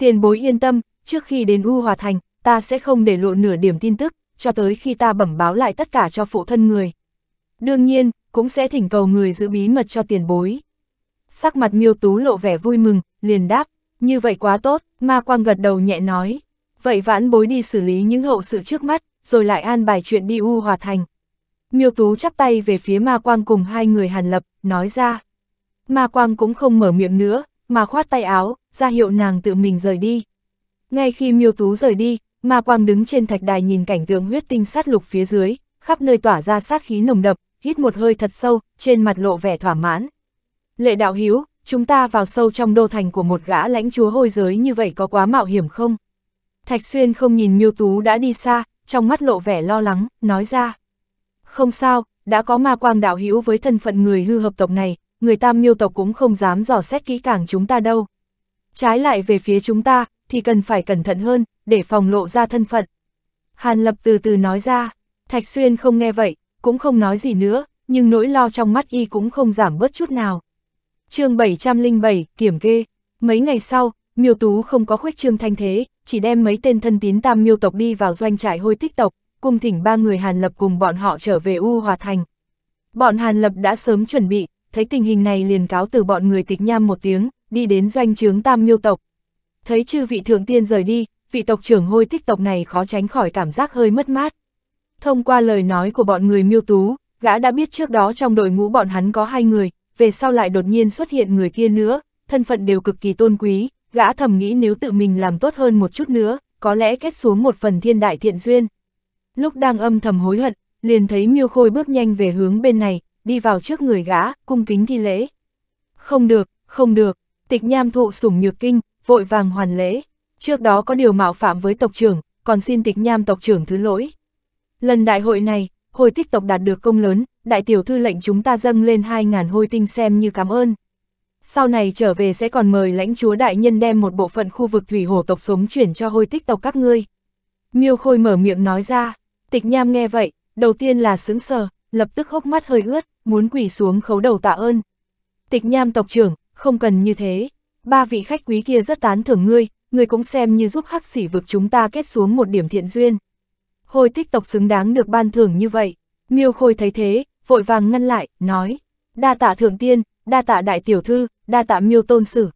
Tiền bối yên tâm, trước khi đến U Hòa Thành, ta sẽ không để lộ nửa điểm tin tức, cho tới khi ta bẩm báo lại tất cả cho phụ thân người. Đương nhiên, cũng sẽ thỉnh cầu người giữ bí mật cho tiền bối. Sắc mặt miêu tú lộ vẻ vui mừng, liền đáp, như vậy quá tốt, ma quang gật đầu nhẹ nói. Vậy vãn bối đi xử lý những hậu sự trước mắt, rồi lại an bài chuyện đi U Hòa Thành. Miêu tú chắp tay về phía ma quang cùng hai người hàn lập, nói ra. Ma quang cũng không mở miệng nữa, mà khoát tay áo, ra hiệu nàng tự mình rời đi. Ngay khi miêu tú rời đi, Ma Quang đứng trên thạch đài nhìn cảnh tượng huyết tinh sát lục phía dưới, khắp nơi tỏa ra sát khí nồng đập, hít một hơi thật sâu, trên mặt lộ vẻ thỏa mãn. Lệ đạo hiếu, chúng ta vào sâu trong đô thành của một gã lãnh chúa hôi giới như vậy có quá mạo hiểm không? Thạch Xuyên không nhìn Miêu Tú đã đi xa, trong mắt lộ vẻ lo lắng, nói ra. Không sao, đã có ma quang đạo Hiếu với thân phận người hư hợp tộc này, người tam miêu tộc cũng không dám dò xét kỹ càng chúng ta đâu. Trái lại về phía chúng ta, thì cần phải cẩn thận hơn, để phòng lộ ra thân phận. Hàn Lập từ từ nói ra, Thạch Xuyên không nghe vậy, cũng không nói gì nữa, nhưng nỗi lo trong mắt y cũng không giảm bớt chút nào. chương 707, kiểm kê, mấy ngày sau, miêu tú không có khuyết trương thanh thế, chỉ đem mấy tên thân tín tam miêu tộc đi vào doanh trại hôi tích tộc, cùng thỉnh ba người Hàn Lập cùng bọn họ trở về U Hòa Thành. Bọn Hàn Lập đã sớm chuẩn bị, thấy tình hình này liền cáo từ bọn người tịch nham một tiếng, đi đến doanh trướng tam miêu tộc. Thấy chư vị thượng tiên rời đi, vị tộc trưởng hôi tích tộc này khó tránh khỏi cảm giác hơi mất mát. Thông qua lời nói của bọn người miêu tú, gã đã biết trước đó trong đội ngũ bọn hắn có hai người, về sau lại đột nhiên xuất hiện người kia nữa, thân phận đều cực kỳ tôn quý, gã thầm nghĩ nếu tự mình làm tốt hơn một chút nữa, có lẽ kết xuống một phần thiên đại thiện duyên. Lúc đang âm thầm hối hận, liền thấy miêu khôi bước nhanh về hướng bên này, đi vào trước người gã, cung kính thi lễ. Không được, không được, tịch nham thụ sủng nhược kinh, vội vàng hoàn lễ. Trước đó có điều mạo phạm với tộc trưởng, còn xin tịch nham tộc trưởng thứ lỗi. Lần đại hội này, hồi tích tộc đạt được công lớn, đại tiểu thư lệnh chúng ta dâng lên 2.000 hôi tinh xem như cảm ơn. Sau này trở về sẽ còn mời lãnh chúa đại nhân đem một bộ phận khu vực thủy hồ tộc sống chuyển cho hôi tích tộc các ngươi. Miêu Khôi mở miệng nói ra, tịch nham nghe vậy, đầu tiên là sướng sờ, lập tức hốc mắt hơi ướt, muốn quỳ xuống khấu đầu tạ ơn. Tịch nham tộc trưởng, không cần như thế. Ba vị khách quý kia rất tán thưởng ngươi, ngươi cũng xem như giúp hắc sĩ vực chúng ta kết xuống một điểm thiện duyên. Hồi tích tộc xứng đáng được ban thưởng như vậy. Miêu Khôi thấy thế, vội vàng ngăn lại, nói. Đa tạ thượng tiên, đa tạ đại tiểu thư, đa tạ miêu tôn sử.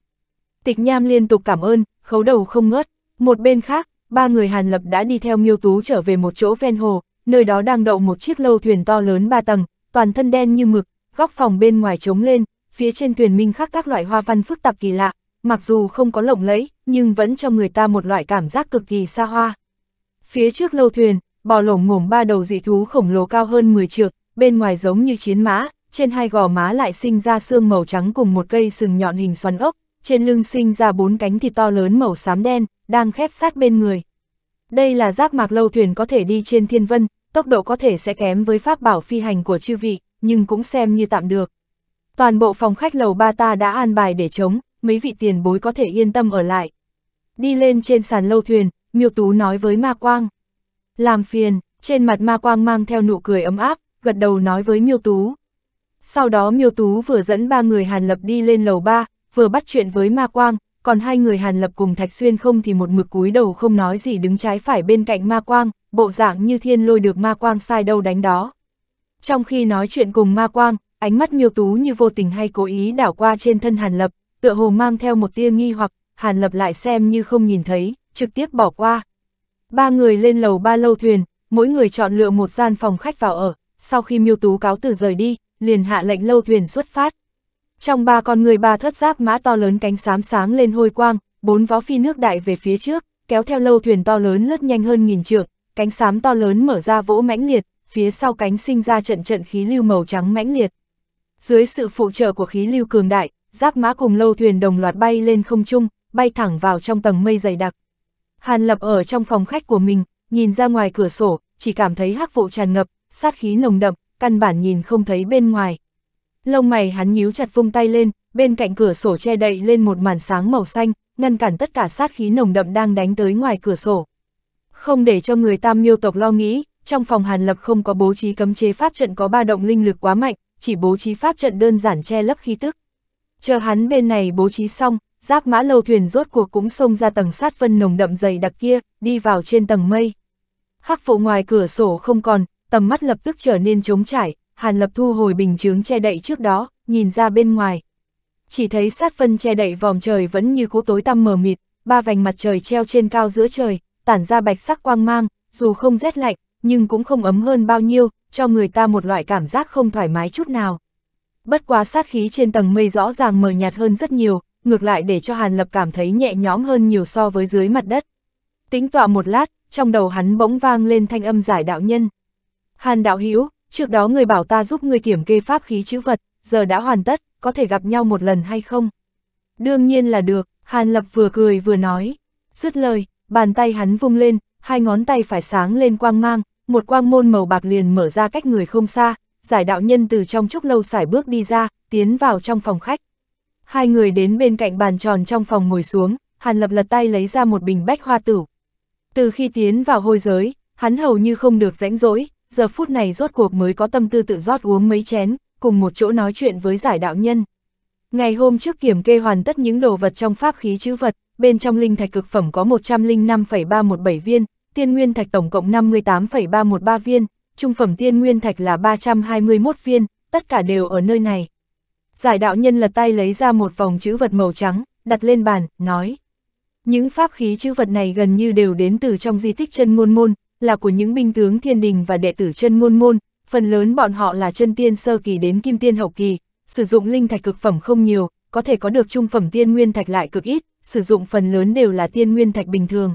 Tịch nham liên tục cảm ơn, khấu đầu không ngớt. Một bên khác, ba người Hàn Lập đã đi theo miêu tú trở về một chỗ ven hồ, nơi đó đang đậu một chiếc lâu thuyền to lớn ba tầng, toàn thân đen như mực, góc phòng bên ngoài trống lên, phía trên thuyền minh khắc các loại hoa văn phức tạp kỳ lạ, mặc dù không có lộng lẫy, nhưng vẫn cho người ta một loại cảm giác cực kỳ xa hoa. Phía trước lâu thuyền, bò lổm ngổm ba đầu dị thú khổng lồ cao hơn 10 trượng, bên ngoài giống như chiến mã, trên hai gò má lại sinh ra xương màu trắng cùng một cây sừng nhọn hình xoắn ốc, trên lưng sinh ra bốn cánh thịt to lớn màu xám đen, đang khép sát bên người. Đây là giáp mạc lâu thuyền có thể đi trên thiên vân, tốc độ có thể sẽ kém với pháp bảo phi hành của chư vị, nhưng cũng xem như tạm được. Toàn bộ phòng khách lầu ba ta đã an bài để chống, mấy vị tiền bối có thể yên tâm ở lại. Đi lên trên sàn lâu thuyền, miêu tú nói với ma quang. Làm phiền, trên mặt ma quang mang theo nụ cười ấm áp, gật đầu nói với miêu tú. Sau đó miêu tú vừa dẫn ba người Hàn Lập đi lên lầu ba, vừa bắt chuyện với ma quang, còn hai người Hàn Lập cùng Thạch Xuyên không thì một mực cúi đầu không nói gì đứng trái phải bên cạnh ma quang, bộ dạng như thiên lôi được ma quang sai đâu đánh đó. Trong khi nói chuyện cùng ma quang, ánh mắt miêu tú như vô tình hay cố ý đảo qua trên thân Hàn Lập, tựa hồ mang theo một tia nghi hoặc, Hàn Lập lại xem như không nhìn thấy, trực tiếp bỏ qua. Ba người lên lầu ba lâu thuyền, mỗi người chọn lựa một gian phòng khách vào ở, sau khi miêu tú cáo từ rời đi, liền hạ lệnh lâu thuyền xuất phát. Trong ba con người ba thất giáp mã to lớn cánh xám sáng lên hôi quang, bốn vó phi nước đại về phía trước, kéo theo lâu thuyền to lớn lướt nhanh hơn nghìn trượng, cánh xám to lớn mở ra vỗ mãnh liệt, phía sau cánh sinh ra trận trận khí lưu màu trắng mãnh liệt. Dưới sự phụ trợ của khí lưu cường đại, giáp mã cùng lâu thuyền đồng loạt bay lên không trung, bay thẳng vào trong tầng mây dày đặc. Hàn Lập ở trong phòng khách của mình, nhìn ra ngoài cửa sổ, chỉ cảm thấy hắc vụ tràn ngập, sát khí nồng đậm, căn bản nhìn không thấy bên ngoài. Lông mày hắn nhíu chặt vung tay lên, bên cạnh cửa sổ che đậy lên một màn sáng màu xanh, ngăn cản tất cả sát khí nồng đậm đang đánh tới ngoài cửa sổ. Không để cho người tam miêu tộc lo nghĩ, trong phòng Hàn Lập không có bố trí cấm chế pháp trận có ba động linh lực quá mạnh, chỉ bố trí pháp trận đơn giản che lấp khí tức. Chờ hắn bên này bố trí xong, giáp mã lâu thuyền rốt cuộc cũng xông ra tầng sát vân nồng đậm dày đặc kia, đi vào trên tầng mây. Hắc phụ ngoài cửa sổ không còn, tầm mắt lập tức trở nên trống trải, Hàn Lập thu hồi bình chướng che đậy trước đó, nhìn ra bên ngoài. Chỉ thấy sát vân che đậy vòm trời vẫn như cũ tối tăm mờ mịt, ba vành mặt trời treo trên cao giữa trời, tản ra bạch sắc quang mang, dù không rét lạnh, nhưng cũng không ấm hơn bao nhiêu, cho người ta một loại cảm giác không thoải mái chút nào. Bất quá sát khí trên tầng mây rõ ràng mờ nhạt hơn rất nhiều, ngược lại để cho Hàn Lập cảm thấy nhẹ nhõm hơn nhiều so với dưới mặt đất. Tính tọa một lát, trong đầu hắn bỗng vang lên thanh âm giải đạo nhân. Hàn đạo hữu trước đó người bảo ta giúp người kiểm kê pháp khí chữ vật, giờ đã hoàn tất, có thể gặp nhau một lần hay không? Đương nhiên là được, Hàn Lập vừa cười vừa nói. Dứt lời, bàn tay hắn vung lên, hai ngón tay phải sáng lên quang mang, một quang môn màu bạc liền mở ra cách người không xa, giải đạo nhân từ trong trúc lâu xài bước đi ra, tiến vào trong phòng khách. Hai người đến bên cạnh bàn tròn trong phòng ngồi xuống, Hàn Lập lật tay lấy ra một bình bách hoa tử. Từ khi tiến vào hôi giới, hắn hầu như không được rãnh rỗi, giờ phút này rốt cuộc mới có tâm tư tự rót uống mấy chén, cùng một chỗ nói chuyện với giải đạo nhân. Ngày hôm trước kiểm kê hoàn tất những đồ vật trong pháp khí chữ vật, bên trong linh thạch cực phẩm có 105,317 viên, tiên nguyên thạch tổng cộng 58,313 viên, trung phẩm tiên nguyên thạch là 321 viên, tất cả đều ở nơi này. Giải đạo nhân lật tay lấy ra một vòng chữ vật màu trắng, đặt lên bàn, nói. Những pháp khí chữ vật này gần như đều đến từ trong di tích chân môn môn, là của những binh tướng thiên đình và đệ tử chân môn môn, phần lớn bọn họ là chân tiên sơ kỳ đến kim tiên hậu kỳ, sử dụng linh thạch cực phẩm không nhiều, có thể có được trung phẩm tiên nguyên thạch lại cực ít, sử dụng phần lớn đều là tiên nguyên thạch bình thường.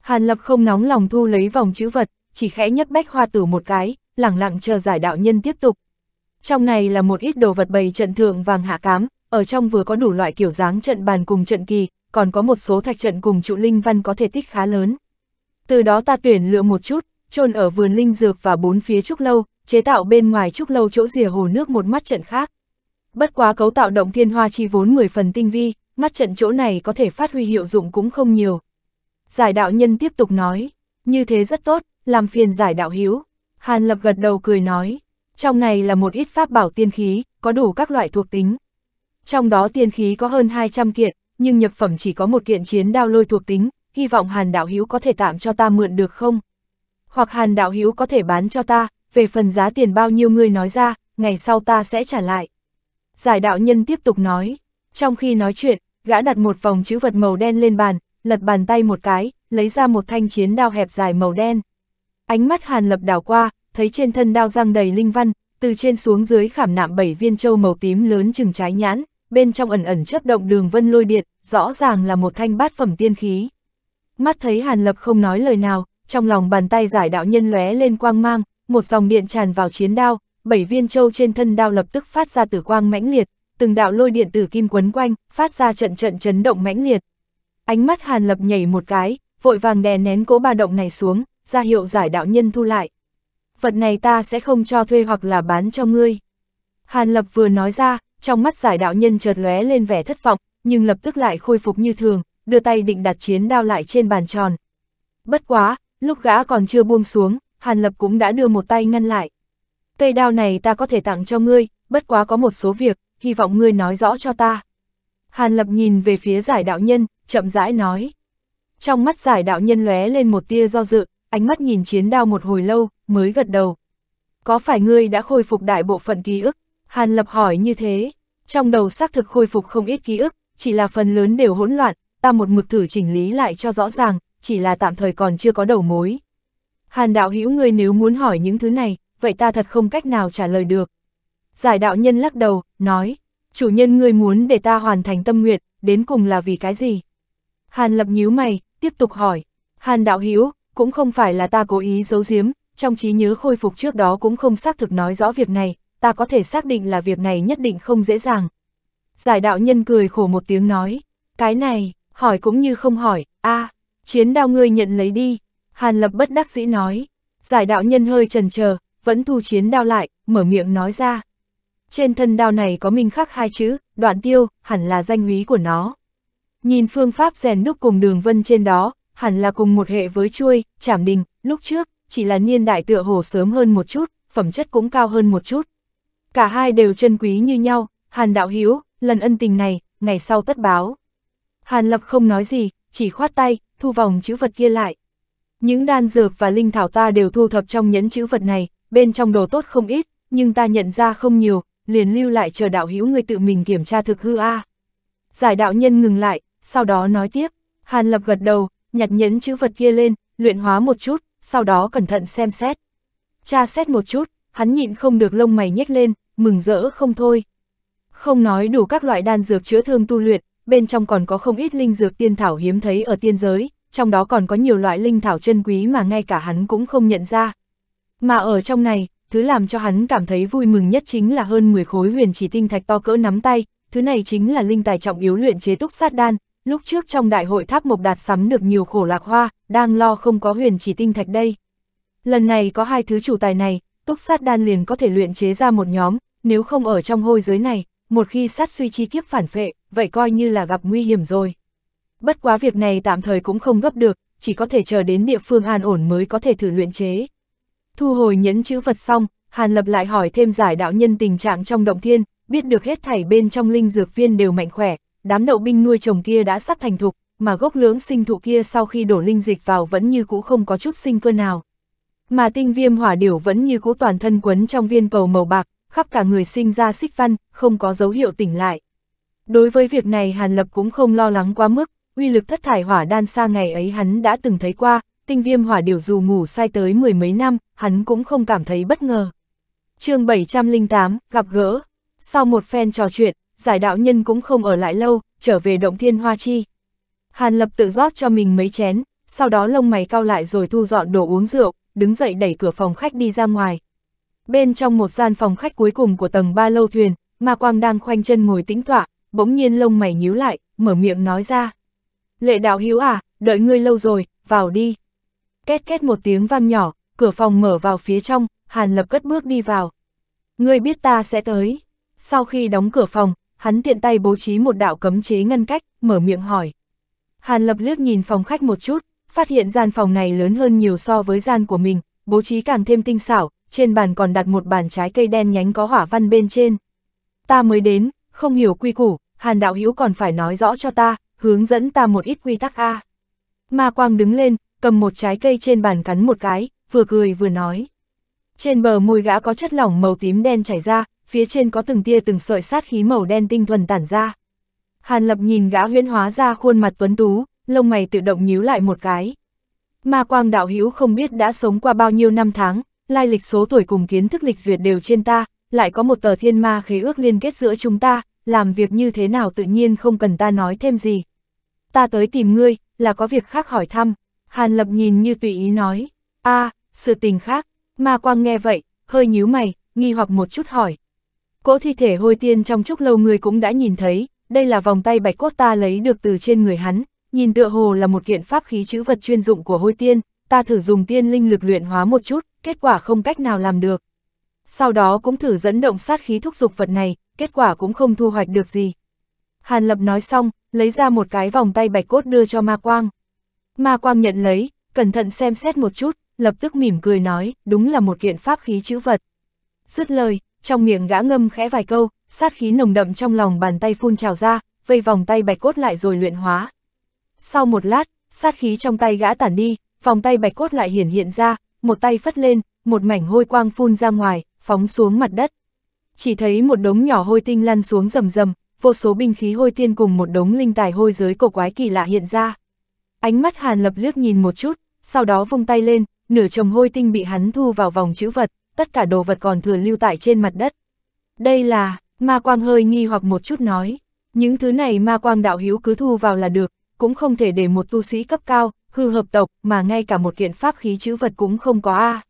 Hàn Lập không nóng lòng thu lấy vòng chữ vật, chỉ khẽ nhấp bách hoa tử một cái, lẳng lặng chờ giải đạo nhân tiếp tục. Trong này là một ít đồ vật bày trận thượng vàng hạ cám, ở trong vừa có đủ loại kiểu dáng trận bàn cùng trận kỳ, còn có một số thạch trận cùng trụ linh văn có thể tích khá lớn. Từ đó ta tuyển lựa một chút, chôn ở vườn linh dược và bốn phía trúc lâu, chế tạo bên ngoài trúc lâu chỗ rìa hồ nước một mắt trận khác. Bất quá cấu tạo động thiên hoa chi vốn 10 phần tinh vi, mắt trận chỗ này có thể phát huy hiệu dụng cũng không nhiều. Giải đạo nhân tiếp tục nói, như thế rất tốt, làm phiền giải đạo hiếu. Hàn Lập gật đầu cười nói, trong này là một ít pháp bảo tiên khí, có đủ các loại thuộc tính. Trong đó tiên khí có hơn 200 kiện, nhưng nhập phẩm chỉ có một kiện chiến đao lôi thuộc tính, hy vọng Hàn Đạo Hiếu có thể tạm cho ta mượn được không? Hoặc Hàn Đạo Hiếu có thể bán cho ta, về phần giá tiền bao nhiêu người nói ra, ngày sau ta sẽ trả lại. Giải đạo nhân tiếp tục nói, trong khi nói chuyện, Gã đặt một vòng chữ vật màu đen lên bàn, lật bàn tay một cái, lấy ra một thanh chiến đao hẹp dài màu đen. Ánh mắt Hàn Lập đảo qua, thấy trên thân đao răng đầy linh văn, từ trên xuống dưới khảm nạm bảy viên châu màu tím lớn chừng trái nhãn, bên trong ẩn ẩn chấp động đường vân lôi điện, rõ ràng là một thanh bát phẩm tiên khí. Mắt thấy Hàn Lập không nói lời nào, trong lòng bàn tay giải đạo nhân lóe lên quang mang, một dòng điện tràn vào chiến đao, bảy viên châu trên thân đao lập tức phát ra tử quang mãnh liệt, từng đạo lôi điện tử kim quấn quanh, phát ra trận trận chấn động mãnh liệt. Ánh mắt Hàn Lập nhảy một cái, vội vàng đè nén cỗ ba động này xuống, ra hiệu giải đạo nhân thu lại. Vật này ta sẽ không cho thuê hoặc là bán cho ngươi. Hàn Lập vừa nói ra, trong mắt giải đạo nhân chợt lóe lên vẻ thất vọng, nhưng lập tức lại khôi phục như thường, đưa tay định đặt chiến đao lại trên bàn tròn. Bất quá, lúc gã còn chưa buông xuống, Hàn Lập cũng đã đưa một tay ngăn lại. Cây đao này ta có thể tặng cho ngươi, bất quá có một số việc, hy vọng ngươi nói rõ cho ta. Hàn Lập nhìn về phía giải đạo nhân, chậm rãi nói. Trong mắt giải đạo nhân lóe lên một tia do dự, ánh mắt nhìn chiến đao một hồi lâu, mới gật đầu. Có phải ngươi đã khôi phục đại bộ phận ký ức? Hàn Lập hỏi như thế. Trong đầu xác thực khôi phục không ít ký ức, chỉ là phần lớn đều hỗn loạn, ta một mực thử chỉnh lý lại cho rõ ràng, chỉ là tạm thời còn chưa có đầu mối. Hàn đạo hữu ngươi nếu muốn hỏi những thứ này, vậy ta thật không cách nào trả lời được, Giải đạo nhân lắc đầu, nói, chủ nhân ngươi muốn để ta hoàn thành tâm nguyện, đến cùng là vì cái gì? Hàn lập nhíu mày, tiếp tục hỏi, Hàn đạo Hiếu cũng không phải là ta cố ý giấu giếm, trong trí nhớ khôi phục trước đó cũng không xác thực nói rõ việc này, ta có thể xác định là việc này nhất định không dễ dàng. Giải đạo nhân cười khổ một tiếng nói, cái này, hỏi cũng như không hỏi, a à, chiến đao ngươi nhận lấy đi, Hàn lập bất đắc dĩ nói, giải đạo nhân hơi trần chờ vẫn thu chiến đao lại, mở miệng nói ra, trên thân đao này có minh khắc hai chữ, đoạn tiêu, hẳn là danh húy của nó. Nhìn phương pháp rèn đúc cùng đường vân trên đó, hẳn là cùng một hệ với chuôi, chảm đình, lúc trước, chỉ là niên đại tựa hồ sớm hơn một chút, phẩm chất cũng cao hơn một chút. Cả hai đều chân quý như nhau, Hàn đạo hiếu, lần ân tình này, ngày sau tất báo. Hàn lập không nói gì, chỉ khoát tay, thu vòng chữ vật kia lại. Những đan dược và linh thảo ta đều thu thập trong nhẫn chữ vật này, bên trong đồ tốt không ít, nhưng ta nhận ra không nhiều, liền lưu lại chờ đạo hữu người tự mình kiểm tra thực hư a. Giải đạo nhân ngừng lại, sau đó nói tiếp, Hàn Lập gật đầu, nhặt nhẫn chữ vật kia lên, luyện hóa một chút, sau đó cẩn thận xem xét. Tra xét một chút, hắn nhịn không được lông mày nhếch lên, mừng rỡ không thôi. Không nói đủ các loại đan dược chữa thương tu luyện, bên trong còn có không ít linh dược tiên thảo hiếm thấy ở tiên giới, trong đó còn có nhiều loại linh thảo chân quý mà ngay cả hắn cũng không nhận ra. Mà ở trong này, thứ làm cho hắn cảm thấy vui mừng nhất chính là hơn 10 khối huyền chỉ tinh thạch to cỡ nắm tay, thứ này chính là linh tài trọng yếu luyện chế túc sát đan, lúc trước trong đại hội tháp mộc đạt sắm được nhiều khổ lạc hoa, đang lo không có huyền chỉ tinh thạch đây. Lần này có hai thứ chủ tài này, túc sát đan liền có thể luyện chế ra một nhóm, nếu không ở trong hôi giới này, một khi sát suy chi kiếp phản phệ, vậy coi như là gặp nguy hiểm rồi. Bất quá việc này tạm thời cũng không gấp được, chỉ có thể chờ đến địa phương an ổn mới có thể thử luyện chế. Thu hồi nhẫn chữ vật xong, Hàn Lập lại hỏi thêm giải đạo nhân tình trạng trong động thiên, biết được hết thảy bên trong linh dược viên đều mạnh khỏe, đám đậu binh nuôi trồng kia đã sắp thành thục, mà gốc lưỡng sinh thụ kia sau khi đổ linh dịch vào vẫn như cũ không có chút sinh cơ nào. Mà tinh viêm hỏa điểu vẫn như cũ toàn thân quấn trong viên cầu màu bạc, khắp cả người sinh ra xích văn, không có dấu hiệu tỉnh lại. Đối với việc này Hàn Lập cũng không lo lắng quá mức, uy lực thất thải hỏa đan xa ngày ấy hắn đã từng thấy qua, tinh viêm hỏa điểu dù ngủ sai tới mười mấy năm, hắn cũng không cảm thấy bất ngờ. chương 708, gặp gỡ. Sau một phen trò chuyện, giải đạo nhân cũng không ở lại lâu, trở về động thiên hoa chi. Hàn lập tự rót cho mình mấy chén, sau đó lông mày cao lại rồi thu dọn đồ uống rượu, đứng dậy đẩy cửa phòng khách đi ra ngoài. Bên trong một gian phòng khách cuối cùng của tầng ba lâu thuyền, Ma Quang đang khoanh chân ngồi tĩnh tọa, bỗng nhiên lông mày nhíu lại, mở miệng nói ra. Lệ đạo hiếu à, đợi ngươi lâu rồi, vào đi két két một tiếng vang nhỏ, cửa phòng mở vào phía trong, Hàn Lập cất bước đi vào. Ngươi biết ta sẽ tới. Sau khi đóng cửa phòng, hắn tiện tay bố trí một đạo cấm chế ngăn cách, mở miệng hỏi. Hàn Lập liếc nhìn phòng khách một chút, phát hiện gian phòng này lớn hơn nhiều so với gian của mình, bố trí càng thêm tinh xảo, trên bàn còn đặt một bàn trái cây đen nhánh có hỏa văn bên trên. Ta mới đến, không hiểu quy củ, Hàn Đạo Hữu còn phải nói rõ cho ta, hướng dẫn ta một ít quy tắc A. Ma Quang đứng lên, cầm một trái cây trên bàn cắn một cái, vừa cười vừa nói. Trên bờ môi gã có chất lỏng màu tím đen chảy ra, phía trên có từng tia từng sợi sát khí màu đen tinh thuần tản ra. Hàn Lập nhìn gã huyễn hóa ra khuôn mặt tuấn tú, lông mày tự động nhíu lại một cái. Ma Quang đạo hữu không biết đã sống qua bao nhiêu năm tháng, lai lịch số tuổi cùng kiến thức lịch duyệt đều trên ta, lại có một tờ thiên ma khế ước liên kết giữa chúng ta, làm việc như thế nào tự nhiên không cần ta nói thêm gì. Ta tới tìm ngươi, là có việc khác hỏi thăm. Hàn Lập nhìn như tùy ý nói, a à, sự tình khác, ma quang nghe vậy, hơi nhíu mày, nghi hoặc một chút hỏi. Cỗ thi thể hôi tiên trong chốc lâu người cũng đã nhìn thấy, đây là vòng tay bạch cốt ta lấy được từ trên người hắn, nhìn tựa hồ là một kiện pháp khí chữ vật chuyên dụng của hôi tiên, ta thử dùng tiên linh lực luyện hóa một chút, kết quả không cách nào làm được. Sau đó cũng thử dẫn động sát khí thúc dục vật này, kết quả cũng không thu hoạch được gì. Hàn Lập nói xong, lấy ra một cái vòng tay bạch cốt đưa cho ma quang. Ma Quang nhận lấy, cẩn thận xem xét một chút, lập tức mỉm cười nói, đúng là một kiện pháp khí chữ vật. Dứt lời, trong miệng gã ngâm khẽ vài câu, sát khí nồng đậm trong lòng bàn tay phun trào ra, vây vòng tay bạch cốt lại rồi luyện hóa. Sau một lát, sát khí trong tay gã tản đi, vòng tay bạch cốt lại hiển hiện ra, một tay phất lên, một mảnh hôi quang phun ra ngoài, phóng xuống mặt đất. Chỉ thấy một đống nhỏ hôi tinh lăn xuống rầm rầm, vô số binh khí hôi tiên cùng một đống linh tài hôi giới cổ quái kỳ lạ hiện ra. Ánh mắt Hàn Lập liếc nhìn một chút, sau đó vung tay lên, nửa chồng hôi tinh bị hắn thu vào vòng chữ vật, tất cả đồ vật còn thừa lưu tại trên mặt đất. Đây là, ma quang hơi nghi hoặc một chút nói, những thứ này ma quang đạo hiếu cứ thu vào là được, cũng không thể để một tu sĩ cấp cao, hư hợp tộc, mà ngay cả một kiện pháp khí chữ vật cũng không có a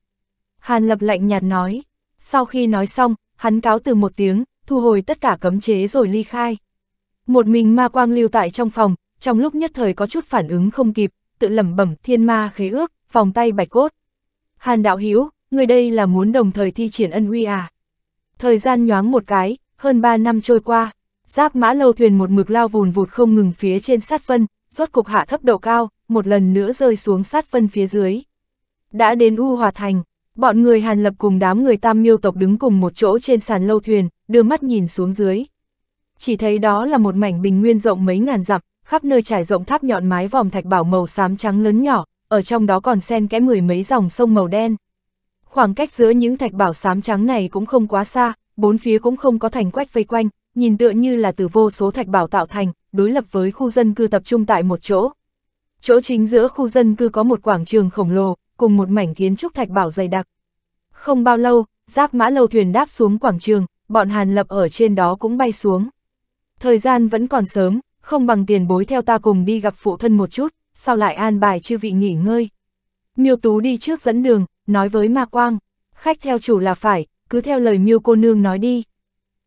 Hàn Lập lạnh nhạt nói, sau khi nói xong, hắn cáo từ một tiếng, thu hồi tất cả cấm chế rồi ly khai. Một mình ma quang lưu tại trong phòng, trong lúc nhất thời có chút phản ứng không kịp, tự lẩm bẩm thiên ma khế ước, vòng tay bạch cốt. Hàn đạo Hiếu, người đây là muốn đồng thời thi triển ân uy à? Thời gian nhoáng một cái, hơn ba năm trôi qua, giáp mã lâu thuyền một mực lao vùn vụt không ngừng phía trên sát vân, rốt cục hạ thấp độ cao, một lần nữa rơi xuống sát vân phía dưới. Đã đến U Hòa Thành, bọn người Hàn Lập cùng đám người Tam Miêu tộc đứng cùng một chỗ trên sàn lâu thuyền, đưa mắt nhìn xuống dưới. Chỉ thấy đó là một mảnh bình nguyên rộng mấy ngàn dặm, khắp nơi trải rộng tháp nhọn mái vòm thạch bảo màu xám trắng lớn nhỏ, ở trong đó còn xen kẽ mười mấy dòng sông màu đen. Khoảng cách giữa những thạch bảo xám trắng này cũng không quá xa, bốn phía cũng không có thành quách vây quanh, nhìn tựa như là từ vô số thạch bảo tạo thành, đối lập với khu dân cư tập trung tại một chỗ. Chỗ chính giữa khu dân cư có một quảng trường khổng lồ, cùng một mảnh kiến trúc thạch bảo dày đặc. Không bao lâu, giáp mã lâu thuyền đáp xuống quảng trường, bọn Hàn Lập ở trên đó cũng bay xuống. Thời gian vẫn còn sớm, không bằng tiền bối theo ta cùng đi gặp phụ thân một chút, sau lại an bài chư vị nghỉ ngơi. Miêu Tú đi trước dẫn đường, nói với Ma Quang, khách theo chủ là phải, cứ theo lời Miêu cô nương nói đi.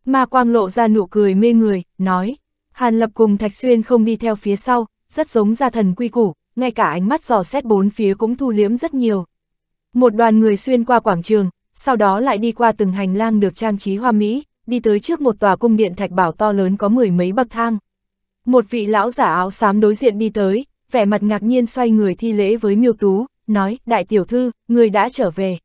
Ma Quang lộ ra nụ cười mê người, nói, Hàn Lập cùng Thạch Xuyên không đi theo phía sau, rất giống gia thần quy củ, ngay cả ánh mắt dò xét bốn phía cũng thu liếm rất nhiều. Một đoàn người xuyên qua quảng trường, sau đó lại đi qua từng hành lang được trang trí hoa mỹ, đi tới trước một tòa cung điện thạch bảo to lớn có mười mấy bậc thang. Một vị lão giả áo xám đối diện đi tới, vẻ mặt ngạc nhiên xoay người thi lễ với miêu tú, nói, đại tiểu thư, người đã trở về.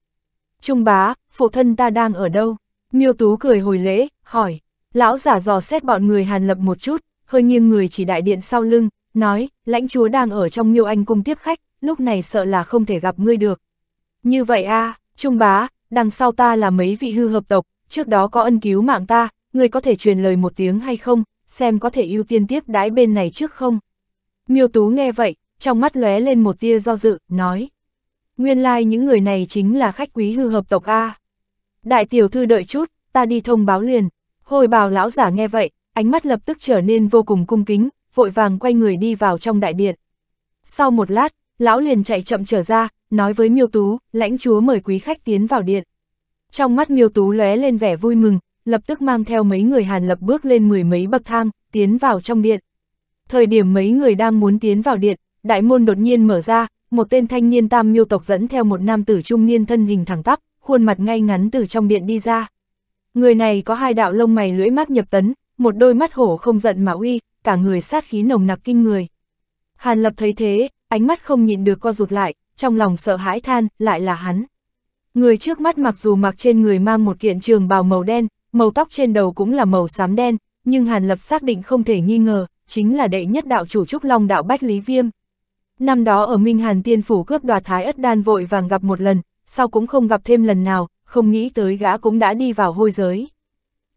Trung bá, phụ thân ta đang ở đâu? Miêu tú cười hồi lễ, hỏi. Lão giả dò xét bọn người hàn lập một chút, hơi nghiêng người chỉ đại điện sau lưng, nói, lãnh chúa đang ở trong miêu anh cung tiếp khách, lúc này sợ là không thể gặp ngươi được. Như vậy a à, Trung bá, đằng sau ta là mấy vị hư hợp tộc, trước đó có ân cứu mạng ta, ngươi có thể truyền lời một tiếng hay không, xem có thể ưu tiên tiếp đái bên này trước không. Miêu Tú nghe vậy, trong mắt lóe lên một tia do dự, nói. Nguyên lai like những người này chính là khách quý hư hợp tộc A. Đại tiểu thư đợi chút, ta đi thông báo liền. Hồi bào lão giả nghe vậy, ánh mắt lập tức trở nên vô cùng cung kính, vội vàng quay người đi vào trong đại điện. Sau một lát, lão liền chạy chậm trở ra, nói với Miêu Tú, lãnh chúa mời quý khách tiến vào điện. Trong mắt Miêu Tú lóe lên vẻ vui mừng, lập tức mang theo mấy người Hàn Lập bước lên mười mấy bậc thang, tiến vào trong điện. Thời điểm mấy người đang muốn tiến vào điện, đại môn đột nhiên mở ra, một tên thanh niên tam miêu tộc dẫn theo một nam tử trung niên thân hình thẳng tắp, khuôn mặt ngay ngắn từ trong điện đi ra. Người này có hai đạo lông mày lưỡi mắt nhập tấn, một đôi mắt hổ không giận mà uy, cả người sát khí nồng nặc kinh người. Hàn Lập thấy thế, ánh mắt không nhịn được co rụt lại, trong lòng sợ hãi than, lại là hắn. Người trước mắt mặc dù mặc trên người mang một kiện trường bào màu đen, màu tóc trên đầu cũng là màu xám đen, nhưng Hàn Lập xác định không thể nghi ngờ, chính là đệ nhất đạo chủ trúc long đạo Bách Lý Viêm. Năm đó ở Minh Hàn Tiên Phủ cướp đoạt Thái Ất Đan vội vàng gặp một lần, sau cũng không gặp thêm lần nào, không nghĩ tới gã cũng đã đi vào hôi giới.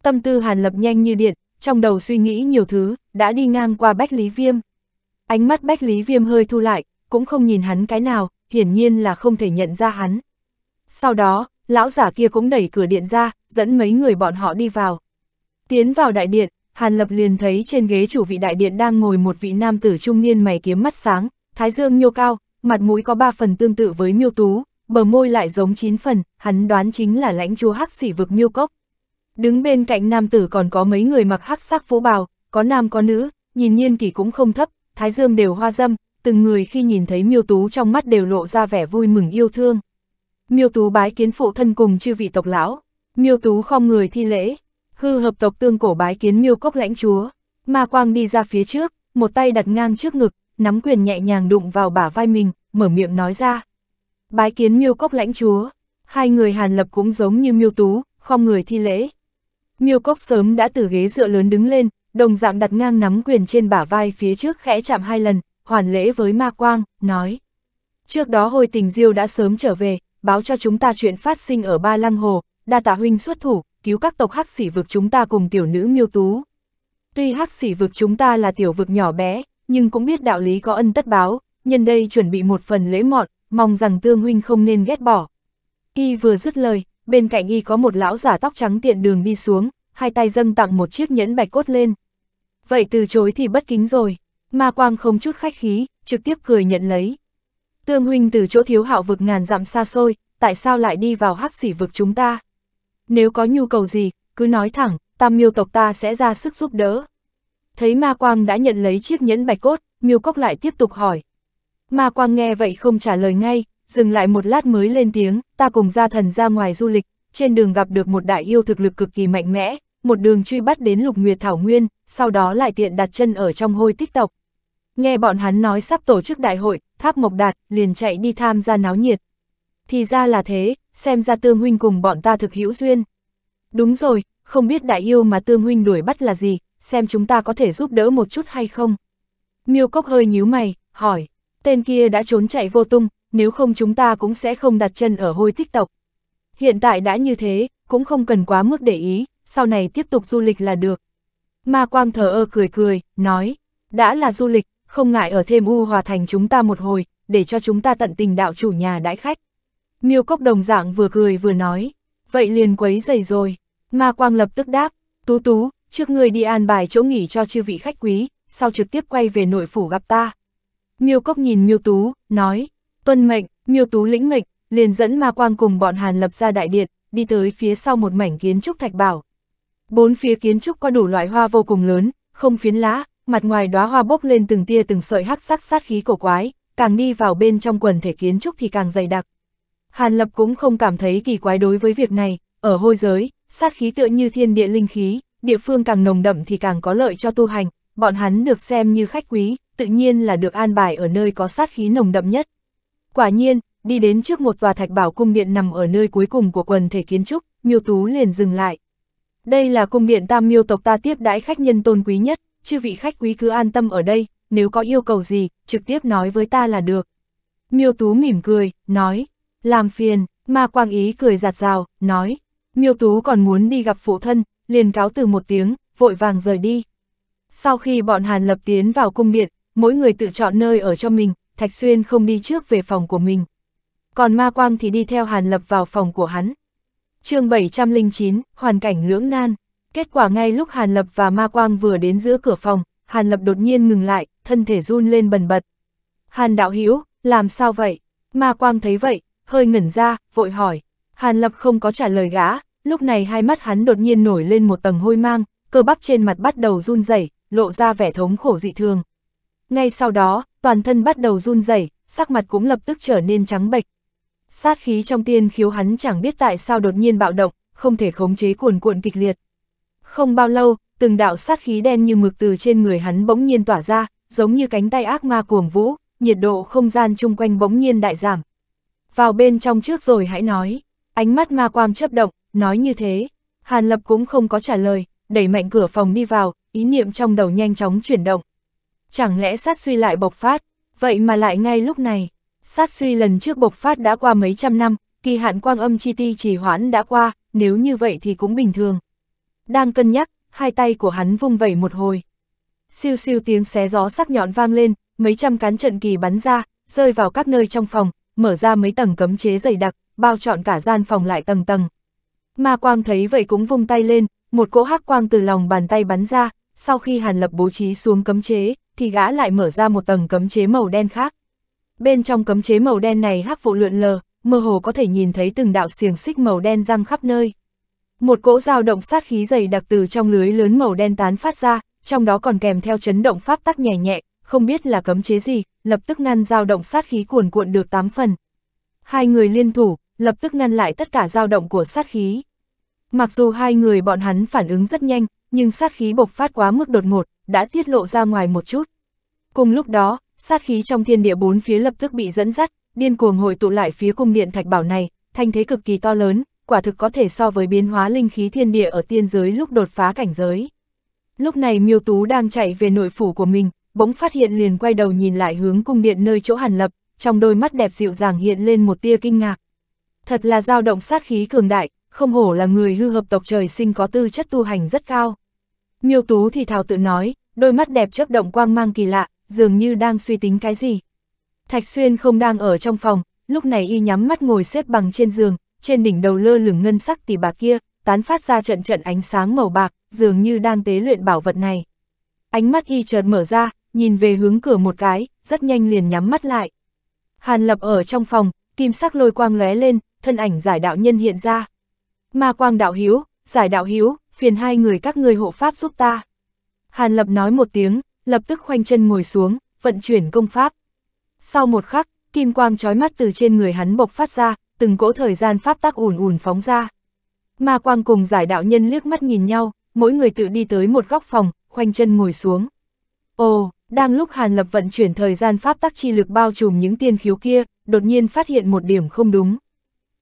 Tâm tư Hàn Lập nhanh như điện, trong đầu suy nghĩ nhiều thứ, đã đi ngang qua Bách Lý Viêm. Ánh mắt Bách Lý Viêm hơi thu lại, cũng không nhìn hắn cái nào, hiển nhiên là không thể nhận ra hắn. Sau đó, lão giả kia cũng đẩy cửa điện ra, dẫn mấy người bọn họ đi vào. Tiến vào đại điện, Hàn Lập liền thấy trên ghế chủ vị đại điện đang ngồi một vị nam tử trung niên mày kiếm mắt sáng, thái dương nhô cao, mặt mũi có ba phần tương tự với miêu tú, bờ môi lại giống chín phần, hắn đoán chính là lãnh chúa hắc sỉ vực miêu cốc. Đứng bên cạnh nam tử còn có mấy người mặc hắc sắc phố bào, có nam có nữ, nhìn nhiên kỳ cũng không thấp, thái dương đều hoa dâm, từng người khi nhìn thấy miêu tú trong mắt đều lộ ra vẻ vui mừng yêu thương. Miêu Tú bái kiến phụ thân cùng chư vị tộc lão. Miêu Tú không người thi lễ. Hư hợp tộc tương cổ bái kiến Miêu Cốc lãnh chúa. Ma Quang đi ra phía trước, một tay đặt ngang trước ngực, nắm quyền nhẹ nhàng đụng vào bả vai mình, mở miệng nói ra. Bái kiến Miêu Cốc lãnh chúa. Hai người Hàn Lập cũng giống như Miêu Tú, không người thi lễ. Miêu Cốc sớm đã từ ghế dựa lớn đứng lên, đồng dạng đặt ngang nắm quyền trên bả vai phía trước khẽ chạm hai lần, hoàn lễ với Ma Quang, nói. Trước đó hồi tình diêu đã sớm trở về, báo cho chúng ta chuyện phát sinh ở Ba Lăng Hồ, đa tạ huynh xuất thủ, cứu các tộc hắc sỉ vực chúng ta cùng tiểu nữ miêu tú. Tuy hắc sỉ vực chúng ta là tiểu vực nhỏ bé, nhưng cũng biết đạo lý có ân tất báo, nhân đây chuẩn bị một phần lễ mọn, mong rằng tương huynh không nên ghét bỏ. Y vừa dứt lời, bên cạnh y có một lão giả tóc trắng tiện đường đi xuống, hai tay dâng tặng một chiếc nhẫn bạch cốt lên. Vậy từ chối thì bất kính rồi, ma quang không chút khách khí, trực tiếp cười nhận lấy. Tương huynh từ chỗ thiếu hạo vực ngàn dặm xa xôi, tại sao lại đi vào hắc xỉ vực chúng ta? Nếu có nhu cầu gì, cứ nói thẳng, tam miêu tộc ta sẽ ra sức giúp đỡ. Thấy ma quang đã nhận lấy chiếc nhẫn bạch cốt, miêu cốc lại tiếp tục hỏi. Ma quang nghe vậy không trả lời ngay, dừng lại một lát mới lên tiếng, ta cùng gia thần ra ngoài du lịch, trên đường gặp được một đại yêu thực lực cực kỳ mạnh mẽ, một đường truy bắt đến lục nguyệt thảo nguyên, sau đó lại tiện đặt chân ở trong hôi tích tộc. Nghe bọn hắn nói sắp tổ chức đại hội, Tháp Mộc Đạt liền chạy đi tham gia náo nhiệt. Thì ra là thế, xem ra Tương Huynh cùng bọn ta thực hữu duyên. Đúng rồi, không biết đại yêu mà Tương Huynh đuổi bắt là gì, xem chúng ta có thể giúp đỡ một chút hay không. Miêu Cốc hơi nhíu mày, hỏi, tên kia đã trốn chạy vô tung, nếu không chúng ta cũng sẽ không đặt chân ở hôi tích tộc. Hiện tại đã như thế, cũng không cần quá mức để ý, sau này tiếp tục du lịch là được. Ma Quang thờ ơ cười cười, nói, đã là du lịch, không ngại ở thêm U Hòa Thành chúng ta một hồi, để cho chúng ta tận tình đạo chủ nhà đãi khách. Miêu Cốc đồng dạng vừa cười vừa nói, vậy liền quấy dày rồi. Ma Quang lập tức đáp, tú tú, trước người đi an bài chỗ nghỉ cho chư vị khách quý, sau trực tiếp quay về nội phủ gặp ta. Miêu Cốc nhìn Miêu Tú, nói, tuân mệnh, Miêu Tú lĩnh mệnh, liền dẫn Ma Quang cùng bọn Hàn lập ra đại điện, đi tới phía sau một mảnh kiến trúc thạch bảo. Bốn phía kiến trúc có đủ loại hoa vô cùng lớn, không phiến lá, mặt ngoài đóa hoa bốc lên từng tia từng sợi hắc sắc sát khí cổ quái, càng đi vào bên trong quần thể kiến trúc thì càng dày đặc. Hàn Lập cũng không cảm thấy kỳ quái đối với việc này, ở hôi giới, sát khí tựa như thiên địa linh khí, địa phương càng nồng đậm thì càng có lợi cho tu hành, bọn hắn được xem như khách quý, tự nhiên là được an bài ở nơi có sát khí nồng đậm nhất. Quả nhiên, đi đến trước một tòa thạch bảo cung điện nằm ở nơi cuối cùng của quần thể kiến trúc, Miêu Tú liền dừng lại. Đây là cung điện Tam Miêu tộc ta tiếp đãi khách nhân tôn quý nhất, chư vị khách quý cứ an tâm ở đây, nếu có yêu cầu gì, trực tiếp nói với ta là được. Miêu Tú mỉm cười, nói, làm phiền, Ma Quang Ý cười giạt rào, nói, Miêu Tú còn muốn đi gặp phụ thân, liền cáo từ một tiếng, vội vàng rời đi. Sau khi bọn Hàn Lập tiến vào cung điện, mỗi người tự chọn nơi ở cho mình, Thạch Xuyên không đi trước về phòng của mình. Còn Ma Quang thì đi theo Hàn Lập vào phòng của hắn. chương 709, hoàn cảnh lưỡng nan. Kết quả ngay lúc Hàn Lập và Ma Quang vừa đến giữa cửa phòng, Hàn Lập đột nhiên ngừng lại, thân thể run lên bần bật. Hàn đạo Hiếu, làm sao vậy? Ma Quang thấy vậy, hơi ngẩn ra, vội hỏi. Hàn Lập không có trả lời gã, lúc này hai mắt hắn đột nhiên nổi lên một tầng hôi mang, cơ bắp trên mặt bắt đầu run rẩy, lộ ra vẻ thống khổ dị thường. Ngay sau đó, toàn thân bắt đầu run rẩy, sắc mặt cũng lập tức trở nên trắng bệch. Sát khí trong tiên khiếu hắn chẳng biết tại sao đột nhiên bạo động, không thể khống chế cuồn cuộn kịch liệt. Không bao lâu, từng đạo sát khí đen như mực từ trên người hắn bỗng nhiên tỏa ra, giống như cánh tay ác ma cuồng vũ, nhiệt độ không gian chung quanh bỗng nhiên đại giảm. Vào bên trong trước rồi hãy nói, ánh mắt ma quang chấp động, nói như thế. Hàn Lập cũng không có trả lời, đẩy mạnh cửa phòng đi vào, ý niệm trong đầu nhanh chóng chuyển động. Chẳng lẽ sát suy lại bộc phát, vậy mà lại ngay lúc này, sát suy lần trước bộc phát đã qua mấy trăm năm, kỳ hạn quang âm chi ti trì hoãn đã qua, nếu như vậy thì cũng bình thường đang cân nhắc, hai tay của hắn vung vẩy một hồi. Siêu siêu tiếng xé gió sắc nhọn vang lên, mấy trăm cán trận kỳ bắn ra, rơi vào các nơi trong phòng, mở ra mấy tầng cấm chế dày đặc, bao trọn cả gian phòng lại tầng tầng. Ma quang thấy vậy cũng vung tay lên, một cỗ hắc quang từ lòng bàn tay bắn ra, sau khi Hàn Lập bố trí xuống cấm chế, thì gã lại mở ra một tầng cấm chế màu đen khác. Bên trong cấm chế màu đen này hắc vụ lượn lờ, mơ hồ có thể nhìn thấy từng đạo xiềng xích màu đen răng khắp nơi. Một cỗ dao động sát khí dày đặc từ trong lưới lớn màu đen tán phát ra, trong đó còn kèm theo chấn động pháp tắc nhẹ nhẹ, không biết là cấm chế gì, lập tức ngăn dao động sát khí cuồn cuộn được tám phần. Hai người liên thủ, lập tức ngăn lại tất cả dao động của sát khí. Mặc dù hai người bọn hắn phản ứng rất nhanh, nhưng sát khí bộc phát quá mức đột ngột, đã tiết lộ ra ngoài một chút. Cùng lúc đó, sát khí trong thiên địa bốn phía lập tức bị dẫn dắt, điên cuồng hội tụ lại phía cung điện thạch bảo này, thanh thế cực kỳ to lớn, quả thực có thể so với biến hóa linh khí thiên địa ở tiên giới lúc đột phá cảnh giới. Lúc này Miêu Tú đang chạy về nội phủ của mình, bỗng phát hiện liền quay đầu nhìn lại hướng cung điện nơi chỗ Hàn Lập, trong đôi mắt đẹp dịu dàng hiện lên một tia kinh ngạc. Thật là dao động sát khí cường đại, không hổ là người hư hợp tộc trời sinh có tư chất tu hành rất cao. Miêu Tú thì thào tự nói, đôi mắt đẹp chớp động quang mang kỳ lạ, dường như đang suy tính cái gì. Thạch Xuyên không đang ở trong phòng, lúc này y nhắm mắt ngồi xếp bằng trên giường, trên đỉnh đầu lơ lửng ngân sắc tỷ bà kia, tán phát ra trận trận ánh sáng màu bạc, dường như đang tế luyện bảo vật này. Ánh mắt y chợt mở ra, nhìn về hướng cửa một cái, rất nhanh liền nhắm mắt lại. Hàn Lập ở trong phòng, kim sắc lôi quang lóe lên, thân ảnh giải đạo nhân hiện ra. Ma quang đạo hiếu, giải đạo hiếu, phiền hai người các ngươi hộ pháp giúp ta. Hàn Lập nói một tiếng, lập tức khoanh chân ngồi xuống, vận chuyển công pháp. Sau một khắc, kim quang trói mắt từ trên người hắn bộc phát ra, từng cỗ thời gian pháp tắc ùn ùn phóng ra. Ma quang cùng giải đạo nhân liếc mắt nhìn nhau, mỗi người tự đi tới một góc phòng, khoanh chân ngồi xuống. Ồ, đang lúc Hàn Lập vận chuyển thời gian pháp tắc chi lực bao trùm những tiên khiếu kia, đột nhiên phát hiện một điểm không đúng.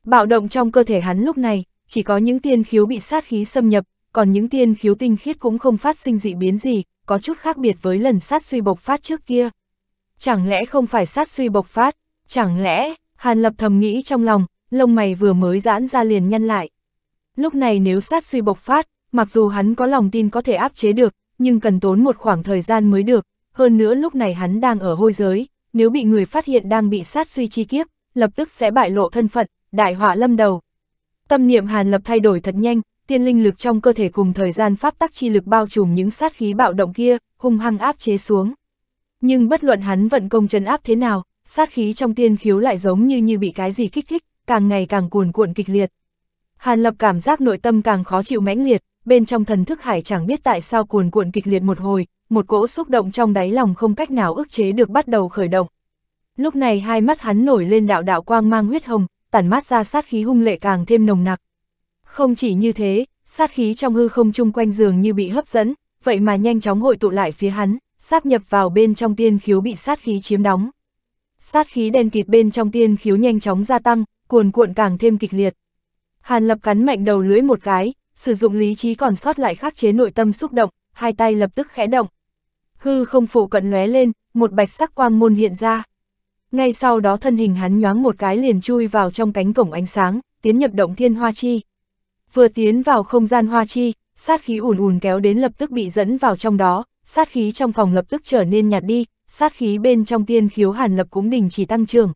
Bạo động trong cơ thể hắn lúc này, chỉ có những tiên khiếu bị sát khí xâm nhập, còn những tiên khiếu tinh khiết cũng không phát sinh dị biến gì, có chút khác biệt với lần sát suy bộc phát trước kia. Chẳng lẽ không phải sát suy bộc phát, chẳng lẽ Hàn Lập thầm nghĩ trong lòng, lông mày vừa mới giãn ra liền nhăn lại. Lúc này nếu sát suy bộc phát, mặc dù hắn có lòng tin có thể áp chế được, nhưng cần tốn một khoảng thời gian mới được, hơn nữa lúc này hắn đang ở hôi giới, nếu bị người phát hiện đang bị sát suy chi kiếp, lập tức sẽ bại lộ thân phận, đại họa lâm đầu. Tâm niệm Hàn Lập thay đổi thật nhanh, tiên linh lực trong cơ thể cùng thời gian pháp tắc chi lực bao trùm những sát khí bạo động kia, hung hăng áp chế xuống. Nhưng bất luận hắn vận công trấn áp thế nào, sát khí trong tiên khiếu lại giống như như bị cái gì kích thích, càng ngày càng cuồn cuộn kịch liệt. Hàn Lập cảm giác nội tâm càng khó chịu mãnh liệt, bên trong thần thức hải chẳng biết tại sao cuồn cuộn kịch liệt một hồi, một cỗ xúc động trong đáy lòng không cách nào ức chế được bắt đầu khởi động. Lúc này hai mắt hắn nổi lên đạo đạo quang mang huyết hồng, tản mát ra sát khí hung lệ càng thêm nồng nặc. Không chỉ như thế, sát khí trong hư không chung quanh giường như bị hấp dẫn, vậy mà nhanh chóng hội tụ lại phía hắn, sáp nhập vào bên trong tiên khiếu bị sát khí chiếm đóng sát khí đen kịt bên trong tiên khiếu nhanh chóng gia tăng, cuồn cuộn càng thêm kịch liệt. Hàn Lập cắn mạnh đầu lưỡi một cái, sử dụng lý trí còn sót lại khắc chế nội tâm xúc động, hai tay lập tức khẽ động. Hư không phủ cận lóe lên, một bạch sắc quang môn hiện ra. Ngay sau đó thân hình hắn nhoáng một cái liền chui vào trong cánh cổng ánh sáng, tiến nhập động thiên hoa chi. Vừa tiến vào không gian hoa chi, sát khí ùn ùn kéo đến lập tức bị dẫn vào trong đó, sát khí trong phòng lập tức trở nên nhạt đi, sát khí bên trong tiên khiếu Hàn Lập cũng đình chỉ tăng trưởng.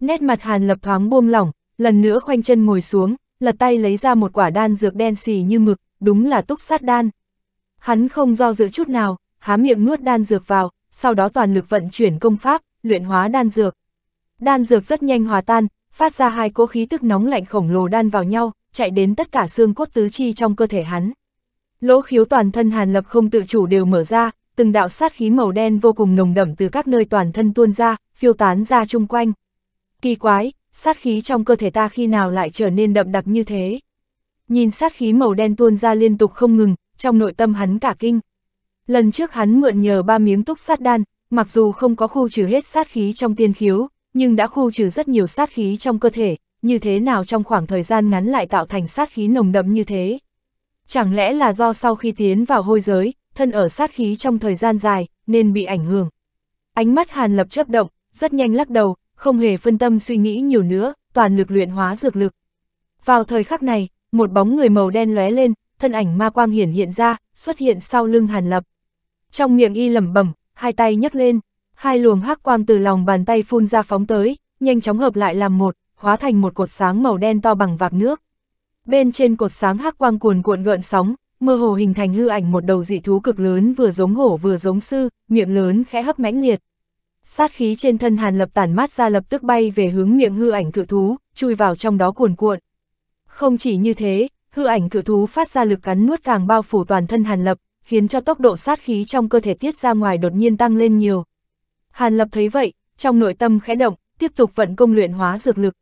Nét mặt Hàn Lập thoáng buông lỏng, lần nữa khoanh chân ngồi xuống, lật tay lấy ra một quả đan dược đen xì như mực, đúng là túc sát đan. Hắn không do dự chút nào, há miệng nuốt đan dược vào, sau đó toàn lực vận chuyển công pháp, luyện hóa đan dược. Đan dược rất nhanh hòa tan, phát ra hai cỗ khí tức nóng lạnh khổng lồ đan vào nhau, chạy đến tất cả xương cốt tứ chi trong cơ thể hắn. Lỗ khiếu toàn thân Hàn Lập không tự chủ đều mở ra, từng đạo sát khí màu đen vô cùng nồng đậm từ các nơi toàn thân tuôn ra, phiêu tán ra chung quanh. Kỳ quái, sát khí trong cơ thể ta khi nào lại trở nên đậm đặc như thế? Nhìn sát khí màu đen tuôn ra liên tục không ngừng, trong nội tâm hắn cả kinh. Lần trước hắn mượn nhờ ba miếng túc sát đan, mặc dù không có khu trừ hết sát khí trong tiên khiếu, nhưng đã khu trừ rất nhiều sát khí trong cơ thể, như thế nào trong khoảng thời gian ngắn lại tạo thành sát khí nồng đậm như thế? Chẳng lẽ là do sau khi tiến vào hôi giới, thân ở sát khí trong thời gian dài, nên bị ảnh hưởng. Ánh mắt Hàn Lập chớp động, rất nhanh lắc đầu, không hề phân tâm suy nghĩ nhiều nữa, toàn lực luyện hóa dược lực. Vào thời khắc này, một bóng người màu đen lóe lên, thân ảnh ma quang hiển hiện ra, xuất hiện sau lưng Hàn Lập. Trong miệng y lẩm bẩm, hai tay nhấc lên, hai luồng hắc quang từ lòng bàn tay phun ra phóng tới, nhanh chóng hợp lại làm một, hóa thành một cột sáng màu đen to bằng vạc nước. Bên trên cột sáng hắc quang cuồn cuộn gợn sóng, mơ hồ hình thành hư ảnh một đầu dị thú cực lớn vừa giống hổ vừa giống sư, miệng lớn khẽ hấp mãnh liệt. Sát khí trên thân Hàn Lập tản mát ra lập tức bay về hướng miệng hư ảnh cự thú, chui vào trong đó cuồn cuộn. Không chỉ như thế, hư ảnh cự thú phát ra lực cắn nuốt càng bao phủ toàn thân Hàn Lập, khiến cho tốc độ sát khí trong cơ thể tiết ra ngoài đột nhiên tăng lên nhiều. Hàn Lập thấy vậy, trong nội tâm khẽ động, tiếp tục vận công luyện hóa dược lực.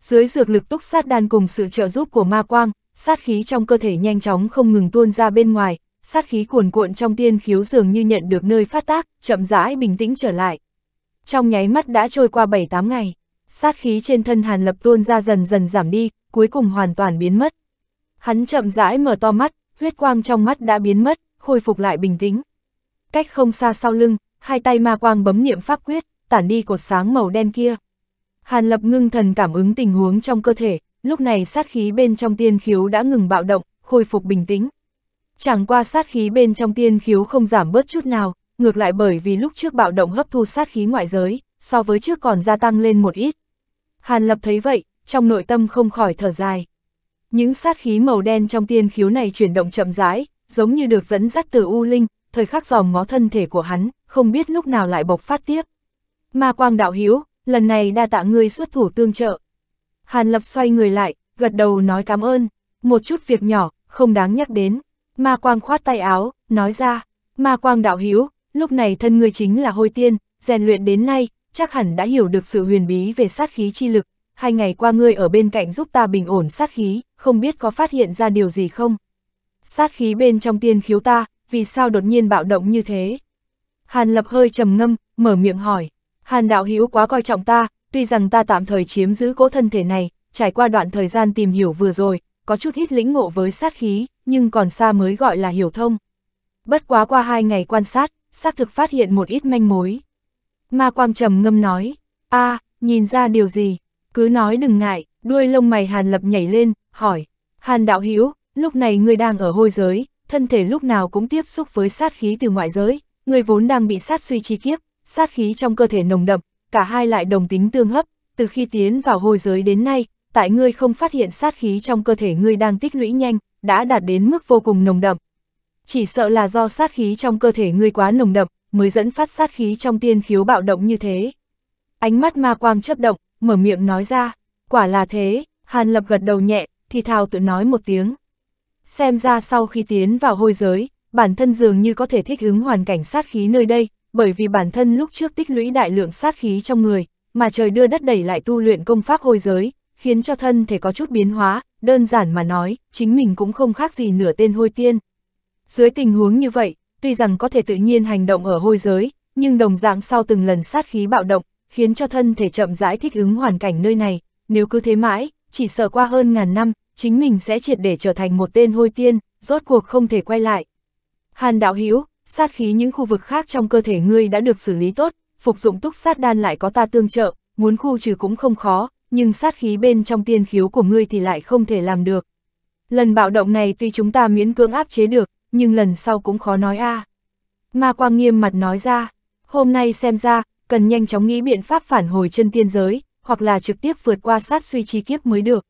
Dưới dược lực túc sát đan cùng sự trợ giúp của ma quang, sát khí trong cơ thể nhanh chóng không ngừng tuôn ra bên ngoài, sát khí cuồn cuộn trong tiên khiếu dường như nhận được nơi phát tác, chậm rãi bình tĩnh trở lại. Trong nháy mắt đã trôi qua 7-8 ngày, sát khí trên thân Hàn Lập tuôn ra dần dần giảm đi, cuối cùng hoàn toàn biến mất. Hắn chậm rãi mở to mắt, huyết quang trong mắt đã biến mất, khôi phục lại bình tĩnh. Cách không xa sau lưng, hai tay ma quang bấm niệm pháp quyết, tản đi cột sáng màu đen kia. Hàn Lập ngưng thần cảm ứng tình huống trong cơ thể, lúc này sát khí bên trong tiên khiếu đã ngừng bạo động, khôi phục bình tĩnh. Chẳng qua sát khí bên trong tiên khiếu không giảm bớt chút nào, ngược lại bởi vì lúc trước bạo động hấp thu sát khí ngoại giới, so với trước còn gia tăng lên một ít. Hàn Lập thấy vậy, trong nội tâm không khỏi thở dài. Những sát khí màu đen trong tiên khiếu này chuyển động chậm rãi, giống như được dẫn dắt từ U Linh, thời khắc dòm ngó thân thể của hắn, không biết lúc nào lại bộc phát tiếp. Ma Quang Đạo Hiếu, lần này đa tạ ngươi xuất thủ tương trợ. Hàn Lập xoay người lại, gật đầu nói cảm ơn, một chút việc nhỏ, không đáng nhắc đến. Ma Quang khoát tay áo, nói ra, Ma Quang đạo hiếu, lúc này thân người chính là hôi tiên, rèn luyện đến nay, chắc hẳn đã hiểu được sự huyền bí về sát khí chi lực. Hai ngày qua ngươi ở bên cạnh giúp ta bình ổn sát khí, không biết có phát hiện ra điều gì không? Sát khí bên trong tiên khiếu ta, vì sao đột nhiên bạo động như thế? Hàn Lập hơi trầm ngâm, mở miệng hỏi. Hàn đạo hữu quá coi trọng ta, tuy rằng ta tạm thời chiếm giữ cỗ thân thể này, trải qua đoạn thời gian tìm hiểu vừa rồi, có chút hít lĩnh ngộ với sát khí, nhưng còn xa mới gọi là hiểu thông. Bất quá qua hai ngày quan sát, xác thực phát hiện một ít manh mối. Ma Quang trầm ngâm nói, a nhìn ra điều gì, cứ nói đừng ngại, đuôi lông mày Hàn Lập nhảy lên, hỏi, Hàn Đạo Hiếu, lúc này ngươi đang ở hôi giới, thân thể lúc nào cũng tiếp xúc với sát khí từ ngoại giới, ngươi vốn đang bị sát suy chi kiếp, sát khí trong cơ thể nồng đậm, cả hai lại đồng tính tương hấp, từ khi tiến vào hôi giới đến nay, tại ngươi không phát hiện sát khí trong cơ thể ngươi đang tích lũy nhanh, đã đạt đến mức vô cùng nồng đậm. Chỉ sợ là do sát khí trong cơ thể ngươi quá nồng đậm, mới dẫn phát sát khí trong tiên khiếu bạo động như thế. Ánh mắt ma quang chấp động, mở miệng nói ra, quả là thế, Hàn Lập gật đầu nhẹ, thì thào tự nói một tiếng. Xem ra sau khi tiến vào hôi giới, bản thân dường như có thể thích ứng hoàn cảnh sát khí nơi đây, bởi vì bản thân lúc trước tích lũy đại lượng sát khí trong người, mà trời đưa đất đẩy lại tu luyện công pháp hôi giới, khiến cho thân thể có chút biến hóa, đơn giản mà nói, chính mình cũng không khác gì nửa tên hôi tiên. Dưới tình huống như vậy, tuy rằng có thể tự nhiên hành động ở hôi giới, nhưng đồng dạng sau từng lần sát khí bạo động, khiến cho thân thể chậm rãi thích ứng hoàn cảnh nơi này, nếu cứ thế mãi, chỉ sợ qua hơn ngàn năm, chính mình sẽ triệt để trở thành một tên hôi tiên, rốt cuộc không thể quay lại. Hàn đạo Hiếu sát khí những khu vực khác trong cơ thể ngươi đã được xử lý tốt, phục dụng túc sát đan lại có ta tương trợ, muốn khu trừ cũng không khó, nhưng sát khí bên trong tiên khiếu của ngươi thì lại không thể làm được. Lần bạo động này tuy chúng ta miễn cưỡng áp chế được, nhưng lần sau cũng khó nói a. À. Ma Quang nghiêm mặt nói ra, hôm nay xem ra, cần nhanh chóng nghĩ biện pháp phản hồi chân tiên giới, hoặc là trực tiếp vượt qua sát suy chi kiếp mới được.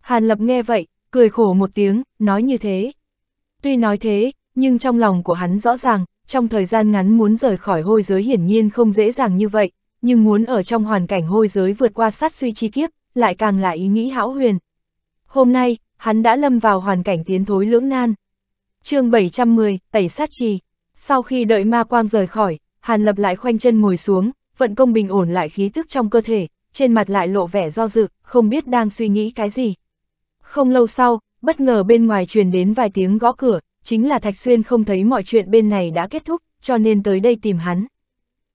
Hàn Lập nghe vậy, cười khổ một tiếng, nói như thế. Tuy nói thế, nhưng trong lòng của hắn rõ ràng, trong thời gian ngắn muốn rời khỏi hôi giới hiển nhiên không dễ dàng như vậy, nhưng muốn ở trong hoàn cảnh hôi giới vượt qua sát suy chi kiếp, lại càng là ý nghĩ hão huyền. Hôm nay, hắn đã lâm vào hoàn cảnh tiến thối lưỡng nan. chương 710, Tẩy Sát Trì. Sau khi đợi ma quang rời khỏi, Hàn Lập lại khoanh chân ngồi xuống, vận công bình ổn lại khí tức trong cơ thể, trên mặt lại lộ vẻ do dự, không biết đang suy nghĩ cái gì. Không lâu sau, bất ngờ bên ngoài truyền đến vài tiếng gõ cửa, chính là Thạch Xuyên không thấy mọi chuyện bên này đã kết thúc, cho nên tới đây tìm hắn.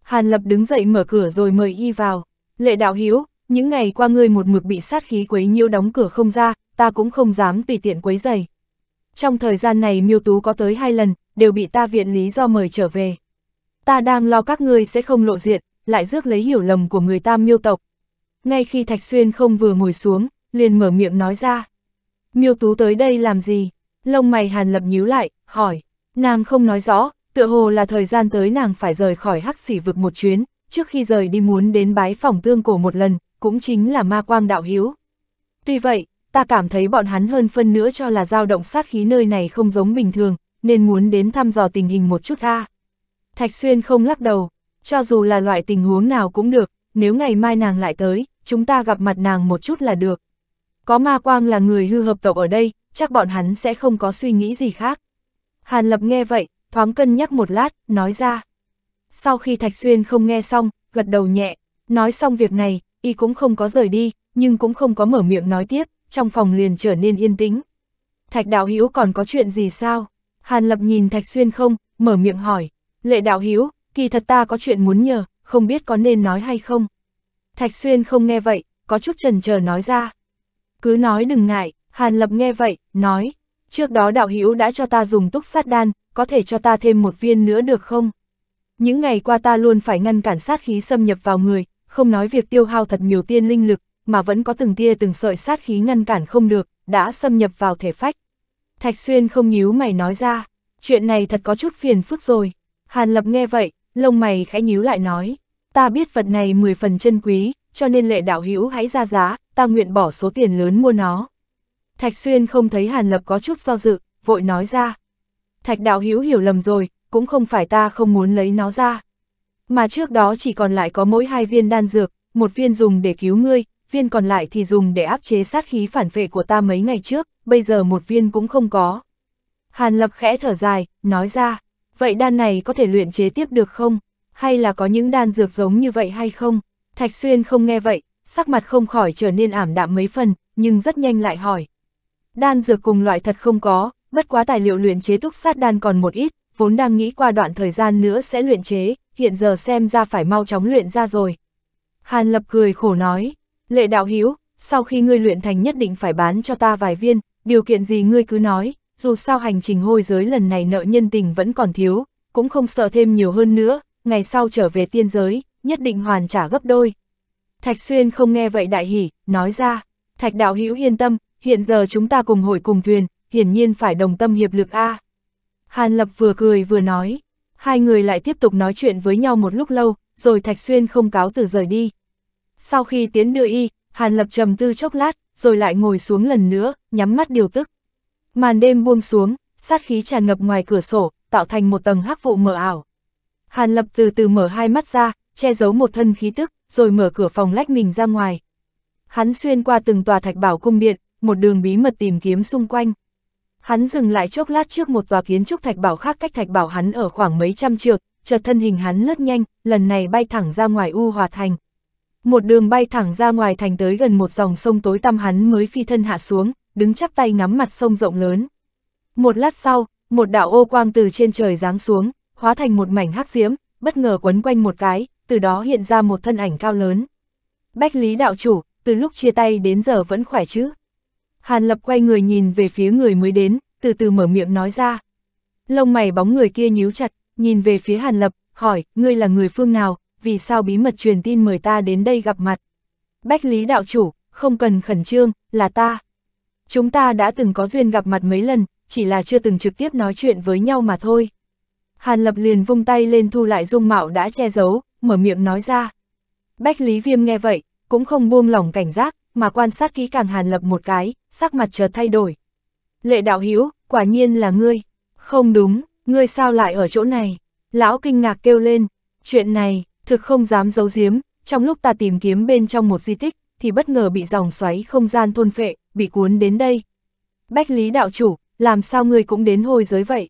Hàn Lập đứng dậy mở cửa rồi mời y vào. Lệ đạo hiếu, những ngày qua ngươi một mực bị sát khí quấy nhiễu đóng cửa không ra, ta cũng không dám tùy tiện quấy giày. Trong thời gian này miêu tú có tới hai lần, đều bị ta viện lý do mời trở về. Ta đang lo các ngươi sẽ không lộ diện, lại rước lấy hiểu lầm của người ta miêu tộc. Ngay khi Thạch Xuyên không vừa ngồi xuống, liền mở miệng nói ra. Miêu tú tới đây làm gì? lông mày Hàn Lập nhíu lại, hỏi, nàng không nói rõ, tựa hồ là thời gian tới nàng phải rời khỏi hắc xỉ vực một chuyến, trước khi rời đi muốn đến bái phòng tương cổ một lần, cũng chính là ma quang đạo hiếu. Tuy vậy, ta cảm thấy bọn hắn hơn phân nữa cho là dao động sát khí nơi này không giống bình thường, nên muốn đến thăm dò tình hình một chút ra. Thạch Xuyên không lắc đầu, cho dù là loại tình huống nào cũng được, nếu ngày mai nàng lại tới, chúng ta gặp mặt nàng một chút là được. Có ma quang là người hư hợp tộc ở đây, chắc bọn hắn sẽ không có suy nghĩ gì khác. Hàn Lập nghe vậy, thoáng cân nhắc một lát, nói ra. Sau khi Thạch Xuyên không nghe xong, gật đầu nhẹ, nói xong việc này, y cũng không có rời đi, nhưng cũng không có mở miệng nói tiếp, trong phòng liền trở nên yên tĩnh. Thạch Đạo Hiếu còn có chuyện gì sao? Hàn Lập nhìn Thạch Xuyên không, mở miệng hỏi. Lệ Đạo Hiếu, kỳ thật ta có chuyện muốn nhờ, không biết có nên nói hay không? Thạch Xuyên không nghe vậy, có chút trần chờ nói ra. Cứ nói đừng ngại, Hàn Lập nghe vậy, nói, trước đó đạo hữu đã cho ta dùng túc sát đan, có thể cho ta thêm một viên nữa được không? Những ngày qua ta luôn phải ngăn cản sát khí xâm nhập vào người, không nói việc tiêu hao thật nhiều tiên linh lực, mà vẫn có từng tia từng sợi sát khí ngăn cản không được, đã xâm nhập vào thể phách. Thạch Xuyên không nhíu mày nói ra, chuyện này thật có chút phiền phức rồi. Hàn Lập nghe vậy, lông mày khẽ nhíu lại nói, ta biết vật này 10 phần chân quý, cho nên lệ đạo hữu hãy ra giá, ta nguyện bỏ số tiền lớn mua nó. Thạch Xuyên không thấy Hàn Lập có chút do dự, vội nói ra. Thạch đạo hữu hiểu lầm rồi, cũng không phải ta không muốn lấy nó ra. Mà trước đó chỉ còn lại có mỗi hai viên đan dược, một viên dùng để cứu ngươi, viên còn lại thì dùng để áp chế sát khí phản vệ của ta mấy ngày trước, bây giờ một viên cũng không có. Hàn Lập khẽ thở dài, nói ra, vậy đan này có thể luyện chế tiếp được không? Hay là có những đan dược giống như vậy hay không? Thạch Xuyên không nghe vậy, sắc mặt không khỏi trở nên ảm đạm mấy phần, nhưng rất nhanh lại hỏi, Đan dược cùng loại thật không có, bất quá tài liệu luyện chế túc sát đan còn một ít, vốn đang nghĩ qua đoạn thời gian nữa sẽ luyện chế, hiện giờ xem ra phải mau chóng luyện ra rồi. Hàn Lập cười khổ nói, lệ đạo hiếu, sau khi ngươi luyện thành nhất định phải bán cho ta vài viên, điều kiện gì ngươi cứ nói, dù sao hành trình hôi giới lần này nợ nhân tình vẫn còn thiếu, cũng không sợ thêm nhiều hơn nữa, ngày sau trở về tiên giới, nhất định hoàn trả gấp đôi. Thạch Xuyên không nghe vậy đại hỉ, nói ra, Thạch đạo hữu yên tâm, hiện giờ chúng ta cùng hội cùng thuyền, hiển nhiên phải đồng tâm hiệp lực A. Hàn Lập vừa cười vừa nói, hai người lại tiếp tục nói chuyện với nhau một lúc lâu, rồi Thạch Xuyên không cáo từ rời đi. Sau khi tiến đưa y, Hàn Lập trầm tư chốc lát, rồi lại ngồi xuống lần nữa, nhắm mắt điều tức. Màn đêm buông xuống, sát khí tràn ngập ngoài cửa sổ, tạo thành một tầng hắc vụ mờ ảo. Hàn Lập từ từ mở hai mắt ra, che giấu một thân khí tức, rồi mở cửa phòng lách mình ra ngoài. Hắn xuyên qua từng tòa thạch bảo cung điện, một đường bí mật tìm kiếm xung quanh. Hắn dừng lại chốc lát trước một tòa kiến trúc thạch bảo khác cách thạch bảo hắn ở khoảng mấy trăm trượng, chợt thân hình hắn lướt nhanh, lần này bay thẳng ra ngoài U Hòa Thành. Một đường bay thẳng ra ngoài thành tới gần một dòng sông tối tăm hắn mới phi thân hạ xuống, đứng chắp tay ngắm mặt sông rộng lớn. Một lát sau, một đạo ô quang từ trên trời giáng xuống, hóa thành một mảnh hắc diễm, bất ngờ quấn quanh một cái, từ đó hiện ra một thân ảnh cao lớn. Bách Lý đạo chủ, từ lúc chia tay đến giờ vẫn khỏe chứ? Hàn Lập quay người nhìn về phía người mới đến, từ từ mở miệng nói ra. Lông mày bóng người kia nhíu chặt, nhìn về phía Hàn Lập, hỏi, ngươi là người phương nào, vì sao bí mật truyền tin mời ta đến đây gặp mặt. Bách Lý Đạo Chủ, không cần khẩn trương, là ta. Chúng ta đã từng có duyên gặp mặt mấy lần, chỉ là chưa từng trực tiếp nói chuyện với nhau mà thôi. Hàn Lập liền vung tay lên thu lại dung mạo đã che giấu, mở miệng nói ra. Bách Lý Viêm nghe vậy, cũng không buông lỏng cảnh giác, mà quan sát kỹ càng Hàn Lập một cái, sắc mặt chợt thay đổi. Lệ đạo hiếu, quả nhiên là ngươi. Không đúng, ngươi sao lại ở chỗ này? Lão kinh ngạc kêu lên, chuyện này, thực không dám giấu giếm, trong lúc ta tìm kiếm bên trong một di tích, thì bất ngờ bị dòng xoáy không gian thôn phệ, bị cuốn đến đây. Bách lý đạo chủ, làm sao ngươi cũng đến hồi giới vậy?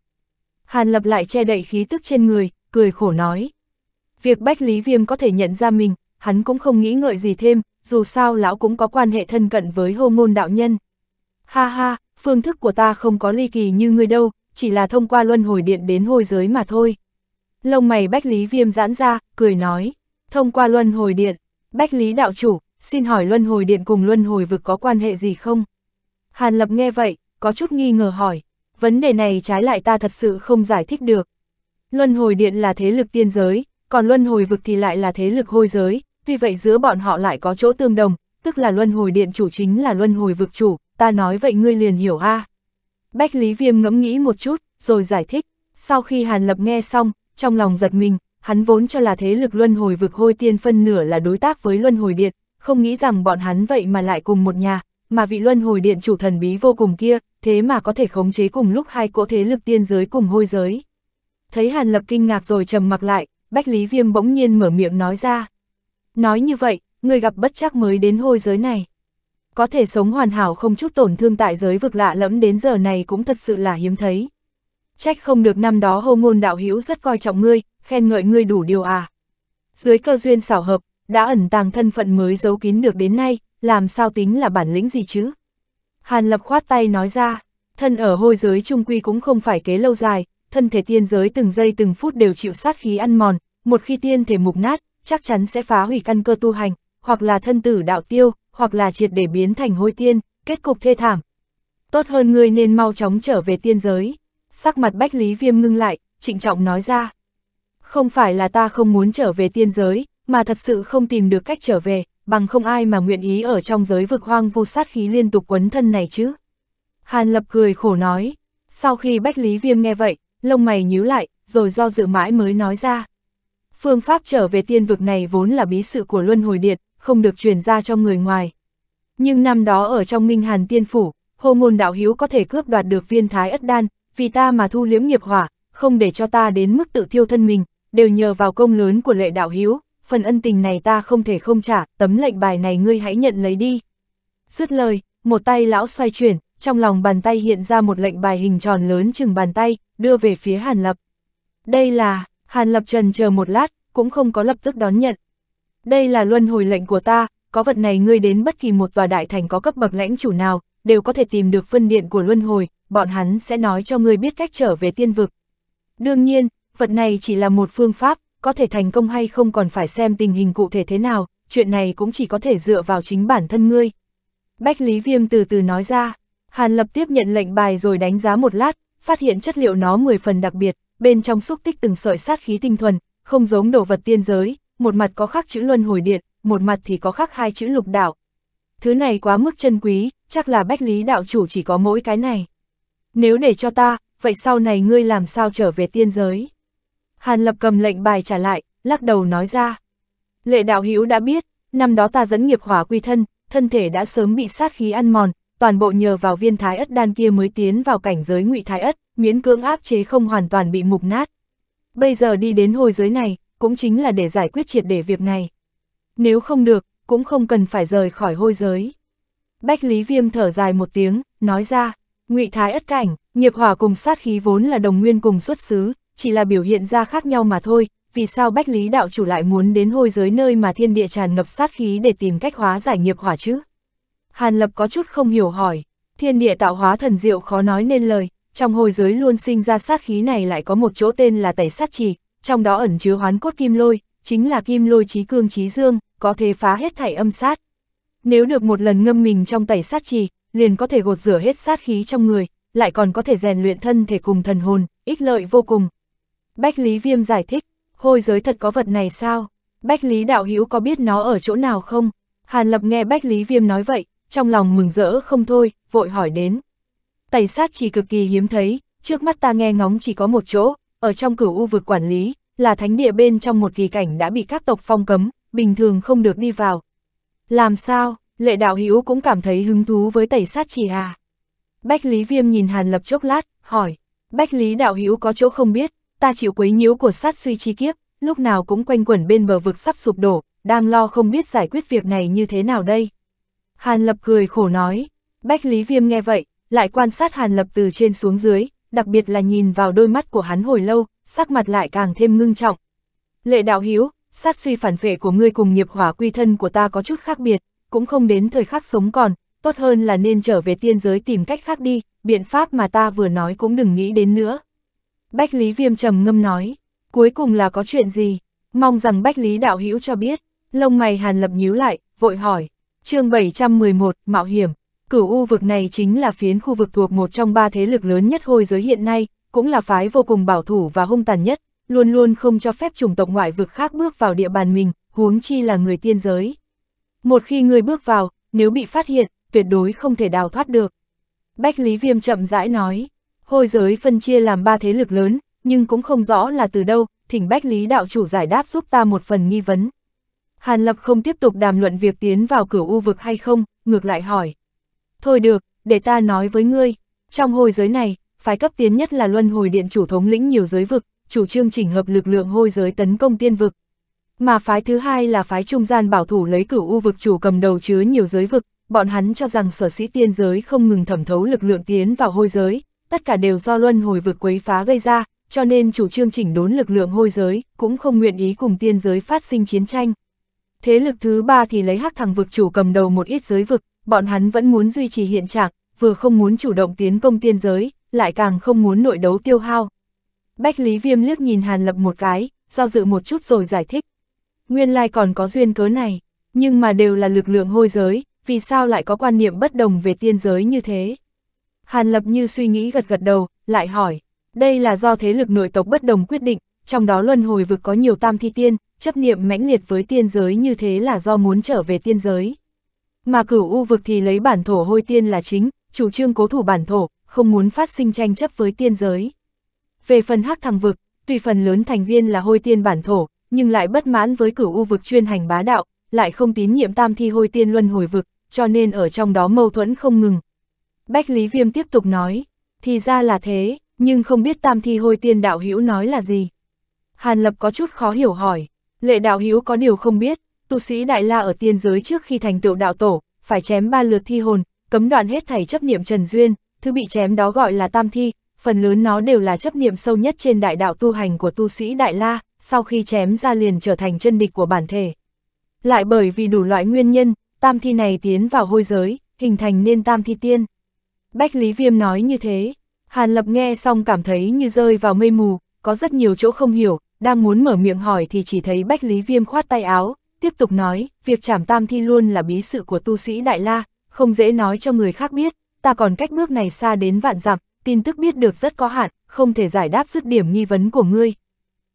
Hàn Lập lại che đậy khí tức trên người, cười khổ nói. Việc Bách Lý Viêm có thể nhận ra mình, hắn cũng không nghĩ ngợi gì thêm, dù sao lão cũng có quan hệ thân cận với hô ngôn đạo nhân. Ha ha, phương thức của ta không có ly kỳ như ngươi đâu, chỉ là thông qua luân hồi điện đến hồi giới mà thôi. Lông mày Bách Lý Viêm giãn ra, cười nói, thông qua luân hồi điện, Bách Lý đạo chủ, xin hỏi luân hồi điện cùng luân hồi vực có quan hệ gì không? Hàn Lập nghe vậy, có chút nghi ngờ hỏi, vấn đề này trái lại ta thật sự không giải thích được. Luân hồi điện là thế lực tiên giới, còn luân hồi vực thì lại là thế lực hôi giới, tuy vậy giữa bọn họ lại có chỗ tương đồng, tức là luân hồi điện chủ chính là luân hồi vực chủ, ta nói vậy ngươi liền hiểu a Bách Lý Viêm ngẫm nghĩ một chút, rồi giải thích, sau khi Hàn Lập nghe xong, trong lòng giật mình, hắn vốn cho là thế lực luân hồi vực hôi tiên phân nửa là đối tác với luân hồi điện, không nghĩ rằng bọn hắn vậy mà lại cùng một nhà, mà vị luân hồi điện chủ thần bí vô cùng kia, thế mà có thể khống chế cùng lúc hai cỗ thế lực tiên giới cùng hôi giới. Thấy Hàn Lập kinh ngạc rồi trầm mặc lại, Bách Lý Viêm bỗng nhiên mở miệng nói ra. Nói như vậy, người gặp bất chắc mới đến hôi giới này. Có thể sống hoàn hảo không chút tổn thương tại giới vực lạ lẫm đến giờ này cũng thật sự là hiếm thấy. Trách không được năm đó hô ngôn đạo hữu rất coi trọng ngươi, khen ngợi ngươi đủ điều à. Dưới cơ duyên xảo hợp, đã ẩn tàng thân phận mới giấu kín được đến nay, làm sao tính là bản lĩnh gì chứ? Hàn lập khoát tay nói ra, thân ở hôi giới trung quy cũng không phải kế lâu dài, thân thể tiên giới từng giây từng phút đều chịu sát khí ăn mòn, một khi tiên thể mục nát, chắc chắn sẽ phá hủy căn cơ tu hành, hoặc là thân tử đạo tiêu, hoặc là triệt để biến thành hôi tiên, kết cục thê thảm. Tốt hơn ngươi nên mau chóng trở về tiên giới. Sắc mặt Bách Lý Viêm ngưng lại, trịnh trọng nói ra. Không phải là ta không muốn trở về tiên giới, mà thật sự không tìm được cách trở về, bằng không ai mà nguyện ý ở trong giới vực hoang vu sát khí liên tục quấn thân này chứ. Hàn Lập cười khổ nói. Sau khi Bách Lý Viêm nghe vậy, lông mày nhíu lại, rồi do dự mãi mới nói ra phương pháp trở về tiên vực này vốn là bí sự của Luân Hồi Điện, không được truyền ra cho người ngoài. Nhưng năm đó ở trong Minh Hàn Tiên Phủ, Hồ Ngôn Đạo Hiếu có thể cướp đoạt được viên thái ất đan, vì ta mà thu liếm nghiệp hỏa, không để cho ta đến mức tự thiêu thân mình, đều nhờ vào công lớn của lệ đạo hiếu, phần ân tình này ta không thể không trả, tấm lệnh bài này ngươi hãy nhận lấy đi. Dứt lời, một tay lão xoay chuyển, trong lòng bàn tay hiện ra một lệnh bài hình tròn lớn chừng bàn tay, đưa về phía Hàn Lập. Đây là, Hàn Lập Trần chờ một lát, cũng không có lập tức đón nhận. Đây là luân hồi lệnh của ta, có vật này ngươi đến bất kỳ một tòa đại thành có cấp bậc lãnh chủ nào, đều có thể tìm được phân điện của luân hồi, bọn hắn sẽ nói cho ngươi biết cách trở về tiên vực. Đương nhiên, vật này chỉ là một phương pháp, có thể thành công hay không còn phải xem tình hình cụ thể thế nào, chuyện này cũng chỉ có thể dựa vào chính bản thân ngươi. Bách Lý Viêm từ từ nói ra, Hàn Lập tiếp nhận lệnh bài rồi đánh giá một lát, phát hiện chất liệu nó 10 phần đặc biệt, bên trong xúc tích từng sợi sát khí tinh thuần, không giống đồ vật tiên giới, một mặt có khắc chữ luân hồi điện, một mặt thì có khắc hai chữ lục đạo. Thứ này quá mức chân quý, chắc là bách lý đạo chủ chỉ có mỗi cái này. Nếu để cho ta, vậy sau này ngươi làm sao trở về tiên giới? Hàn Lập cầm lệnh bài trả lại, lắc đầu nói ra. Lệ đạo hữu đã biết, năm đó ta dẫn nghiệp hỏa quy thân, thân thể đã sớm bị sát khí ăn mòn, toàn bộ nhờ vào viên thái ất đan kia mới tiến vào cảnh giới ngụy thái ất, miễn cưỡng áp chế không hoàn toàn bị mục nát. Bây giờ đi đến hồi giới này, cũng chính là để giải quyết triệt để việc này. Nếu không được, cũng không cần phải rời khỏi hôi giới. Bách Lý Viêm thở dài một tiếng, nói ra, ngụy thái ất cảnh, nghiệp hỏa cùng sát khí vốn là đồng nguyên cùng xuất xứ, chỉ là biểu hiện ra khác nhau mà thôi, vì sao Bách Lý Đạo Chủ lại muốn đến hôi giới nơi mà thiên địa tràn ngập sát khí để tìm cách hóa giải nghiệp hỏa chứ? Hàn Lập có chút không hiểu hỏi, thiên địa tạo hóa thần diệu khó nói nên lời, trong hồi giới luôn sinh ra sát khí này lại có một chỗ tên là tẩy sát trì, trong đó ẩn chứa hoán cốt kim lôi, chính là kim lôi trí cương trí dương, có thể phá hết thảy âm sát. Nếu được một lần ngâm mình trong tẩy sát trì, liền có thể gột rửa hết sát khí trong người, lại còn có thể rèn luyện thân thể cùng thần hồn, ích lợi vô cùng. Bách Lý Viêm giải thích, hôi giới thật có vật này sao? Bách Lý Đạo Hữu có biết nó ở chỗ nào không? Hàn Lập nghe Bách Lý Viêm nói vậy, trong lòng mừng rỡ không thôi, vội hỏi đến. Tẩy sát chỉ cực kỳ hiếm thấy, trước mắt ta nghe ngóng chỉ có một chỗ, ở trong cửu u vực quản lý, là thánh địa bên trong một kỳ cảnh đã bị các tộc phong cấm, bình thường không được đi vào. Làm sao, lệ đạo hữu cũng cảm thấy hứng thú với tẩy sát chỉ hà. Bách Lý Viêm nhìn Hàn Lập chốc lát, hỏi, Bách Lý đạo hữu có chỗ không biết, ta chịu quấy nhiễu của sát suy chi kiếp, lúc nào cũng quanh quẩn bên bờ vực sắp sụp đổ, đang lo không biết giải quyết việc này như thế nào đây. Hàn Lập cười khổ nói. Bách Lý Viêm nghe vậy, lại quan sát Hàn Lập từ trên xuống dưới, đặc biệt là nhìn vào đôi mắt của hắn hồi lâu, sắc mặt lại càng thêm ngưng trọng. Lệ đạo hiếu, sát suy phản phệ của ngươi cùng nghiệp hỏa quy thân của ta có chút khác biệt, cũng không đến thời khắc sống còn, tốt hơn là nên trở về tiên giới tìm cách khác đi, biện pháp mà ta vừa nói cũng đừng nghĩ đến nữa. Bách Lý Viêm trầm ngâm nói, cuối cùng là có chuyện gì, mong rằng Bách Lý đạo Hiếu cho biết, lông mày Hàn Lập nhíu lại, vội hỏi, chương 711, Mạo hiểm. Cửu U vực này chính là phiến khu vực thuộc một trong ba thế lực lớn nhất hôi giới hiện nay, cũng là phái vô cùng bảo thủ và hung tàn nhất, luôn luôn không cho phép chủng tộc ngoại vực khác bước vào địa bàn mình, huống chi là người tiên giới. Một khi người bước vào, nếu bị phát hiện, tuyệt đối không thể đào thoát được. Bách Lý Viêm chậm rãi nói, hôi giới phân chia làm ba thế lực lớn, nhưng cũng không rõ là từ đâu, thỉnh Bách Lý đạo chủ giải đáp giúp ta một phần nghi vấn. Hàn Lập không tiếp tục đàm luận việc tiến vào cửa u vực hay không, ngược lại hỏi. Thôi được, để ta nói với ngươi. Trong hồi giới này, phái cấp tiến nhất là luân hồi điện chủ thống lĩnh nhiều giới vực, chủ trương chỉnh hợp lực lượng hôi giới tấn công tiên vực. Mà phái thứ hai là phái trung gian bảo thủ lấy cửu u vực chủ cầm đầu chứa nhiều giới vực, bọn hắn cho rằng sở sĩ tiên giới không ngừng thẩm thấu lực lượng tiến vào hôi giới, tất cả đều do luân hồi vực quấy phá gây ra, cho nên chủ trương chỉnh đốn lực lượng hôi giới, cũng không nguyện ý cùng tiên giới phát sinh chiến tranh. Thế lực thứ ba thì lấy hắc thằng vực chủ cầm đầu một ít giới vực, bọn hắn vẫn muốn duy trì hiện trạng, vừa không muốn chủ động tiến công tiên giới, lại càng không muốn nội đấu tiêu hao. Bách Lý Viêm liếc nhìn Hàn Lập một cái, do dự một chút rồi giải thích. Nguyên lai còn có duyên cớ này, nhưng mà đều là lực lượng hôi giới, vì sao lại có quan niệm bất đồng về tiên giới như thế? Hàn Lập như suy nghĩ gật gật đầu, lại hỏi, đây là do thế lực nội tộc bất đồng quyết định, trong đó luân hồi vực có nhiều tam thi tiên, chấp niệm mãnh liệt với tiên giới như thế là do muốn trở về tiên giới. Mà cửu u vực thì lấy bản thổ hôi tiên là chính, chủ trương cố thủ bản thổ, không muốn phát sinh tranh chấp với tiên giới. Về phần hắc thằng vực, tuy phần lớn thành viên là hôi tiên bản thổ, nhưng lại bất mãn với cửu u vực chuyên hành bá đạo, lại không tín nhiệm tam thi hôi tiên luân hồi vực, cho nên ở trong đó mâu thuẫn không ngừng. Bách Lý Viêm tiếp tục nói, thì ra là thế, nhưng không biết tam thi hôi tiên đạo hữu nói là gì. Hàn Lập có chút khó hiểu hỏi, Lệ đạo hữu có điều không biết, tu sĩ Đại La ở tiên giới trước khi thành tựu đạo tổ, phải chém ba lượt thi hồn, cấm đoạn hết thảy chấp niệm trần duyên, thứ bị chém đó gọi là tam thi, phần lớn nó đều là chấp niệm sâu nhất trên đại đạo tu hành của tu sĩ Đại La, sau khi chém ra liền trở thành chân địch của bản thể. Lại bởi vì đủ loại nguyên nhân, tam thi này tiến vào hôi giới, hình thành nên tam thi tiên. Bách Lý Viêm nói như thế, Hàn Lập nghe xong cảm thấy như rơi vào mây mù, có rất nhiều chỗ không hiểu, đang muốn mở miệng hỏi thì chỉ thấy Bách Lý Viêm khoát tay áo, tiếp tục nói, việc trảm tam thi luôn là bí sự của tu sĩ Đại La, không dễ nói cho người khác biết, ta còn cách bước này xa đến vạn dặm, tin tức biết được rất có hạn, không thể giải đáp dứt điểm nghi vấn của ngươi.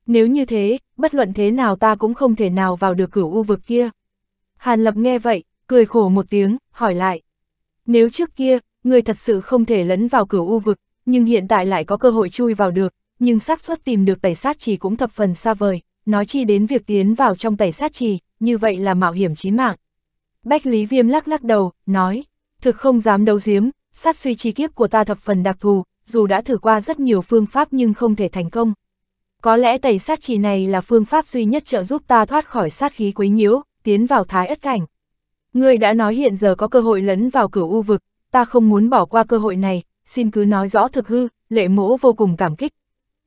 Nếu như thế, bất luận thế nào ta cũng không thể nào vào được cửu u vực kia. Hàn Lập nghe vậy, cười khổ một tiếng, hỏi lại. Nếu trước kia, người thật sự không thể lẫn vào cửu u vực, nhưng hiện tại lại có cơ hội chui vào được, nhưng xác suất tìm được tẩy sát trì cũng thập phần xa vời, nói chi đến việc tiến vào trong tẩy sát trì, như vậy là mạo hiểm chí mạng. Bách Lý Viêm lắc lắc đầu, nói, thực không dám đấu giếm, sát suy chi kiếp của ta thập phần đặc thù, dù đã thử qua rất nhiều phương pháp nhưng không thể thành công. Có lẽ tẩy sát trì này là phương pháp duy nhất trợ giúp ta thoát khỏi sát khí quấy nhiễu, tiến vào thái ất cảnh. Ngươi đã nói hiện giờ có cơ hội lấn vào cửu u vực, ta không muốn bỏ qua cơ hội này, xin cứ nói rõ thực hư, lệ mỗ vô cùng cảm kích,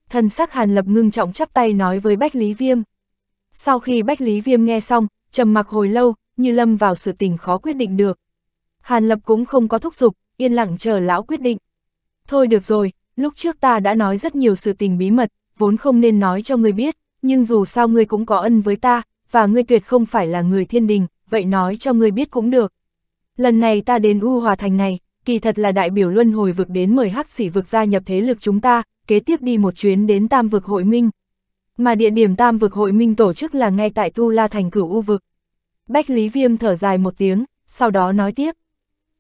thân sắc Hàn Lập ngưng trọng chắp tay nói với Bách Lý Viêm. Sau khi Bách Lý Viêm nghe xong, trầm mặc hồi lâu, như lâm vào sự tình khó quyết định được. Hàn Lập cũng không có thúc giục, yên lặng chờ lão quyết định. Thôi được rồi, lúc trước ta đã nói rất nhiều sự tình bí mật, vốn không nên nói cho người biết, nhưng dù sao người cũng có ân với ta, và ngươi tuyệt không phải là người thiên đình, vậy nói cho người biết cũng được. Lần này ta đến U Hòa Thành này, kỳ thật là đại biểu luân hồi vực đến mời hắc sĩ vực gia nhập thế lực chúng ta, kế tiếp đi một chuyến đến Tam vực hội minh. Mà địa điểm Tam vực hội minh tổ chức là ngay tại Tu La thành cửu U vực. Bách Lý Viêm thở dài một tiếng, sau đó nói tiếp.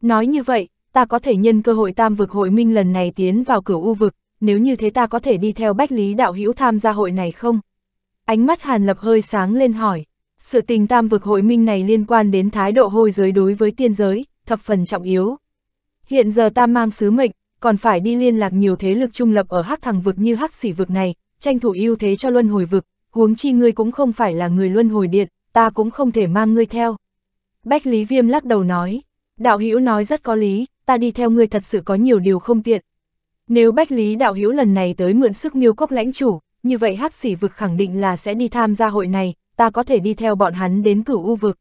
Nói như vậy, ta có thể nhân cơ hội Tam vực hội minh lần này tiến vào cửu U vực, nếu như thế ta có thể đi theo Bách Lý đạo hữu tham gia hội này không? Ánh mắt Hàn Lập hơi sáng lên hỏi. Sự tình tam vực hội minh này liên quan đến thái độ hôi giới đối với tiên giới, thập phần trọng yếu, Hiện giờ ta mang sứ mệnh, còn phải đi liên lạc nhiều thế lực trung lập ở hắc thằng vực như hắc sỉ vực này, tranh thủ ưu thế cho luân hồi vực, huống chi ngươi cũng không phải là người luân hồi điện, ta cũng không thể mang ngươi theo. Bách Lý Viêm lắc đầu nói, đạo hữu nói rất có lý, ta đi theo ngươi thật sự có nhiều điều không tiện. Nếu Bách Lý đạo hữu lần này tới mượn sức miêu cốc lãnh chủ, như vậy hắc sỉ vực khẳng định là sẽ đi tham gia hội này, ta có thể đi theo bọn hắn đến cửu u vực.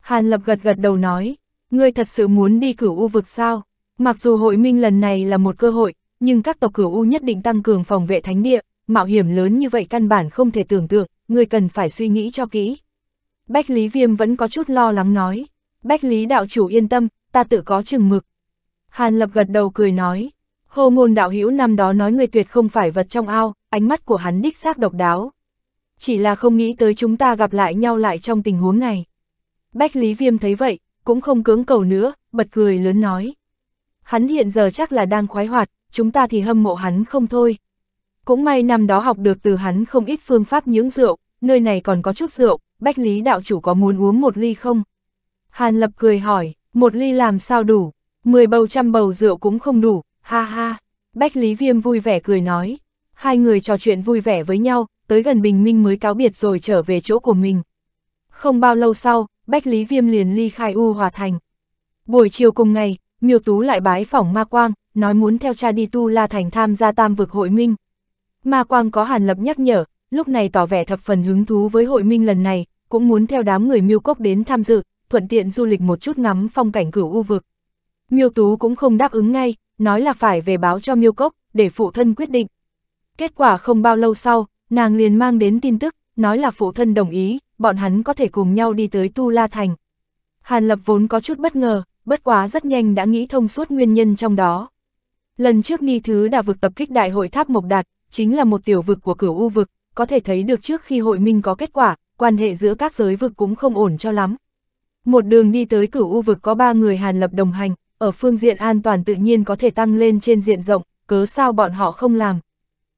Hàn Lập gật gật đầu nói, ngươi thật sự muốn đi cửu u vực sao? Mặc dù hội minh lần này là một cơ hội, nhưng các tộc cửu U nhất định tăng cường phòng vệ thánh địa, mạo hiểm lớn như vậy căn bản không thể tưởng tượng, người cần phải suy nghĩ cho kỹ. Bách Lý Viêm vẫn có chút lo lắng nói, Bách Lý đạo chủ yên tâm, ta tự có chừng mực. Hàn Lập gật đầu cười nói, hô ngôn đạo hữu năm đó nói người tuyệt không phải vật trong ao, ánh mắt của hắn đích xác độc đáo. Chỉ là không nghĩ tới chúng ta gặp lại nhau lại trong tình huống này. Bách Lý Viêm thấy vậy, cũng không cưỡng cầu nữa, bật cười lớn nói hắn hiện giờ chắc là đang khoái hoạt, chúng ta thì hâm mộ hắn không thôi. Cũng may năm đó học được từ hắn không ít phương pháp nhưỡng rượu, nơi này còn có chút rượu, Bách Lý đạo chủ có muốn uống một ly không? Hàn Lập cười hỏi, một ly làm sao đủ, mười bầu trăm bầu rượu cũng không đủ, ha ha. Bách Lý Viêm vui vẻ cười nói, hai người trò chuyện vui vẻ với nhau, tới gần bình minh mới cáo biệt rồi trở về chỗ của mình. Không bao lâu sau, Bách Lý Viêm liền ly khai U Hòa Thành. Buổi chiều cùng ngày, Miêu Tú lại bái phỏng Ma Quang, nói muốn theo cha đi Tu La Thành tham gia tam vực hội minh. Ma Quang có Hàn Lập nhắc nhở, lúc này tỏ vẻ thập phần hứng thú với hội minh lần này, cũng muốn theo đám người miêu cốc đến tham dự, thuận tiện du lịch một chút ngắm phong cảnh cửu u vực. Miêu Tú cũng không đáp ứng ngay, nói là phải về báo cho miêu cốc, để phụ thân quyết định. Kết quả không bao lâu sau, nàng liền mang đến tin tức, nói là phụ thân đồng ý, bọn hắn có thể cùng nhau đi tới Tu La Thành. Hàn Lập vốn có chút bất ngờ, bất quá rất nhanh đã nghĩ thông suốt nguyên nhân trong đó. Lần trước Ni Thứ đã vực tập kích đại hội tháp Mộc Đạt, chính là một tiểu vực của cửu u vực, có thể thấy được trước khi hội minh có kết quả, quan hệ giữa các giới vực cũng không ổn cho lắm. Một đường đi tới cửu u vực có ba người Hàn Lập đồng hành, ở phương diện an toàn tự nhiên có thể tăng lên trên diện rộng, cớ sao bọn họ không làm.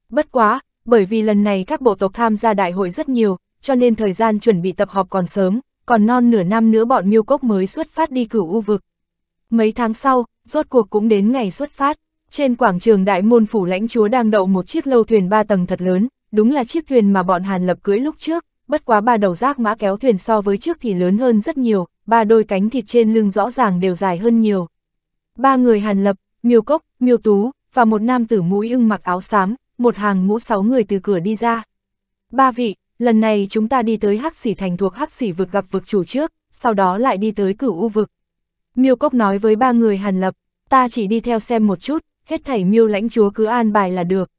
Bất quá, bởi vì lần này các bộ tộc tham gia đại hội rất nhiều, cho nên thời gian chuẩn bị tập họp còn sớm, còn non nửa năm nữa bọn miêu cốc mới xuất phát đi cửu u vực. Mấy tháng sau, rốt cuộc cũng đến ngày xuất phát, trên quảng trường đại môn phủ lãnh chúa đang đậu một chiếc lâu thuyền ba tầng thật lớn, đúng là chiếc thuyền mà bọn Hàn Lập cưới lúc trước, bất quá ba đầu rác mã kéo thuyền so với trước thì lớn hơn rất nhiều, ba đôi cánh thịt trên lưng rõ ràng đều dài hơn nhiều. Ba người Hàn Lập, Miêu Cốc, Miêu Tú, và một nam tử mũi ưng mặc áo xám, một hàng ngũ sáu người từ cửa đi ra. Ba vị, lần này chúng ta đi tới Hắc Sỉ Thành thuộc Hắc Sỉ vực gặp vực chủ trước, sau đó lại đi tới cửu u vực. Miêu Cốc nói với ba người Hàn Lập, ta chỉ đi theo xem một chút, hết thảy Miêu lãnh chúa cứ an bài là được.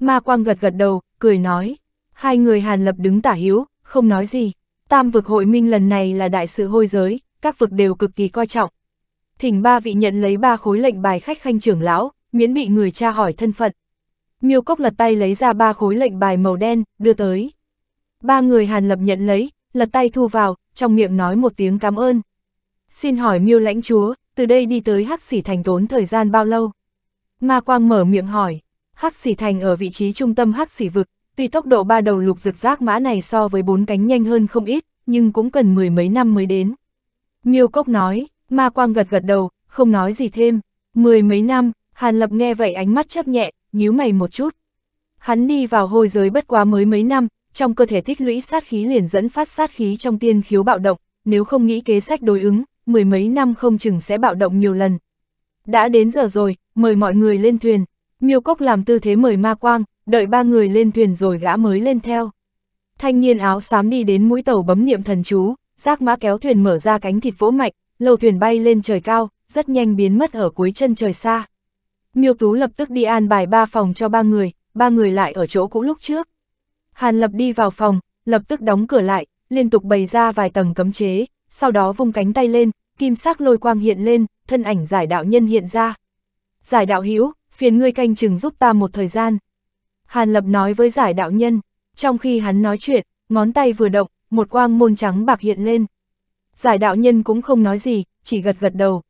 Ma Quang gật gật đầu, cười nói, hai người Hàn Lập đứng tả hiếu, không nói gì. Tam vực hội minh lần này là đại sự hôi giới, các vực đều cực kỳ coi trọng. Thỉnh ba vị nhận lấy ba khối lệnh bài khách khanh trưởng lão, miễn bị người tra hỏi thân phận. Miêu Cốc lật tay lấy ra ba khối lệnh bài màu đen, đưa tới. Ba người Hàn Lập nhận lấy, lật tay thu vào, trong miệng nói một tiếng cảm ơn. Xin hỏi miêu lãnh chúa, từ đây đi tới Hắc Sỉ Thành tốn thời gian bao lâu? Ma Quang mở miệng hỏi, Hắc Sỉ Thành ở vị trí trung tâm Hắc Sỉ Vực, tuy tốc độ ba đầu lục rực rác mã này so với bốn cánh nhanh hơn không ít, nhưng cũng cần mười mấy năm mới đến. Miêu Cốc nói, Ma Quang gật gật đầu, không nói gì thêm. Mười mấy năm, Hàn Lập nghe vậy ánh mắt chấp nhẹ, nhíu mày một chút. Hắn đi vào hôi giới bất quá mới mấy năm, trong cơ thể tích lũy sát khí liền dẫn phát sát khí trong tiên khiếu bạo động, nếu không nghĩ kế sách đối ứng, mười mấy năm không chừng sẽ bạo động nhiều lần. Đã đến giờ rồi, mời mọi người lên thuyền. Miêu Cốc làm tư thế mời Ma Quang, đợi ba người lên thuyền rồi gã mới lên theo. Thanh niên áo xám đi đến mũi tàu bấm niệm thần chú, giác mã kéo thuyền mở ra cánh thịt vỗ mạnh, lầu thuyền bay lên trời cao, rất nhanh biến mất ở cuối chân trời xa. Miêu Tú lập tức đi an bài ba phòng cho ba người, ba người lại ở chỗ cũ lúc trước. Hàn Lập đi vào phòng, lập tức đóng cửa lại, liên tục bày ra vài tầng cấm chế, sau đó vung cánh tay lên, kim sắc lôi quang hiện lên, thân ảnh giải đạo nhân hiện ra. Giải đạo hữu phiền ngươi canh chừng giúp ta một thời gian. Hàn Lập nói với giải đạo nhân, trong khi hắn nói chuyện, ngón tay vừa động, một quang môn trắng bạc hiện lên. Giải đạo nhân cũng không nói gì, chỉ gật gật đầu.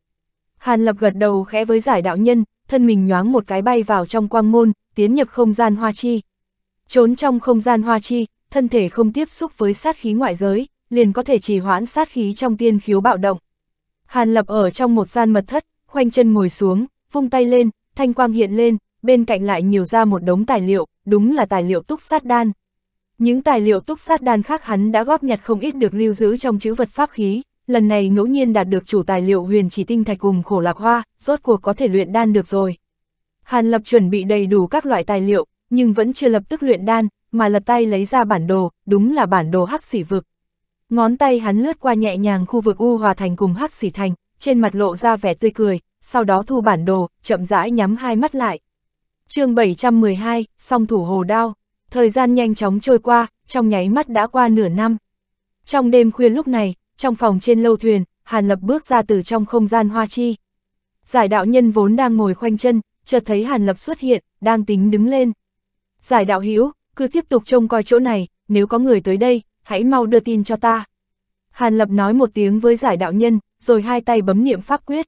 Hàn Lập gật đầu khẽ với giải đạo nhân, thân mình nhoáng một cái bay vào trong quang môn, tiến nhập không gian hoa chi. Trốn trong không gian hoa chi, thân thể không tiếp xúc với sát khí ngoại giới liền có thể trì hoãn sát khí trong tiên khiếu bạo động. Hàn Lập ở trong một gian mật thất, khoanh chân ngồi xuống, vung tay lên, thanh quang hiện lên, bên cạnh lại nhiều ra một đống tài liệu, đúng là tài liệu túc sát đan. Những tài liệu túc sát đan khác hắn đã góp nhặt không ít được lưu giữ trong chữ vật pháp khí, lần này ngẫu nhiên đạt được chủ tài liệu huyền chỉ tinh thạch cùng khổ lạc hoa, rốt cuộc có thể luyện đan được rồi. Hàn Lập chuẩn bị đầy đủ các loại tài liệu, nhưng vẫn chưa lập tức luyện đan, mà lật tay lấy ra bản đồ, đúng là bản đồ hắc xỉ vực. Ngón tay hắn lướt qua nhẹ nhàng khu vực U Hòa Thành cùng Hắc xỉ Thành, trên mặt lộ ra vẻ tươi cười, sau đó thu bản đồ, chậm rãi nhắm hai mắt lại. chương 712, song thủ hồ đao. Thời gian nhanh chóng trôi qua, trong nháy mắt đã qua nửa năm. Trong đêm khuya lúc này, trong phòng trên lâu thuyền, Hàn Lập bước ra từ trong không gian hoa chi. Giải đạo nhân vốn đang ngồi khoanh chân, chợt thấy Hàn Lập xuất hiện, đang tính đứng lên. Giải đạo hữu cứ tiếp tục trông coi chỗ này, nếu có người tới đây, hãy mau đưa tin cho ta. Hàn Lập nói một tiếng với giải đạo nhân, rồi hai tay bấm niệm pháp quyết.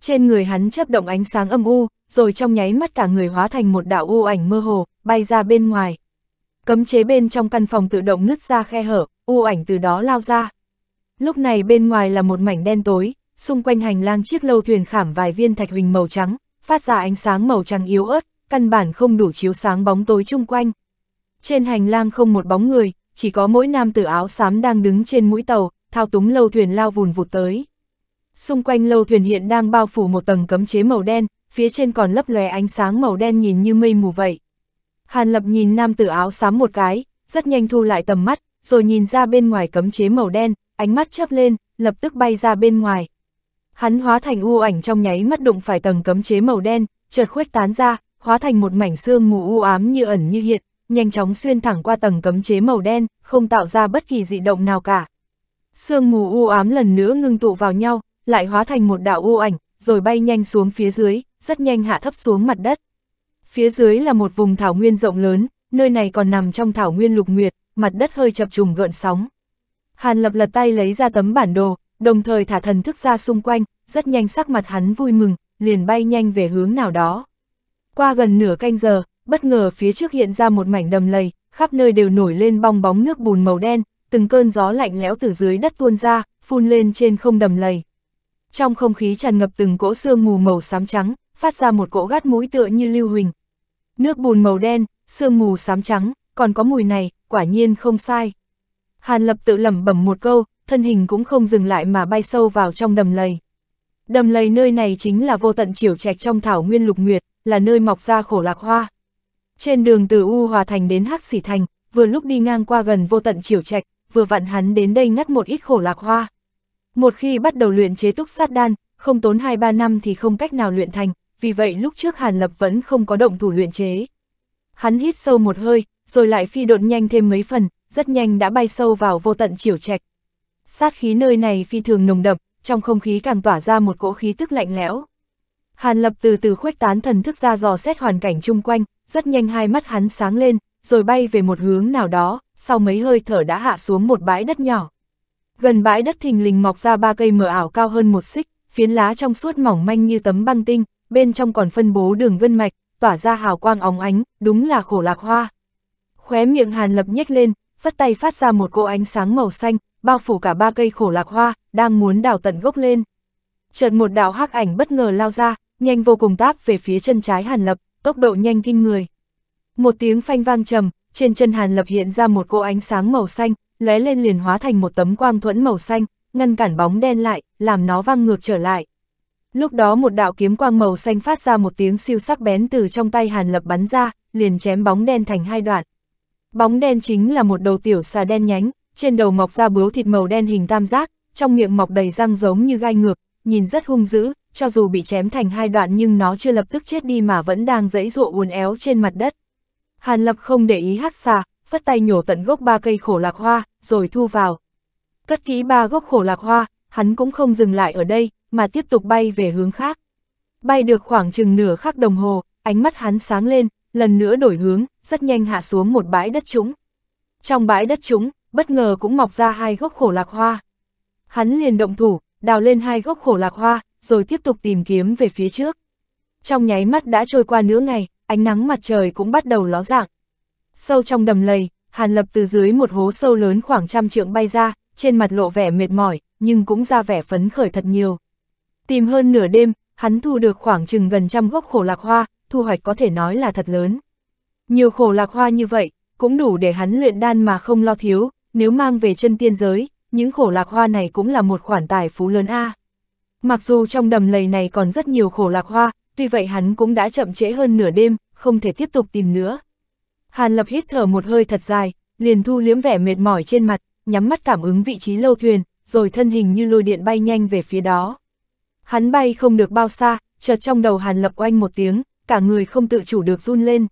Trên người hắn chấp động ánh sáng âm u, rồi trong nháy mắt cả người hóa thành một đạo u ảnh mơ hồ, bay ra bên ngoài. Cấm chế bên trong căn phòng tự động nứt ra khe hở, u ảnh từ đó lao ra. Lúc này bên ngoài là một mảnh đen tối, xung quanh hành lang chiếc lâu thuyền khảm vài viên thạch huỳnh màu trắng, phát ra ánh sáng màu trắng yếu ớt, căn bản không đủ chiếu sáng bóng tối chung quanh. Trên hành lang không một bóng người, chỉ có mỗi nam tử áo xám đang đứng trên mũi tàu, thao túng lâu thuyền lao vùn vụt tới. Xung quanh lâu thuyền hiện đang bao phủ một tầng cấm chế màu đen, phía trên còn lấp lòe ánh sáng màu đen nhìn như mây mù vậy. Hàn Lập nhìn nam tử áo xám một cái, rất nhanh thu lại tầm mắt, rồi nhìn ra bên ngoài cấm chế màu đen, ánh mắt chớp lên, lập tức bay ra bên ngoài. Hắn hóa thành u ảnh trong nháy mắt đụng phải tầng cấm chế màu đen, chợt khuếch tán ra, hóa thành một mảnh xương mù u ám như ẩn như hiện, nhanh chóng xuyên thẳng qua tầng cấm chế màu đen, không tạo ra bất kỳ dị động nào cả. Sương mù u ám lần nữa ngưng tụ vào nhau, lại hóa thành một đạo u ảnh, rồi bay nhanh xuống phía dưới, rất nhanh hạ thấp xuống mặt đất. Phía dưới là một vùng thảo nguyên rộng lớn, nơi này còn nằm trong thảo nguyên lục nguyệt, mặt đất hơi chập trùng gợn sóng. Hàn lập lật tay lấy ra tấm bản đồ, đồng thời thả thần thức ra xung quanh, rất nhanh sắc mặt hắn vui mừng, liền bay nhanh về hướng nào đó. Qua gần nửa canh giờ, bất ngờ phía trước hiện ra một mảnh đầm lầy, khắp nơi đều nổi lên bong bóng nước bùn màu đen, từng cơn gió lạnh lẽo từ dưới đất tuôn ra, phun lên trên không đầm lầy. Trong không khí tràn ngập từng cỗ sương mù màu xám trắng, phát ra một cỗ gắt mũi tựa như lưu huỳnh. Nước bùn màu đen, sương mù xám trắng, còn có mùi này, quả nhiên không sai. Hàn Lập tự lẩm bẩm một câu, thân hình cũng không dừng lại mà bay sâu vào trong đầm lầy. Đầm lầy nơi này chính là vô tận chiều trạch trong thảo nguyên lục nguyệt, là nơi mọc ra khổ lạc hoa. Trên đường từ U Hòa Thành đến Hắc Sỉ Thành, vừa lúc đi ngang qua gần vô tận chiều trạch, vừa vặn hắn đến đây ngắt một ít khổ lạc hoa. Một khi bắt đầu luyện chế túc sát đan, không tốn 2-3 năm thì không cách nào luyện thành, vì vậy lúc trước Hàn Lập vẫn không có động thủ luyện chế. Hắn hít sâu một hơi, rồi lại phi độn nhanh thêm mấy phần, rất nhanh đã bay sâu vào vô tận chiều trạch. Sát khí nơi này phi thường nồng đậm, trong không khí càng tỏa ra một cỗ khí tức lạnh lẽo. Hàn Lập từ từ khuếch tán thần thức ra dò xét hoàn cảnh chung quanh, rất nhanh hai mắt hắn sáng lên, rồi bay về một hướng nào đó, sau mấy hơi thở đã hạ xuống một bãi đất nhỏ. Gần bãi đất thình lình mọc ra ba cây mờ ảo cao hơn một xích, phiến lá trong suốt mỏng manh như tấm băng tinh, bên trong còn phân bố đường gân mạch, tỏa ra hào quang óng ánh, đúng là khổ lạc hoa. Khóe miệng Hàn Lập nhếch lên, phất tay phát ra một cỗ ánh sáng màu xanh, bao phủ cả ba cây khổ lạc hoa, đang muốn đào tận gốc lên. Chợt một đạo hắc ảnh bất ngờ lao ra, nhanh vô cùng táp về phía chân trái Hàn Lập, tốc độ nhanh kinh người. Một tiếng phanh vang trầm, trên chân Hàn Lập hiện ra một cô ánh sáng màu xanh, lóe lên liền hóa thành một tấm quang thuẫn màu xanh, ngăn cản bóng đen lại, làm nó văng ngược trở lại. Lúc đó một đạo kiếm quang màu xanh phát ra một tiếng siêu sắc bén từ trong tay Hàn Lập bắn ra, liền chém bóng đen thành hai đoạn. Bóng đen chính là một đầu tiểu xà đen nhánh, trên đầu mọc ra bướu thịt màu đen hình tam giác, trong miệng mọc đầy răng giống như gai ngược, nhìn rất hung dữ, cho dù bị chém thành hai đoạn nhưng nó chưa lập tức chết đi mà vẫn đang dãy dụa uốn éo trên mặt đất. Hàn Lập không để ý hắc xà, phất tay nhổ tận gốc ba cây khổ lạc hoa, rồi thu vào. Cất kỹ ba gốc khổ lạc hoa, hắn cũng không dừng lại ở đây, mà tiếp tục bay về hướng khác. Bay được khoảng chừng nửa khắc đồng hồ, ánh mắt hắn sáng lên, lần nữa đổi hướng, rất nhanh hạ xuống một bãi đất trũng. Trong bãi đất trũng, bất ngờ cũng mọc ra hai gốc khổ lạc hoa. Hắn liền động thủ, đào lên hai gốc khổ lạc hoa, rồi tiếp tục tìm kiếm về phía trước. Trong nháy mắt đã trôi qua nửa ngày, ánh nắng mặt trời cũng bắt đầu ló dạng. Sâu trong đầm lầy, Hàn Lập từ dưới một hố sâu lớn khoảng trăm trượng bay ra, trên mặt lộ vẻ mệt mỏi, nhưng cũng ra vẻ phấn khởi thật nhiều. Tìm hơn nửa đêm, hắn thu được khoảng chừng gần trăm gốc khổ lạc hoa, thu hoạch có thể nói là thật lớn. Nhiều khổ lạc hoa như vậy, cũng đủ để hắn luyện đan mà không lo thiếu, nếu mang về chân tiên giới, những khổ lạc hoa này cũng là một khoản tài phú lớn A. Mặc dù trong đầm lầy này còn rất nhiều khổ lạc hoa, tuy vậy hắn cũng đã chậm trễ hơn nửa đêm, không thể tiếp tục tìm nữa. Hàn Lập hít thở một hơi thật dài, liền thu liếm vẻ mệt mỏi trên mặt, nhắm mắt cảm ứng vị trí lâu thuyền, rồi thân hình như lôi điện bay nhanh về phía đó. Hắn bay không được bao xa, chợt trong đầu Hàn Lập oanh một tiếng, cả người không tự chủ được run lên.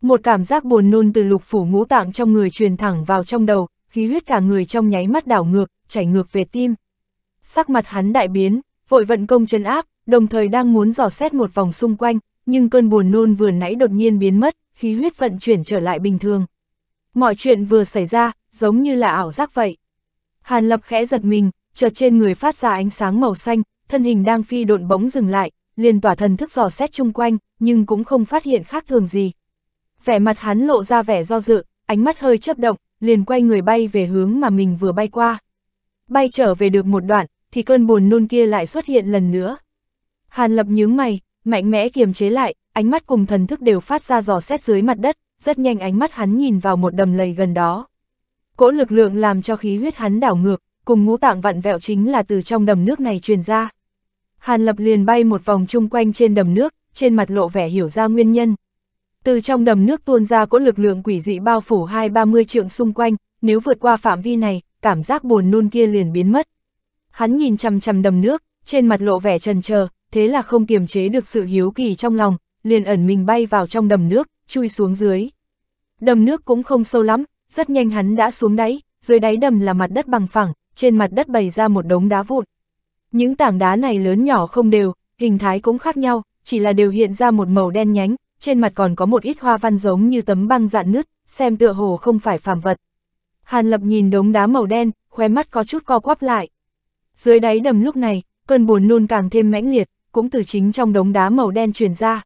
Một cảm giác buồn nôn từ lục phủ ngũ tạng trong người truyền thẳng vào trong đầu, khí huyết cả người trong nháy mắt đảo ngược, chảy ngược về tim. Sắc mặt hắn đại biến, vội vận công chân áp, đồng thời đang muốn dò xét một vòng xung quanh, nhưng cơn buồn nôn vừa nãy đột nhiên biến mất, khí huyết vận chuyển trở lại bình thường. Mọi chuyện vừa xảy ra, giống như là ảo giác vậy. Hàn Lập khẽ giật mình, chợt trên người phát ra ánh sáng màu xanh, thân hình đang phi độn bỗng dừng lại, liền tỏa thần thức dò xét chung quanh, nhưng cũng không phát hiện khác thường gì. Vẻ mặt hắn lộ ra vẻ do dự, ánh mắt hơi chớp động, liền quay người bay về hướng mà mình vừa bay qua. Bay trở về được một đoạn, thì cơn buồn nôn kia lại xuất hiện lần nữa. Hàn lập nhướng mày, mạnh mẽ kiềm chế lại, ánh mắt cùng thần thức đều phát ra giò xét dưới mặt đất, rất nhanh ánh mắt hắn nhìn vào một đầm lầy gần đó. Cỗ lực lượng làm cho khí huyết hắn đảo ngược, cùng ngũ tạng vặn vẹo chính là từ trong đầm nước này truyền ra. Hàn lập liền bay một vòng chung quanh trên đầm nước, trên mặt lộ vẻ hiểu ra nguyên nhân, từ trong đầm nước tuôn ra cỗ lực lượng quỷ dị bao phủ hai ba mươi trượng xung quanh, nếu vượt qua phạm vi này, cảm giác buồn nôn kia liền biến mất. Hắn nhìn chằm chằm đầm nước, trên mặt lộ vẻ trần chờ thế là không kiềm chế được sự hiếu kỳ trong lòng, liền ẩn mình bay vào trong đầm nước, chui xuống dưới. Đầm nước cũng không sâu lắm, rất nhanh hắn đã xuống đáy, dưới đáy đầm là mặt đất bằng phẳng, trên mặt đất bày ra một đống đá vụn. Những tảng đá này lớn nhỏ không đều, hình thái cũng khác nhau, chỉ là đều hiện ra một màu đen nhánh, trên mặt còn có một ít hoa văn giống như tấm băng dạn nứt, xem tựa hồ không phải phàm vật. Hàn Lập nhìn đống đá màu đen, khóe mắt có chút co quắp lại. Dưới đáy đầm lúc này, cơn buồn nôn càng thêm mãnh liệt, cũng từ chính trong đống đá màu đen truyền ra.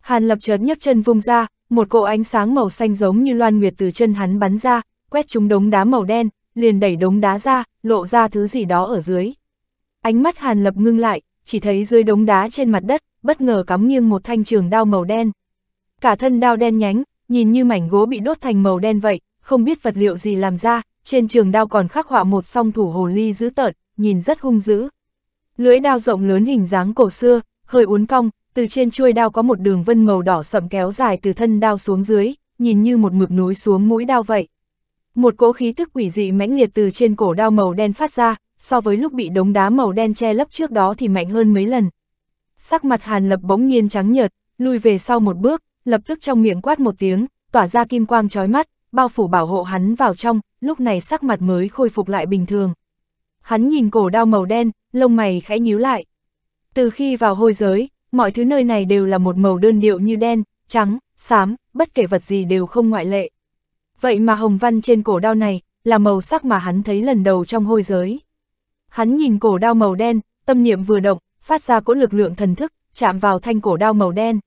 Hàn Lập chợt nhấc chân vung ra, một cỗ ánh sáng màu xanh giống như loan nguyệt từ chân hắn bắn ra, quét trúng đống đá màu đen, liền đẩy đống đá ra, lộ ra thứ gì đó ở dưới. Ánh mắt Hàn Lập ngưng lại, chỉ thấy dưới đống đá trên mặt đất, bất ngờ cắm nghiêng một thanh trường đao màu đen cả thân đao đen nhánh, nhìn như mảnh gỗ bị đốt thành màu đen vậy, không biết vật liệu gì làm ra, trên trường đao còn khắc họa một song thủ hồ ly dữ tợn, nhìn rất hung dữ. Lưỡi đao rộng lớn hình dáng cổ xưa, hơi uốn cong, từ trên chuôi đao có một đường vân màu đỏ sậm kéo dài từ thân đao xuống dưới, nhìn như một mực núi xuống mũi đao vậy. Một cỗ khí tức quỷ dị mãnh liệt từ trên cổ đao màu đen phát ra, so với lúc bị đống đá màu đen che lấp trước đó thì mạnh hơn mấy lần. Sắc mặt Hàn Lập bỗng nhiên trắng nhợt, lùi về sau một bước, lập tức trong miệng quát một tiếng, tỏa ra kim quang chói mắt, bao phủ bảo hộ hắn vào trong, lúc này sắc mặt mới khôi phục lại bình thường. Hắn nhìn cổ đao màu đen, lông mày khẽ nhíu lại. Từ khi vào hôi giới, mọi thứ nơi này đều là một màu đơn điệu như đen, trắng, xám, bất kể vật gì đều không ngoại lệ. Vậy mà hồng văn trên cổ đao này, là màu sắc mà hắn thấy lần đầu trong hôi giới. Hắn nhìn cổ đao màu đen, tâm niệm vừa động, phát ra cỗ lực lượng thần thức, chạm vào thanh cổ đao màu đen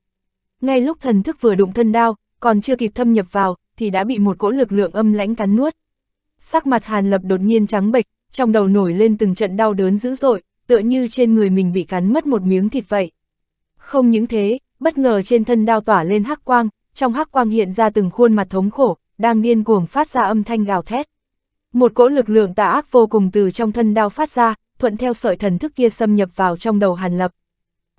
ngay lúc thần thức vừa đụng thân đao, còn chưa kịp thâm nhập vào, thì đã bị một cỗ lực lượng âm lãnh cắn nuốt. Sắc mặt Hàn Lập đột nhiên trắng bệch, trong đầu nổi lên từng trận đau đớn dữ dội, tựa như trên người mình bị cắn mất một miếng thịt vậy. Không những thế, bất ngờ trên thân đao tỏa lên hắc quang, trong hắc quang hiện ra từng khuôn mặt thống khổ, đang điên cuồng phát ra âm thanh gào thét. Một cỗ lực lượng tà ác vô cùng từ trong thân đao phát ra, thuận theo sợi thần thức kia xâm nhập vào trong đầu Hàn Lập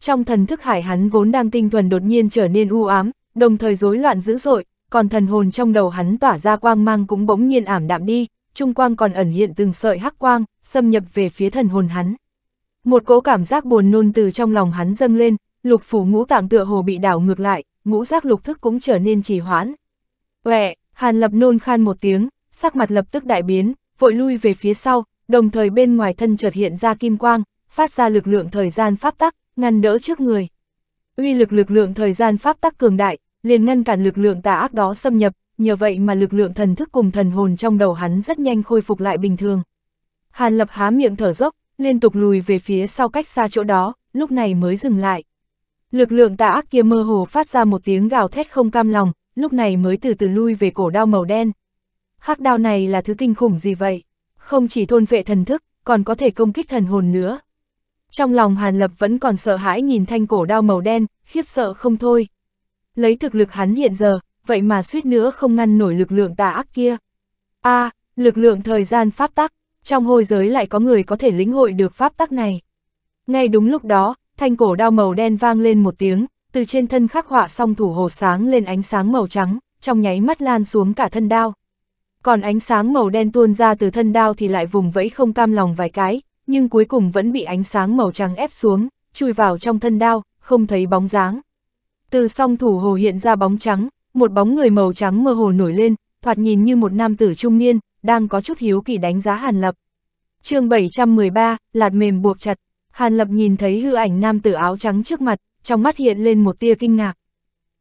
trong thần thức hải hắn vốn đang tinh thuần đột nhiên trở nên u ám, đồng thời rối loạn dữ dội, còn thần hồn trong đầu hắn tỏa ra quang mang cũng bỗng nhiên ảm đạm đi, trung quang còn ẩn hiện từng sợi hắc quang, xâm nhập về phía thần hồn hắn. Một cỗ cảm giác buồn nôn từ trong lòng hắn dâng lên, lục phủ ngũ tạng tựa hồ bị đảo ngược lại, ngũ giác lục thức cũng trở nên trì hoãn. Uệ, Hàn Lập nôn khan một tiếng, sắc mặt lập tức đại biến, vội lui về phía sau, đồng thời bên ngoài thân chợt hiện ra kim quang, phát ra lực lượng thời gian pháp tắc, ngăn đỡ trước người. Uy lực lực lượng thời gian pháp tắc cường đại, liền ngăn cản lực lượng tà ác đó xâm nhập, nhờ vậy mà lực lượng thần thức cùng thần hồn trong đầu hắn rất nhanh khôi phục lại bình thường. Hàn Lập há miệng thở dốc, liên tục lùi về phía sau cách xa chỗ đó, lúc này mới dừng lại. Lực lượng tà ác kia mơ hồ phát ra một tiếng gào thét không cam lòng, lúc này mới từ từ lui về cổ đao màu đen. Hắc đao này là thứ kinh khủng gì vậy? Không chỉ thôn vệ thần thức, còn có thể công kích thần hồn nữa. Trong lòng Hàn Lập vẫn còn sợ hãi nhìn thanh cổ đao màu đen, khiếp sợ không thôi. Lấy thực lực hắn hiện giờ, vậy mà suýt nữa không ngăn nổi lực lượng tà ác kia. a à, lực lượng thời gian pháp tắc, trong hôi giới lại có người có thể lĩnh hội được pháp tắc này. Ngay đúng lúc đó, thanh cổ đao màu đen vang lên một tiếng, từ trên thân khắc họa song thủ hồ sáng lên ánh sáng màu trắng, trong nháy mắt lan xuống cả thân đao. Còn ánh sáng màu đen tuôn ra từ thân đao thì lại vùng vẫy không cam lòng vài cái, nhưng cuối cùng vẫn bị ánh sáng màu trắng ép xuống, chui vào trong thân đao, không thấy bóng dáng. Từ song thủ hồ hiện ra bóng trắng, một bóng người màu trắng mơ hồ nổi lên, thoạt nhìn như một nam tử trung niên, đang có chút hiếu kỳ đánh giá Hàn Lập. chương 713, lạt mềm buộc chặt, Hàn Lập nhìn thấy hư ảnh nam tử áo trắng trước mặt, trong mắt hiện lên một tia kinh ngạc.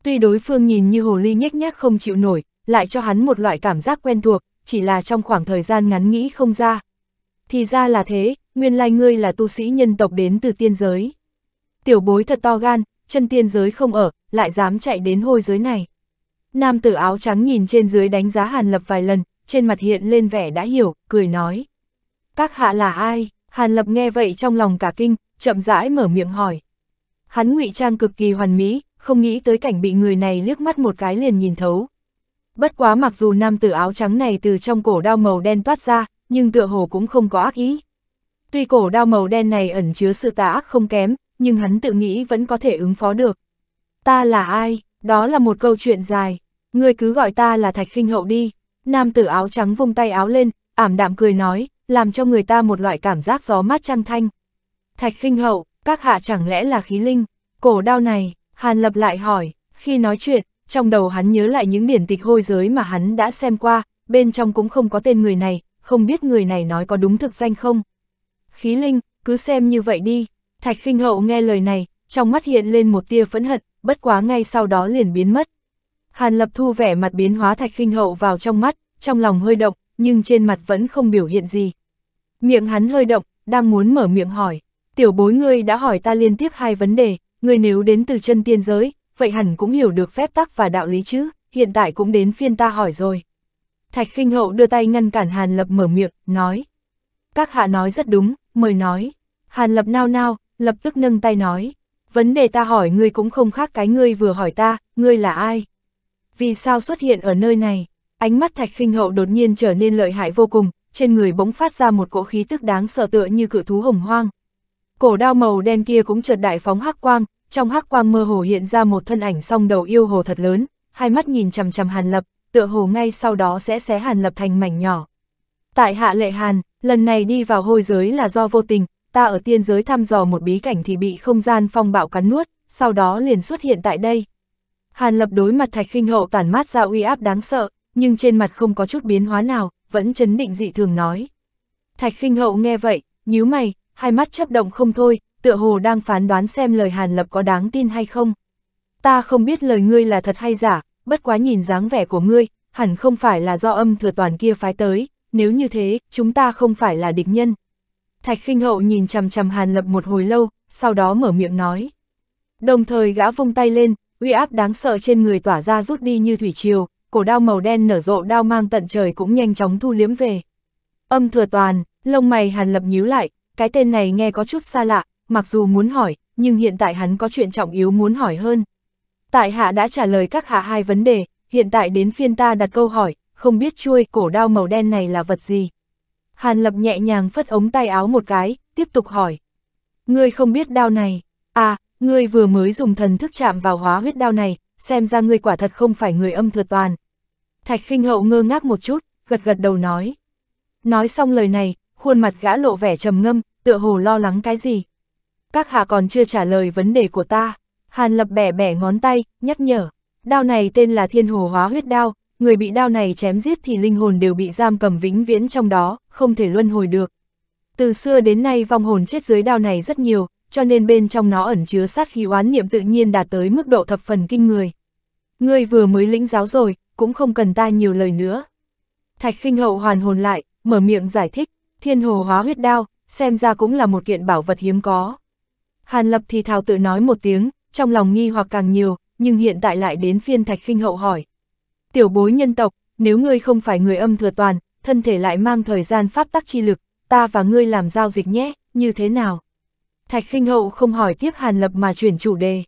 Tuy đối phương nhìn như hồ ly nhếch nhác không chịu nổi, lại cho hắn một loại cảm giác quen thuộc, chỉ là trong khoảng thời gian ngắn nghĩ không ra. Thì ra là thế, nguyên lai ngươi là tu sĩ nhân tộc đến từ tiên giới. Tiểu bối thật to gan, chân tiên giới không ở, lại dám chạy đến hôi giới này. Nam tử áo trắng nhìn trên dưới đánh giá Hàn Lập vài lần, trên mặt hiện lên vẻ đã hiểu, cười nói. Các hạ là ai? Hàn Lập nghe vậy trong lòng cả kinh, chậm rãi mở miệng hỏi. Hắn ngụy trang cực kỳ hoàn mỹ, không nghĩ tới cảnh bị người này liếc mắt một cái liền nhìn thấu. Bất quá mặc dù nam tử áo trắng này từ trong cổ đao màu đen toát ra, nhưng tựa hồ cũng không có ác ý. Tuy cổ đao màu đen này ẩn chứa sự tà ác không kém, nhưng hắn tự nghĩ vẫn có thể ứng phó được. Ta là ai? Đó là một câu chuyện dài. Ngươi cứ gọi ta là Thạch Kinh Hậu đi. Nam tử áo trắng vung tay áo lên, ảm đạm cười nói, làm cho người ta một loại cảm giác gió mát trăng thanh. Thạch Kinh Hậu, các hạ chẳng lẽ là khí linh? Cổ đao này, Hàn Lập lại hỏi, khi nói chuyện, trong đầu hắn nhớ lại những điển tịch hôi giới mà hắn đã xem qua, bên trong cũng không có tên người này, không biết người này nói có đúng thực danh không khí linh, cứ xem như vậy đi. Thạch khinh hậu nghe lời này, trong mắt hiện lên một tia phẫn hận, bất quá ngay sau đó liền biến mất. Hàn lập thu vẻ mặt biến hóa thạch khinh hậu vào trong mắt, trong lòng hơi động, nhưng trên mặt vẫn không biểu hiện gì. Miệng hắn hơi động, đang muốn mở miệng hỏi. Tiểu bối ngươi đã hỏi ta liên tiếp hai vấn đề, ngươi nếu đến từ chân tiên giới, vậy hẳn cũng hiểu được phép tắc và đạo lý chứ, hiện tại cũng đến phiên ta hỏi rồi. Thạch khinh hậu đưa tay ngăn cản Hàn Lập mở miệng, nói các hạ nói rất đúng, mời nói. Hàn lập nao nao, lập tức nâng tay nói. Vấn đề ta hỏi ngươi cũng không khác cái ngươi vừa hỏi ta, ngươi là ai? Vì sao xuất hiện ở nơi này? Ánh mắt thạch khinh hậu đột nhiên trở nên lợi hại vô cùng, trên người bỗng phát ra một cỗ khí tức đáng sợ tựa như cự thú hồng hoang. Cổ đao màu đen kia cũng chợt đại phóng hắc quang, trong hắc quang mơ hồ hiện ra một thân ảnh song đầu yêu hồ thật lớn, hai mắt nhìn chằm chằm Hàn Lập, tựa hồ ngay sau đó sẽ xé Hàn Lập thành mảnh nhỏ. Tại hạ lệ Hàn, lần này đi vào hôi giới là do vô tình, ta ở tiên giới thăm dò một bí cảnh thì bị không gian phong bạo cắn nuốt, sau đó liền xuất hiện tại đây. Hàn lập đối mặt thạch khinh hậu tản mát ra uy áp đáng sợ, nhưng trên mặt không có chút biến hóa nào, vẫn chấn định dị thường nói. Thạch khinh hậu nghe vậy, nhíu mày, hai mắt chấp động không thôi, tựa hồ đang phán đoán xem lời hàn lập có đáng tin hay không. Ta không biết lời ngươi là thật hay giả, bất quá nhìn dáng vẻ của ngươi, hẳn không phải là do âm thừa toàn kia phái tới, nếu như thế, chúng ta không phải là địch nhân. Thạch khinh hậu nhìn chằm chằm Hàn Lập một hồi lâu, sau đó mở miệng nói. Đồng thời gã vung tay lên, uy áp đáng sợ trên người tỏa ra rút đi như thủy triều, cổ đao màu đen nở rộ đao mang tận trời cũng nhanh chóng thu liếm về. Âm thừa toàn, lông mày Hàn Lập nhíu lại, cái tên này nghe có chút xa lạ, mặc dù muốn hỏi, nhưng hiện tại hắn có chuyện trọng yếu muốn hỏi hơn. Tại hạ đã trả lời các hạ hai vấn đề, hiện tại đến phiên ta đặt câu hỏi, không biết chuôi cổ đao màu đen này là vật gì. Hàn Lập nhẹ nhàng phất ống tay áo một cái, tiếp tục hỏi. Ngươi không biết đao này, à, ngươi vừa mới dùng thần thức chạm vào hóa huyết đao này, xem ra ngươi quả thật không phải người âm thừa toàn. Thạch khinh hậu ngơ ngác một chút, gật gật đầu nói. Nói xong lời này, khuôn mặt gã lộ vẻ trầm ngâm, tựa hồ lo lắng cái gì. Các hạ còn chưa trả lời vấn đề của ta. Hàn lập bẻ bẻ ngón tay, nhắc nhở. Đao này tên là thiên hồ hóa huyết đao, người bị đao này chém giết thì linh hồn đều bị giam cầm vĩnh viễn trong đó, không thể luân hồi được. Từ xưa đến nay vong hồn chết dưới đao này rất nhiều, cho nên bên trong nó ẩn chứa sát khí oán niệm tự nhiên đạt tới mức độ thập phần kinh người. Ngươi vừa mới lĩnh giáo rồi, cũng không cần ta nhiều lời nữa. Thạch khinh hậu hoàn hồn lại, mở miệng giải thích, thiên hồ hóa huyết đao, xem ra cũng là một kiện bảo vật hiếm có. Hàn lập thì thào tự nói một tiếng, trong lòng nghi hoặc càng nhiều, nhưng hiện tại lại đến phiên thạch khinh hậu hỏi, Tiểu bối nhân tộc, nếu ngươi không phải người âm thừa toàn, thân thể lại mang thời gian pháp tắc chi lực, ta và ngươi làm giao dịch nhé, như thế nào? Thạch khinh hậu không hỏi tiếp Hàn Lập mà chuyển chủ đề.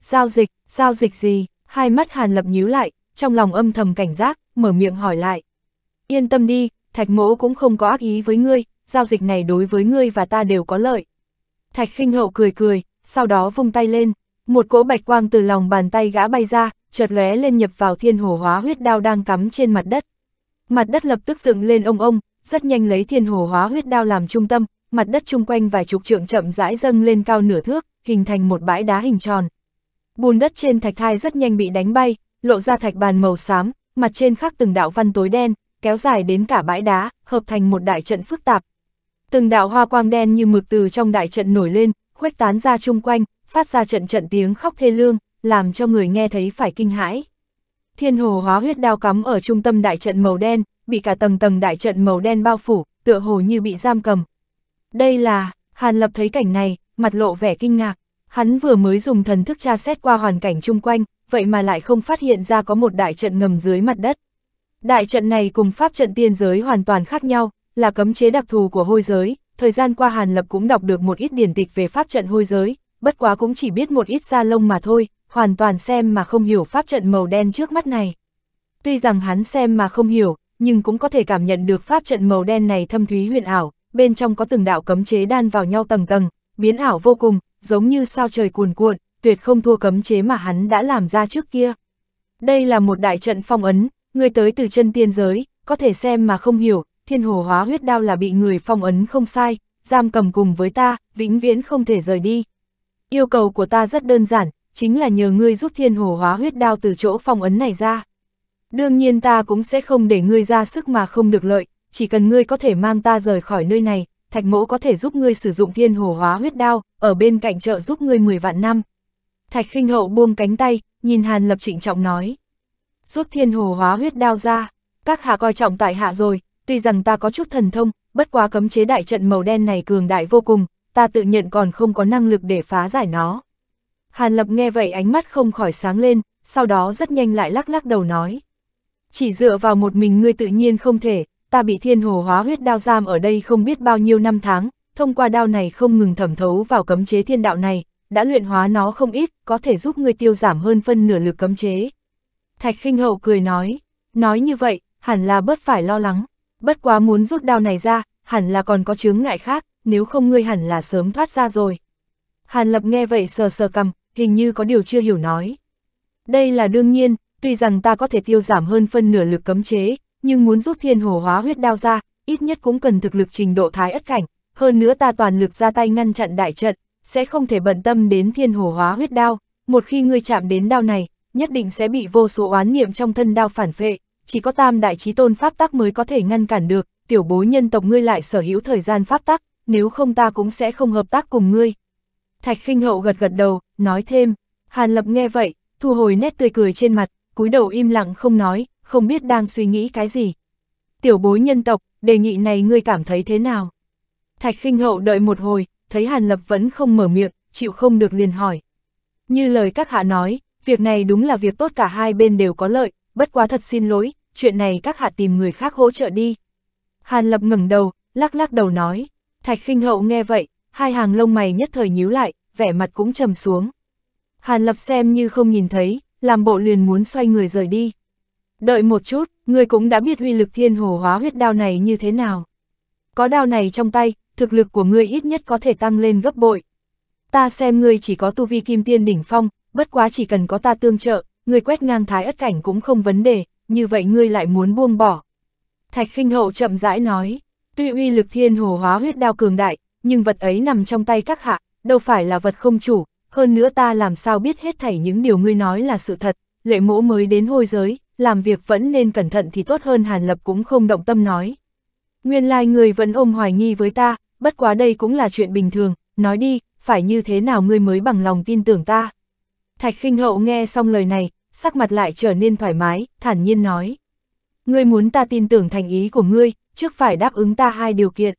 Giao dịch, giao dịch gì? Hai mắt Hàn Lập nhíu lại, trong lòng âm thầm cảnh giác, mở miệng hỏi lại. Yên tâm đi, Thạch mỗ cũng không có ác ý với ngươi, giao dịch này đối với ngươi và ta đều có lợi. Thạch khinh hậu cười cười, sau đó vung tay lên, một cỗ bạch quang từ lòng bàn tay gã bay ra, chợt lóe lên nhập vào thiên hồ hóa huyết đao đang cắm trên mặt đất. Mặt đất lập tức dựng lên ông ông, rất nhanh lấy thiên hồ hóa huyết đao làm trung tâm, mặt đất chung quanh vài chục trượng chậm rãi dâng lên cao nửa thước, hình thành một bãi đá hình tròn. Bùn đất trên thạch thai rất nhanh bị đánh bay, lộ ra thạch bàn màu xám, mặt trên khắc từng đạo văn tối đen, kéo dài đến cả bãi đá, hợp thành một đại trận phức tạp. Từng đạo hoa quang đen như mực từ trong đại trận nổi lên, khuếch tán ra chung quanh, phát ra trận trận tiếng khóc thê lương làm cho người nghe thấy phải kinh hãi. Thiên hồ hóa huyết đao cắm ở trung tâm đại trận màu đen, bị cả tầng tầng đại trận màu đen bao phủ, tựa hồ như bị giam cầm. Đây là, Hàn Lập thấy cảnh này, mặt lộ vẻ kinh ngạc. Hắn vừa mới dùng thần thức tra xét qua hoàn cảnh chung quanh, vậy mà lại không phát hiện ra có một đại trận ngầm dưới mặt đất. Đại trận này cùng pháp trận tiên giới hoàn toàn khác nhau, là cấm chế đặc thù của hôi giới, thời gian qua Hàn Lập cũng đọc được một ít điển tịch về pháp trận hôi giới, bất quá cũng chỉ biết một ít ra lông mà thôi, hoàn toàn xem mà không hiểu pháp trận màu đen trước mắt này. Tuy rằng hắn xem mà không hiểu, nhưng cũng có thể cảm nhận được pháp trận màu đen này thâm thúy huyền ảo, bên trong có từng đạo cấm chế đan vào nhau tầng tầng, biến ảo vô cùng, giống như sao trời cuồn cuộn, tuyệt không thua cấm chế mà hắn đã làm ra trước kia. Đây là một đại trận phong ấn, người tới từ chân tiên giới, có thể xem mà không hiểu, thiên hồ hóa huyết đao là bị người phong ấn không sai, giam cầm cùng với ta, vĩnh viễn không thể rời đi. Yêu cầu của ta rất đơn giản, chính là nhờ ngươi rút thiên hồ hóa huyết đao từ chỗ phong ấn này ra. Đương nhiên ta cũng sẽ không để ngươi ra sức mà không được lợi, chỉ cần ngươi có thể mang ta rời khỏi nơi này, thạch mỗ có thể giúp ngươi sử dụng thiên hồ hóa huyết đao, ở bên cạnh trợ giúp ngươi 10 vạn năm. Thạch khinh hậu buông cánh tay, nhìn Hàn Lập trịnh trọng nói. Rút thiên hồ hóa huyết đao ra, các hạ coi trọng tại hạ rồi, tuy rằng ta có chút thần thông, bất quá cấm chế đại trận màu đen này cường đại vô cùng, ta tự nhận còn không có năng lực để phá giải nó. Hàn Lập nghe vậy ánh mắt không khỏi sáng lên, sau đó rất nhanh lại lắc lắc đầu nói. Chỉ dựa vào một mình ngươi tự nhiên không thể, ta bị thiên hồ hóa huyết đao giam ở đây không biết bao nhiêu năm tháng, thông qua đao này không ngừng thẩm thấu vào cấm chế thiên đạo này, đã luyện hóa nó không ít, có thể giúp ngươi tiêu giảm hơn phân nửa lực cấm chế. Thạch khinh hậu cười nói, nói như vậy, hẳn là bớt phải lo lắng, bất quá muốn rút đao này ra, hẳn là còn có chướng ngại khác, nếu không ngươi hẳn là sớm thoát ra rồi. Hàn Lập nghe vậy sờ sờ cầm, hình như có điều chưa hiểu nói. Đây là đương nhiên, tuy rằng ta có thể tiêu giảm hơn phân nửa lực cấm chế, nhưng muốn rút thiên hồ hóa huyết đao ra, ít nhất cũng cần thực lực trình độ thái ất cảnh, hơn nữa ta toàn lực ra tay ngăn chặn đại trận, sẽ không thể bận tâm đến thiên hồ hóa huyết đao, một khi ngươi chạm đến đao này, nhất định sẽ bị vô số oán niệm trong thân đao phản phệ, chỉ có tam đại trí tôn pháp tắc mới có thể ngăn cản được, tiểu bối nhân tộc ngươi lại sở hữu thời gian pháp tắc, nếu không ta cũng sẽ không hợp tác cùng ngươi, Thạch khinh hậu gật gật đầu, nói thêm, Hàn Lập nghe vậy, thu hồi nét tươi cười trên mặt, cúi đầu im lặng không nói, không biết đang suy nghĩ cái gì. Tiểu bối nhân tộc, đề nghị này ngươi cảm thấy thế nào? Thạch khinh hậu đợi một hồi, thấy Hàn Lập vẫn không mở miệng, chịu không được liền hỏi. Như lời các hạ nói, việc này đúng là việc tốt cả hai bên đều có lợi, bất quá thật xin lỗi, chuyện này các hạ tìm người khác hỗ trợ đi. Hàn Lập ngẩng đầu, lắc lắc đầu nói, Thạch khinh hậu nghe vậy, hai hàng lông mày nhất thời nhíu lại, vẻ mặt cũng trầm xuống. Hàn Lập xem như không nhìn thấy, làm bộ liền muốn xoay người rời đi. Đợi một chút, người cũng đã biết huy lực thiên hồ hóa huyết đao này như thế nào. Có đao này trong tay, thực lực của ngươi ít nhất có thể tăng lên gấp bội. Ta xem ngươi chỉ có tu vi kim tiên đỉnh phong, bất quá chỉ cần có ta tương trợ, ngươi quét ngang thái ất cảnh cũng không vấn đề, như vậy ngươi lại muốn buông bỏ. Thạch khinh hậu chậm rãi nói, tuy uy lực thiên hồ hóa huyết đao cường đại, nhưng vật ấy nằm trong tay các hạ, đâu phải là vật không chủ, hơn nữa ta làm sao biết hết thảy những điều ngươi nói là sự thật, lệ mỗ mới đến hôi giới, làm việc vẫn nên cẩn thận thì tốt hơn Hàn Lập cũng không động tâm nói. Nguyên lai like người vẫn ôm hoài nghi với ta, bất quá đây cũng là chuyện bình thường, nói đi, phải như thế nào ngươi mới bằng lòng tin tưởng ta. Thạch khinh hậu nghe xong lời này, sắc mặt lại trở nên thoải mái, thản nhiên nói. Ngươi muốn ta tin tưởng thành ý của ngươi, trước phải đáp ứng ta hai điều kiện.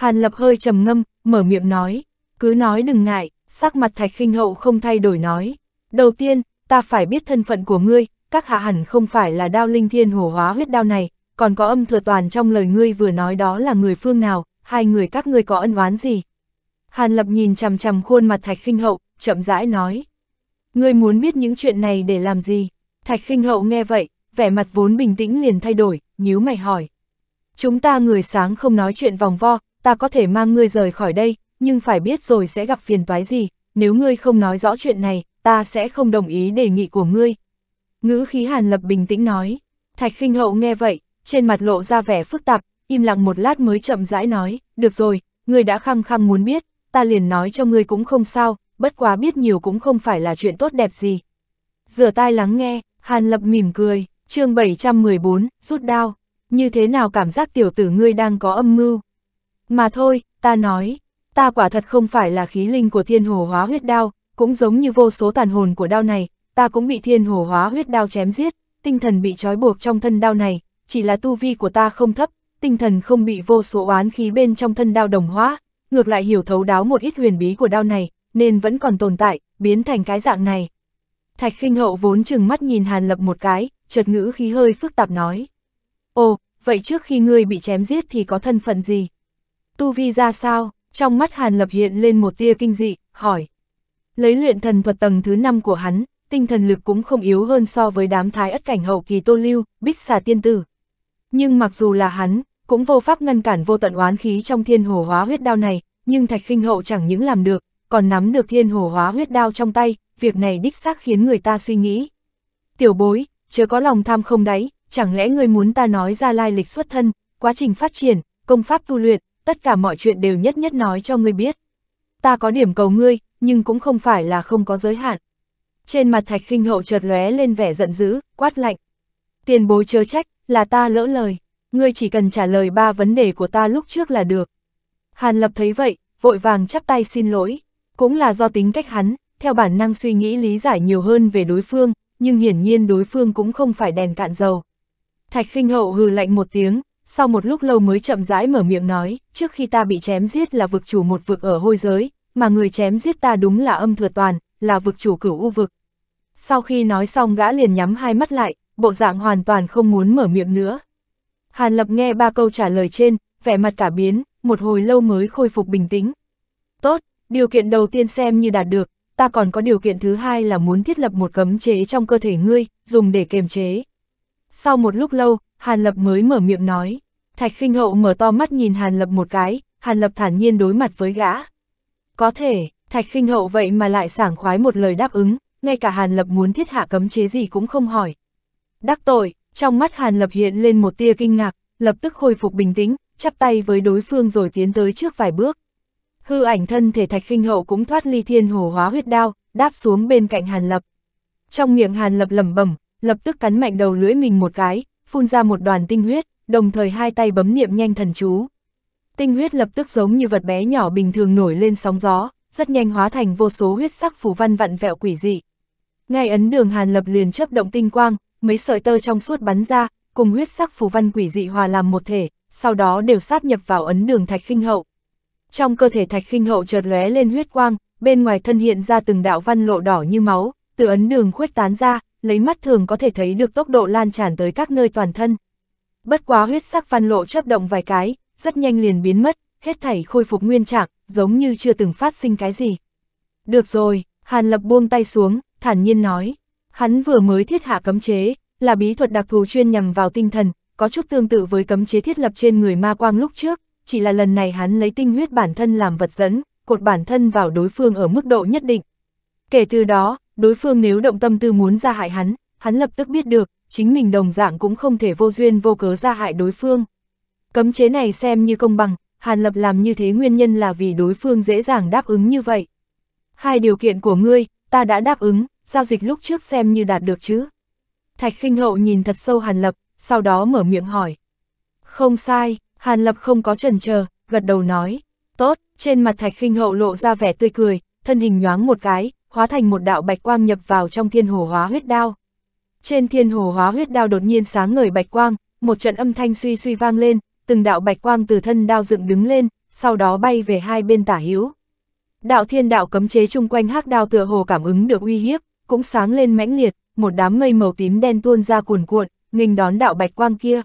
Hàn Lập hơi trầm ngâm, mở miệng nói, cứ nói đừng ngại, sắc mặt Thạch Khinh Hậu không thay đổi nói. Đầu tiên, ta phải biết thân phận của ngươi, các hạ hẳn không phải là đao linh thiên hổ hóa huyết đao này, còn có âm thừa toàn trong lời ngươi vừa nói đó là người phương nào, hai người các ngươi có ân oán gì. Hàn Lập nhìn chằm chằm khuôn mặt Thạch Khinh Hậu, chậm rãi nói. Ngươi muốn biết những chuyện này để làm gì? Thạch Khinh Hậu nghe vậy, vẻ mặt vốn bình tĩnh liền thay đổi, nhíu mày hỏi. Chúng ta người sáng không nói chuyện vòng vo, ta có thể mang ngươi rời khỏi đây, nhưng phải biết rồi sẽ gặp phiền toái gì, nếu ngươi không nói rõ chuyện này, ta sẽ không đồng ý đề nghị của ngươi. Ngữ khí Hàn Lập bình tĩnh nói, Thạch khinh Hậu nghe vậy, trên mặt lộ ra vẻ phức tạp, im lặng một lát mới chậm rãi nói, được rồi, ngươi đã khăng khăng muốn biết, ta liền nói cho ngươi cũng không sao, bất quá biết nhiều cũng không phải là chuyện tốt đẹp gì. Rửa tai lắng nghe, Hàn Lập mỉm cười, chương 714, rút đao, như thế nào cảm giác tiểu tử ngươi đang có âm mưu? Mà thôi, ta nói, ta quả thật không phải là khí linh của thiên hồ hóa huyết đao, cũng giống như vô số tàn hồn của đao này, ta cũng bị thiên hồ hóa huyết đao chém giết, tinh thần bị trói buộc trong thân đao này, chỉ là tu vi của ta không thấp, tinh thần không bị vô số oán khí bên trong thân đao đồng hóa, ngược lại hiểu thấu đáo một ít huyền bí của đao này, nên vẫn còn tồn tại, biến thành cái dạng này. Thạch khinh hậu vốn chừng mắt nhìn Hàn Lập một cái, chợt ngữ khí hơi phức tạp nói. Ồ, vậy trước khi ngươi bị chém giết thì có thân phận gì? Tu vi ra sao? Trong mắt Hàn Lập hiện lên một tia kinh dị, hỏi. Lấy luyện thần thuật tầng thứ 5 của hắn, tinh thần lực cũng không yếu hơn so với đám thái ất cảnh hậu kỳ tô lưu, bích xà tiên tử. Nhưng mặc dù là hắn, cũng vô pháp ngăn cản vô tận oán khí trong thiên hồ hóa huyết đao này, nhưng thạch khinh hậu chẳng những làm được, còn nắm được thiên hồ hóa huyết đao trong tay, việc này đích xác khiến người ta suy nghĩ. Tiểu bối, chớ có lòng tham không đáy, chẳng lẽ người muốn ta nói ra lai lịch xuất thân, quá trình phát triển, công pháp tu luyện, tất cả mọi chuyện đều nhất nhất nói cho ngươi biết. Ta có điểm cầu ngươi, nhưng cũng không phải là không có giới hạn. Trên mặt thạch khinh hậu chợt lóe lên vẻ giận dữ, quát lạnh. Tiền bối chớ trách, là ta lỡ lời, ngươi chỉ cần trả lời ba vấn đề của ta lúc trước là được. Hàn Lập thấy vậy, vội vàng chắp tay xin lỗi, cũng là do tính cách hắn, theo bản năng suy nghĩ lý giải nhiều hơn về đối phương, nhưng hiển nhiên đối phương cũng không phải đèn cạn dầu. Thạch khinh hậu hừ lạnh một tiếng, sau một lúc lâu mới chậm rãi mở miệng nói, trước khi ta bị chém giết là vực chủ một vực ở hôi giới, mà người chém giết ta đúng là âm thừa toàn, là vực chủ cửu u vực. Sau khi nói xong gã liền nhắm hai mắt lại, bộ dạng hoàn toàn không muốn mở miệng nữa. Hàn Lập nghe ba câu trả lời trên, vẻ mặt cả biến, một hồi lâu mới khôi phục bình tĩnh. Tốt, điều kiện đầu tiên xem như đạt được, ta còn có điều kiện thứ hai là muốn thiết lập một cấm chế trong cơ thể ngươi, dùng để kiềm chế. Sau một lúc lâu, Hàn Lập mới mở miệng nói. Thạch Kinh hậu mở to mắt nhìn Hàn Lập một cái, Hàn Lập thản nhiên đối mặt với gã. Có thể, Thạch Kinh hậu vậy mà lại sảng khoái một lời đáp ứng, ngay cả Hàn Lập muốn thiết hạ cấm chế gì cũng không hỏi. Đắc tội, trong mắt Hàn Lập hiện lên một tia kinh ngạc, lập tức khôi phục bình tĩnh, chắp tay với đối phương rồi tiến tới trước vài bước. Hư ảnh thân thể Thạch Kinh hậu cũng thoát ly thiên hồ hóa huyết đao, đáp xuống bên cạnh Hàn Lập. Trong miệng Hàn Lập lẩm bẩm, lập tức cắn mạnh đầu lưỡi mình một cái, phun ra một đoàn tinh huyết, đồng thời hai tay bấm niệm nhanh thần chú. Tinh huyết lập tức giống như vật bé nhỏ bình thường nổi lên sóng gió, rất nhanh hóa thành vô số huyết sắc phù văn vặn vẹo quỷ dị. Ngay ấn đường Hàn Lập liền chớp động tinh quang, mấy sợi tơ trong suốt bắn ra, cùng huyết sắc phù văn quỷ dị hòa làm một thể, sau đó đều sáp nhập vào ấn đường Thạch Khinh Hậu. Trong cơ thể Thạch Khinh Hậu chợt lóe lên huyết quang, bên ngoài thân hiện ra từng đạo văn lộ đỏ như máu, từ ấn đường khuếch tán ra, lấy mắt thường có thể thấy được tốc độ lan tràn tới các nơi toàn thân. Bất quá huyết sắc văn lộ chấp động vài cái, rất nhanh liền biến mất, hết thảy khôi phục nguyên trạng, giống như chưa từng phát sinh cái gì. Được rồi, Hàn Lập buông tay xuống, thản nhiên nói. Hắn vừa mới thiết hạ cấm chế, là bí thuật đặc thù chuyên nhằm vào tinh thần, có chút tương tự với cấm chế thiết lập trên người ma quang lúc trước, chỉ là lần này hắn lấy tinh huyết bản thân làm vật dẫn, cột bản thân vào đối phương ở mức độ nhất định. Kể từ đó, đối phương nếu động tâm tư muốn ra hại hắn, hắn lập tức biết được, chính mình đồng dạng cũng không thể vô duyên vô cớ ra hại đối phương. Cấm chế này xem như công bằng, Hàn Lập làm như thế nguyên nhân là vì đối phương dễ dàng đáp ứng như vậy. Hai điều kiện của ngươi, ta đã đáp ứng, giao dịch lúc trước xem như đạt được chứ. Thạch khinh hậu nhìn thật sâu Hàn Lập, sau đó mở miệng hỏi. Không sai, Hàn Lập không có chần chờ, gật đầu nói. Tốt, trên mặt thạch khinh hậu lộ ra vẻ tươi cười, thân hình nhoáng một cái, hóa thành một đạo bạch quang nhập vào trong thiên hồ hóa huyết đao. Trên thiên hồ hóa huyết đao đột nhiên sáng ngời bạch quang, một trận âm thanh suy suy vang lên, từng đạo bạch quang từ thân đao dựng đứng lên, sau đó bay về hai bên tả hữu. Đạo thiên đạo cấm chế chung quanh hắc đao tựa hồ cảm ứng được uy hiếp, cũng sáng lên mãnh liệt, một đám mây màu tím đen tuôn ra cuồn cuộn, nghênh đón đạo bạch quang kia.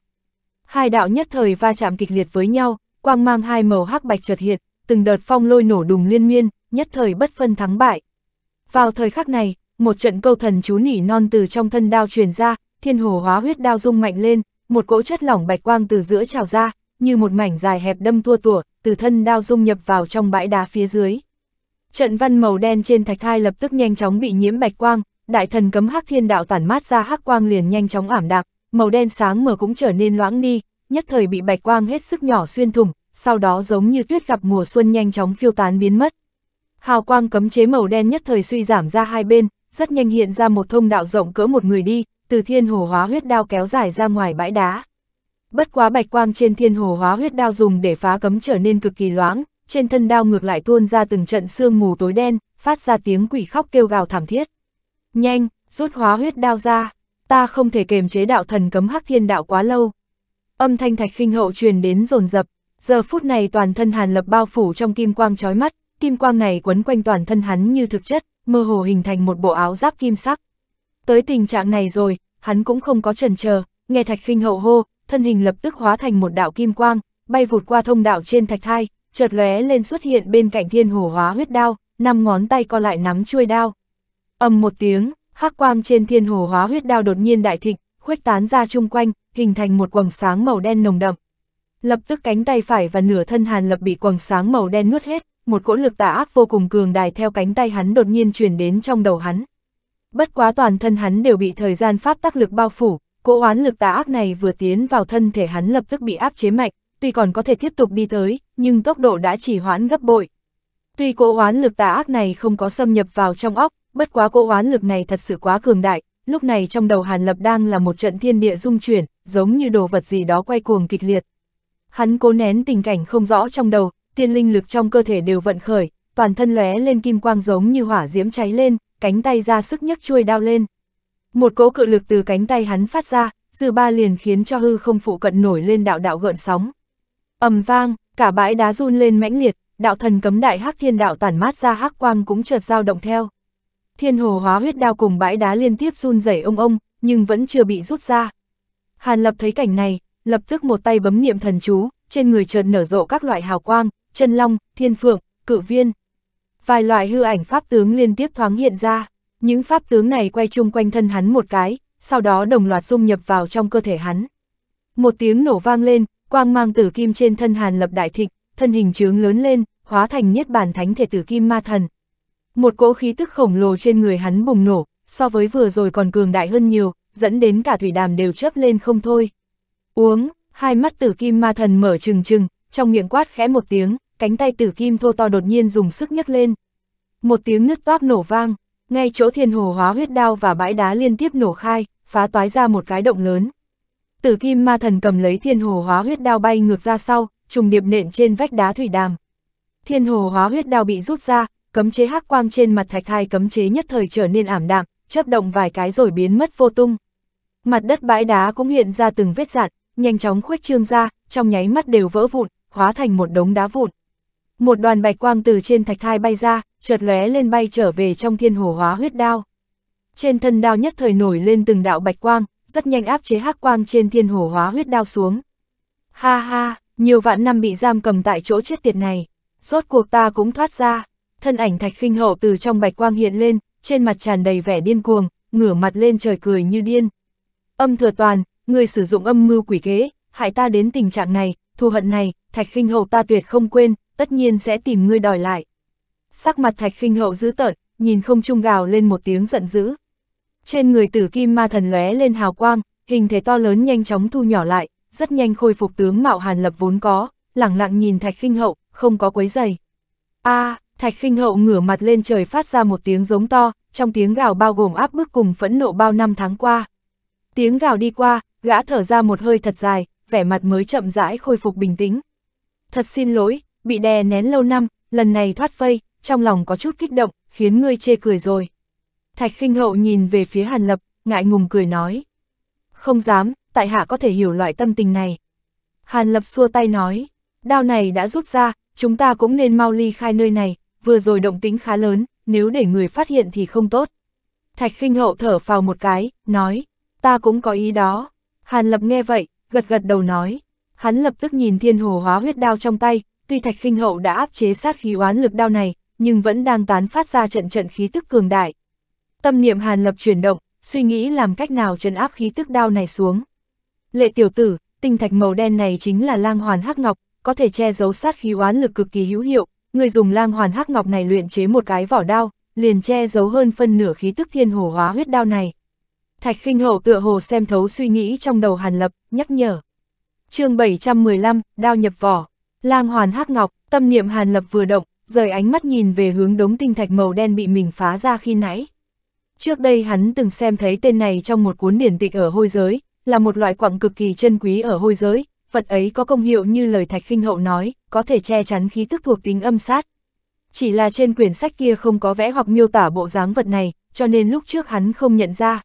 Hai đạo nhất thời va chạm kịch liệt với nhau, quang mang hai màu hắc bạch chợt hiện, từng đợt phong lôi nổ đùng liên miên, nhất thời bất phân thắng bại, vào thời khắc này, một trận câu thần chú nỉ non từ trong thân đao truyền ra, thiên hồ hóa huyết đao rung mạnh lên, một cỗ chất lỏng bạch quang từ giữa trào ra, như một mảnh dài hẹp đâm tua tủa, từ thân đao dung nhập vào trong bãi đá phía dưới. Trận văn màu đen trên thạch thai lập tức nhanh chóng bị nhiễm bạch quang, đại thần cấm hắc thiên đạo tản mát ra hắc quang liền nhanh chóng ảm đạm, màu đen sáng mờ cũng trở nên loãng đi, nhất thời bị bạch quang hết sức nhỏ xuyên thủng, sau đó giống như tuyết gặp mùa xuân nhanh chóng phiêu tán biến mất. Hào quang cấm chế màu đen nhất thời suy giảm ra hai bên, rất nhanh hiện ra một thông đạo rộng cỡ một người đi, từ thiên hồ hóa huyết đao kéo dài ra ngoài bãi đá. Bất quá bạch quang trên thiên hồ hóa huyết đao dùng để phá cấm trở nên cực kỳ loãng, trên thân đao ngược lại tuôn ra từng trận sương mù tối đen, phát ra tiếng quỷ khóc kêu gào thảm thiết. Nhanh, rút hóa huyết đao ra, ta không thể kềm chế đạo thần cấm hắc thiên đạo quá lâu. Âm thanh thạch khinh hậu truyền đến rồn rập, giờ phút này toàn thân hàn lập bao phủ trong kim quang chói mắt, kim quang này quấn quanh toàn thân hắn như thực chất, mơ hồ hình thành một bộ áo giáp kim sắc. Tới tình trạng này rồi, hắn cũng không có chần chờ, nghe thạch khinh hậu hô, thân hình lập tức hóa thành một đạo kim quang, bay vụt qua thông đạo trên thạch thai, chợt lóe lên xuất hiện bên cạnh thiên hồ hóa huyết đao, năm ngón tay co lại nắm chuôi đao. ầm một tiếng, hắc quang trên thiên hồ hóa huyết đao đột nhiên đại thịnh, khuếch tán ra chung quanh, hình thành một quầng sáng màu đen nồng đậm. Lập tức cánh tay phải và nửa thân hàn lập bị quầng sáng màu đen nuốt hết, một cỗ lực tà ác vô cùng cường đài theo cánh tay hắn đột nhiên truyền đến trong đầu hắn. Bất quá toàn thân hắn đều bị thời gian pháp tác lực bao phủ, cỗ oán lực tà ác này vừa tiến vào thân thể hắn lập tức bị áp chế mạnh, tuy còn có thể tiếp tục đi tới, nhưng tốc độ đã chỉ hoãn gấp bội. Tuy cỗ oán lực tà ác này không có xâm nhập vào trong óc, bất quá cỗ oán lực này thật sự quá cường đại, lúc này trong đầu Hàn Lập đang là một trận thiên địa dung chuyển, giống như đồ vật gì đó quay cuồng kịch liệt. Hắn cố nén tình cảnh không rõ trong đầu, tiên linh lực trong cơ thể đều vận khởi, toàn thân lóe lên kim quang giống như hỏa diễm cháy lên, cánh tay ra sức nhấc chuôi đao lên. Một cỗ cự lực từ cánh tay hắn phát ra, dư ba liền khiến cho hư không phụ cận nổi lên đạo đạo gợn sóng. Ầm vang, cả bãi đá run lên mãnh liệt, đạo thần cấm đại hắc thiên đạo tản mát ra hắc quang cũng chợt dao động theo. Thiên hồ hóa huyết đao cùng bãi đá liên tiếp run rẩy ông ông, nhưng vẫn chưa bị rút ra. Hàn Lập thấy cảnh này, lập tức một tay bấm niệm thần chú, trên người chợt nở rộ các loại hào quang, chân long, thiên phượng, cử viên. Vài loại hư ảnh pháp tướng liên tiếp thoáng hiện ra, những pháp tướng này quay chung quanh thân hắn một cái, sau đó đồng loạt dung nhập vào trong cơ thể hắn. Một tiếng nổ vang lên, quang mang tử kim trên thân hàn lập đại thịnh, thân hình trướng lớn lên, hóa thành nhất bản thánh thể tử kim ma thần. Một cỗ khí tức khổng lồ trên người hắn bùng nổ, so với vừa rồi còn cường đại hơn nhiều, dẫn đến cả thủy đàm đều chớp lên không thôi. Uống, hai mắt tử kim ma thần mở trừng trừng, trong miệng quát khẽ một tiếng, cánh tay tử kim thô to đột nhiên dùng sức nhấc lên. Một tiếng nứt toác nổ vang, ngay chỗ thiên hồ hóa huyết đao và bãi đá liên tiếp nổ khai, phá toái ra một cái động lớn. Tử kim ma thần cầm lấy thiên hồ hóa huyết đao bay ngược ra sau, trùng điệp nện trên vách đá thủy đàm. Thiên hồ hóa huyết đao bị rút ra, cấm chế hắc quang trên mặt thạch thai cấm chế nhất thời trở nên ảm đạm, chớp động vài cái rồi biến mất vô tung. Mặt đất bãi đá cũng hiện ra từng vết dạn, nhanh chóng khuếch trương ra, trong nháy mắt đều vỡ vụn, hóa thành một đống đá vụn một đoàn bạch quang từ trên thạch thai bay ra, chợt lóe lên bay trở về trong thiên hồ hóa huyết đao. Trên thân đao nhất thời nổi lên từng đạo bạch quang, rất nhanh áp chế hắc quang trên thiên hồ hóa huyết đao xuống. Ha ha, nhiều vạn năm bị giam cầm tại chỗ chết tiệt này, rốt cuộc ta cũng thoát ra. Thân ảnh thạch khinh hậu từ trong bạch quang hiện lên, trên mặt tràn đầy vẻ điên cuồng, ngửa mặt lên trời cười như điên. Âm thừa toàn, người sử dụng âm mưu quỷ kế, hại ta đến tình trạng này, thù hận này, thạch khinh hậu ta tuyệt không quên, tất nhiên sẽ tìm ngươi đòi lại. Sắc mặt thạch khinh hậu dữ tợn, nhìn không trung gào lên một tiếng giận dữ. Trên người tử kim ma thần lóe lên hào quang, hình thể to lớn nhanh chóng thu nhỏ lại, rất nhanh khôi phục tướng mạo hàn lập vốn có, lẳng lặng nhìn thạch khinh hậu, không có quấy giày. a à, thạch khinh hậu ngửa mặt lên trời phát ra một tiếng giống to, trong tiếng gào bao gồm áp bức cùng phẫn nộ bao năm tháng qua. Tiếng gào đi qua, gã thở ra một hơi thật dài, vẻ mặt mới chậm rãi khôi phục bình tĩnh. Thật xin lỗi, bị đè nén lâu năm, lần này thoát vây, trong lòng có chút kích động, khiến ngươi chê cười rồi. Thạch khinh hậu nhìn về phía Hàn Lập, ngại ngùng cười nói. Không dám, tại hạ có thể hiểu loại tâm tình này. Hàn Lập xua tay nói, đao này đã rút ra, chúng ta cũng nên mau ly khai nơi này, vừa rồi động tính khá lớn, nếu để người phát hiện thì không tốt. Thạch khinh hậu thở phào một cái, nói, ta cũng có ý đó. Hàn Lập nghe vậy, gật gật đầu nói, hắn lập tức nhìn thiên hồ hóa huyết đao trong tay, tuy Thạch Khinh Hậu đã áp chế sát khí oán lực đao này, nhưng vẫn đang tán phát ra trận trận khí tức cường đại. Tâm niệm Hàn Lập chuyển động, suy nghĩ làm cách nào trấn áp khí tức đao này xuống. Lệ tiểu tử, tinh thạch màu đen này chính là lang hoàn hắc ngọc, có thể che giấu sát khí oán lực cực kỳ hữu hiệu, người dùng lang hoàn hắc ngọc này luyện chế một cái vỏ đao, liền che giấu hơn phân nửa khí tức thiên hồ hóa huyết đao này. Thạch Khinh Hậu tựa hồ xem thấu suy nghĩ trong đầu Hàn Lập, nhắc nhở. Chương 715, đao nhập vỏ. Lang hoàn hắc ngọc, tâm niệm Hàn Lập vừa động, rời ánh mắt nhìn về hướng đống tinh thạch màu đen bị mình phá ra khi nãy. Trước đây hắn từng xem thấy tên này trong một cuốn điển tịch ở hôi giới, là một loại quặng cực kỳ chân quý ở hôi giới, vật ấy có công hiệu như lời Thạch Khinh Hậu nói, có thể che chắn khí tức thuộc tính âm sát. Chỉ là trên quyển sách kia không có vẽ hoặc miêu tả bộ dáng vật này, cho nên lúc trước hắn không nhận ra.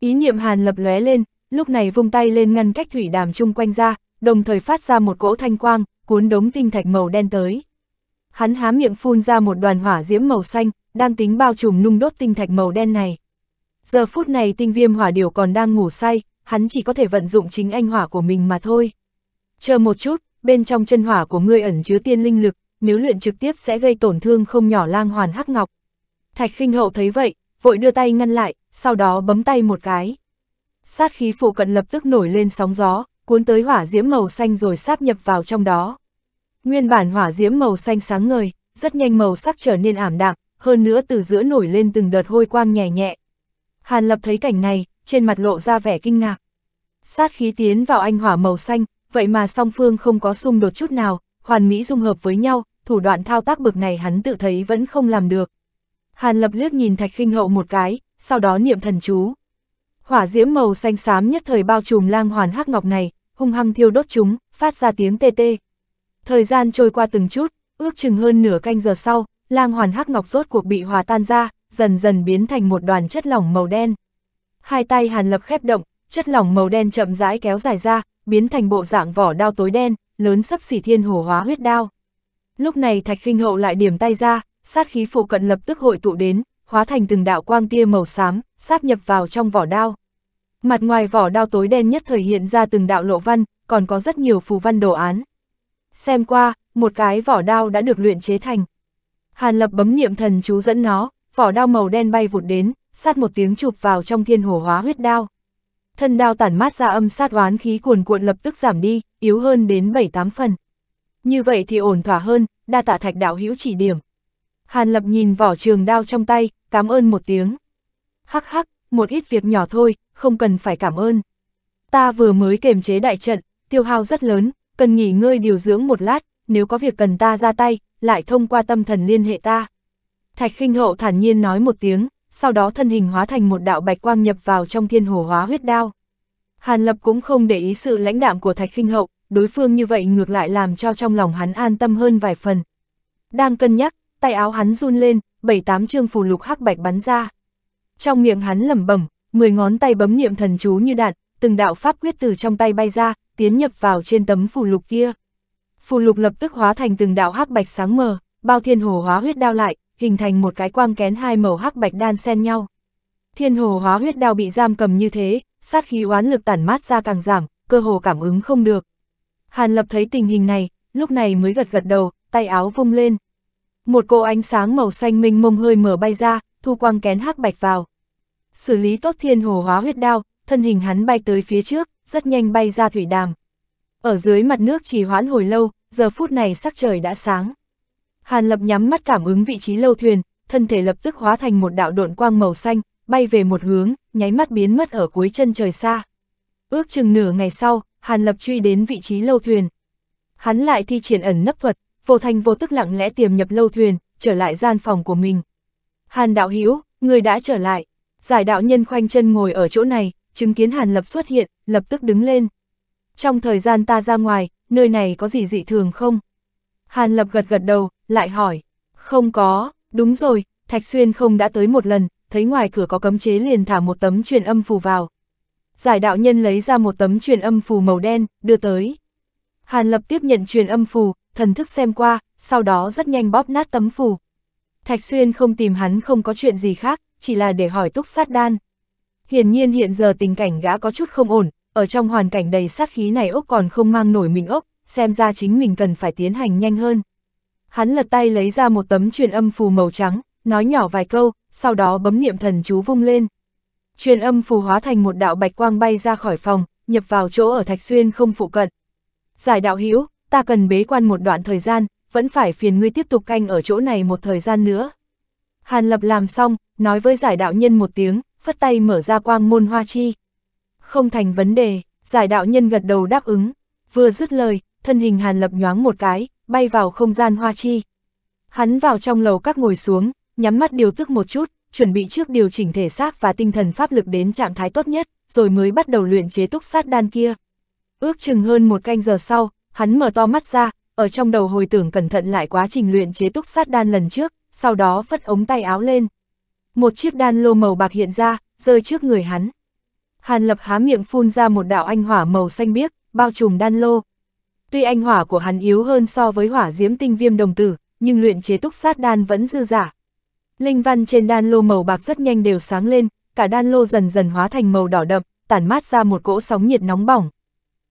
Ý niệm Hàn lập lóe lên, lúc này vung tay lên ngăn cách thủy đàm chung quanh ra, đồng thời phát ra một cỗ thanh quang, cuốn đống tinh thạch màu đen tới. Hắn há miệng phun ra một đoàn hỏa diễm màu xanh, đang tính bao trùm nung đốt tinh thạch màu đen này. Giờ phút này tinh viêm hỏa điều còn đang ngủ say, hắn chỉ có thể vận dụng chính anh hỏa của mình mà thôi. Chờ một chút, bên trong chân hỏa của ngươi ẩn chứa tiên linh lực, nếu luyện trực tiếp sẽ gây tổn thương không nhỏ lang hoàn hắc ngọc. Thạch khinh hậu thấy vậy, vội đưa tay ngăn lại, sau đó bấm tay một cái. Sát khí phụ cận lập tức nổi lên sóng gió, cuốn tới hỏa diễm màu xanh rồi sáp nhập vào trong đó. Nguyên bản hỏa diễm màu xanh sáng ngời, rất nhanh màu sắc trở nên ảm đạm, hơn nữa từ giữa nổi lên từng đợt hôi quang nhẹ nhẹ. Hàn Lập thấy cảnh này, trên mặt lộ ra vẻ kinh ngạc. Sát khí tiến vào anh hỏa màu xanh, vậy mà song phương không có xung đột chút nào, hoàn mỹ dung hợp với nhau, thủ đoạn thao tác bực này hắn tự thấy vẫn không làm được. Hàn Lập liếc nhìn Thạch Khinh Hậu một cái, sau đó niệm thần chú. Hỏa diễm màu xanh xám nhất thời bao trùm lang hoàn hắc ngọc này, hung hăng thiêu đốt chúng, phát ra tiếng tê tê. Thời gian trôi qua từng chút, ước chừng hơn nửa canh giờ sau, lang hoàn hắc ngọc rốt cuộc bị hòa tan ra, dần dần biến thành một đoàn chất lỏng màu đen. Hai tay Hàn Lập khép động, chất lỏng màu đen chậm rãi kéo dài ra, biến thành bộ dạng vỏ đao tối đen, lớn sắp xỉ thiên hồ hóa huyết đao. Lúc này Thạch Khinh Hậu lại điểm tay ra, sát khí phụ cận lập tức hội tụ đến, hóa thành từng đạo quang tia màu xám, sáp nhập vào trong vỏ đao. Mặt ngoài vỏ đao tối đen nhất thời hiện ra từng đạo lộ văn, còn có rất nhiều phù văn đồ án. Xem qua, một cái vỏ đao đã được luyện chế thành. Hàn Lập bấm niệm thần chú dẫn nó, vỏ đao màu đen bay vụt đến, sát một tiếng chụp vào trong thiên hồ hóa huyết đao. Thân đao tản mát ra âm sát oán khí cuồn cuộn lập tức giảm đi, yếu hơn đến 7-8 phần. Như vậy thì ổn thỏa hơn, đa tạ thạch đạo hữu chỉ điểm. Hàn Lập nhìn vỏ trường đao trong tay, cảm ơn một tiếng. Hắc hắc, một ít việc nhỏ thôi, không cần phải cảm ơn. Ta vừa mới kềm chế đại trận, tiêu hao rất lớn, cần nghỉ ngơi điều dưỡng một lát, nếu có việc cần ta ra tay, lại thông qua tâm thần liên hệ ta. Thạch khinh hậu thản nhiên nói một tiếng, sau đó thân hình hóa thành một đạo bạch quang nhập vào trong thiên hồ hóa huyết đao. Hàn Lập cũng không để ý sự lãnh đạm của Thạch khinh hậu, đối phương như vậy ngược lại làm cho trong lòng hắn an tâm hơn vài phần. Đang cân nhắc, tay áo hắn run lên, bảy tám chương phù lục hắc bạch bắn ra trong miệng hắn lẩm bẩm, mười ngón tay bấm niệm thần chú như đạn, từng đạo pháp quyết từ trong tay bay ra, tiến nhập vào trên tấm phù lục kia. Phù lục lập tức hóa thành từng đạo hắc bạch sáng mờ, bao thiên hồ hóa huyết đao lại, hình thành một cái quang kén hai màu hắc bạch đan xen nhau. Thiên hồ hóa huyết đao bị giam cầm như thế, sát khí oán lực tản mát ra càng giảm, cơ hồ cảm ứng không được. Hàn Lập thấy tình hình này, lúc này mới gật gật đầu, tay áo vung lên. Một cô ánh sáng màu xanh minh mông hơi mở bay ra, thu quang kén hắc bạch vào. Xử lý tốt thiên hồ hóa huyết đao, thân hình hắn bay tới phía trước, rất nhanh bay ra thủy đàm. Ở dưới mặt nước trì hoãn hồi lâu, giờ phút này sắc trời đã sáng. Hàn lập nhắm mắt cảm ứng vị trí lâu thuyền, thân thể lập tức hóa thành một đạo độn quang màu xanh, bay về một hướng, nháy mắt biến mất ở cuối chân trời xa. Ước chừng nửa ngày sau, Hàn Lập truy đến vị trí lâu thuyền. Hắn lại thi triển ẩn nấp thuật, vô thành vô tức lặng lẽ tiềm nhập lâu thuyền, trở lại gian phòng của mình. Hàn đạo hữu người đã trở lại. Giải đạo nhân khoanh chân ngồi ở chỗ này, chứng kiến Hàn Lập xuất hiện, lập tức đứng lên. Trong thời gian ta ra ngoài, nơi này có gì dị thường không? Hàn Lập gật gật đầu, lại hỏi. Không có, đúng rồi, Thạch Xuyên không đã tới một lần, thấy ngoài cửa có cấm chế liền thả một tấm truyền âm phù vào. Giải đạo nhân lấy ra một tấm truyền âm phù màu đen, đưa tới. Hàn Lập tiếp nhận truyền âm phù, thần thức xem qua, sau đó rất nhanh bóp nát tấm phù, Thạch Xuyên không tìm hắn không có chuyện gì khác, chỉ là để hỏi túc sát đan. Hiển nhiên hiện giờ tình cảnh gã có chút không ổn, ở trong hoàn cảnh đầy sát khí này ốc còn không mang nổi mình ốc, xem ra chính mình cần phải tiến hành nhanh hơn. Hắn lật tay lấy ra một tấm truyền âm phù màu trắng, nói nhỏ vài câu, sau đó bấm niệm thần chú vung lên. Truyền âm phù hóa thành một đạo bạch quang bay ra khỏi phòng, nhập vào chỗ ở Thạch Xuyên không phụ cận. Giải đạo hữu ta cần bế quan một đoạn thời gian, vẫn phải phiền ngươi tiếp tục canh ở chỗ này một thời gian nữa. Hàn Lập làm xong, nói với giải đạo nhân một tiếng, phất tay mở ra quang môn hoa chi. Không thành vấn đề, giải đạo nhân gật đầu đáp ứng, vừa dứt lời, thân hình Hàn Lập nhoáng một cái, bay vào không gian hoa chi. Hắn vào trong lầu các ngồi xuống, nhắm mắt điều tức một chút, chuẩn bị trước điều chỉnh thể xác và tinh thần pháp lực đến trạng thái tốt nhất, rồi mới bắt đầu luyện chế túc sát đan kia. Ước chừng hơn một canh giờ sau, hắn mở to mắt ra, ở trong đầu hồi tưởng cẩn thận lại quá trình luyện chế túc sát đan lần trước, sau đó phất ống tay áo lên. Một chiếc đan lô màu bạc hiện ra, rơi trước người hắn. Hàn lập há miệng phun ra một đạo anh hỏa màu xanh biếc, bao trùm đan lô. Tuy anh hỏa của hắn yếu hơn so với hỏa diễm tinh viêm đồng tử, nhưng luyện chế túc sát đan vẫn dư giả. Linh văn trên đan lô màu bạc rất nhanh đều sáng lên, cả đan lô dần dần hóa thành màu đỏ đậm, tản mát ra một cỗ sóng nhiệt nóng bỏng.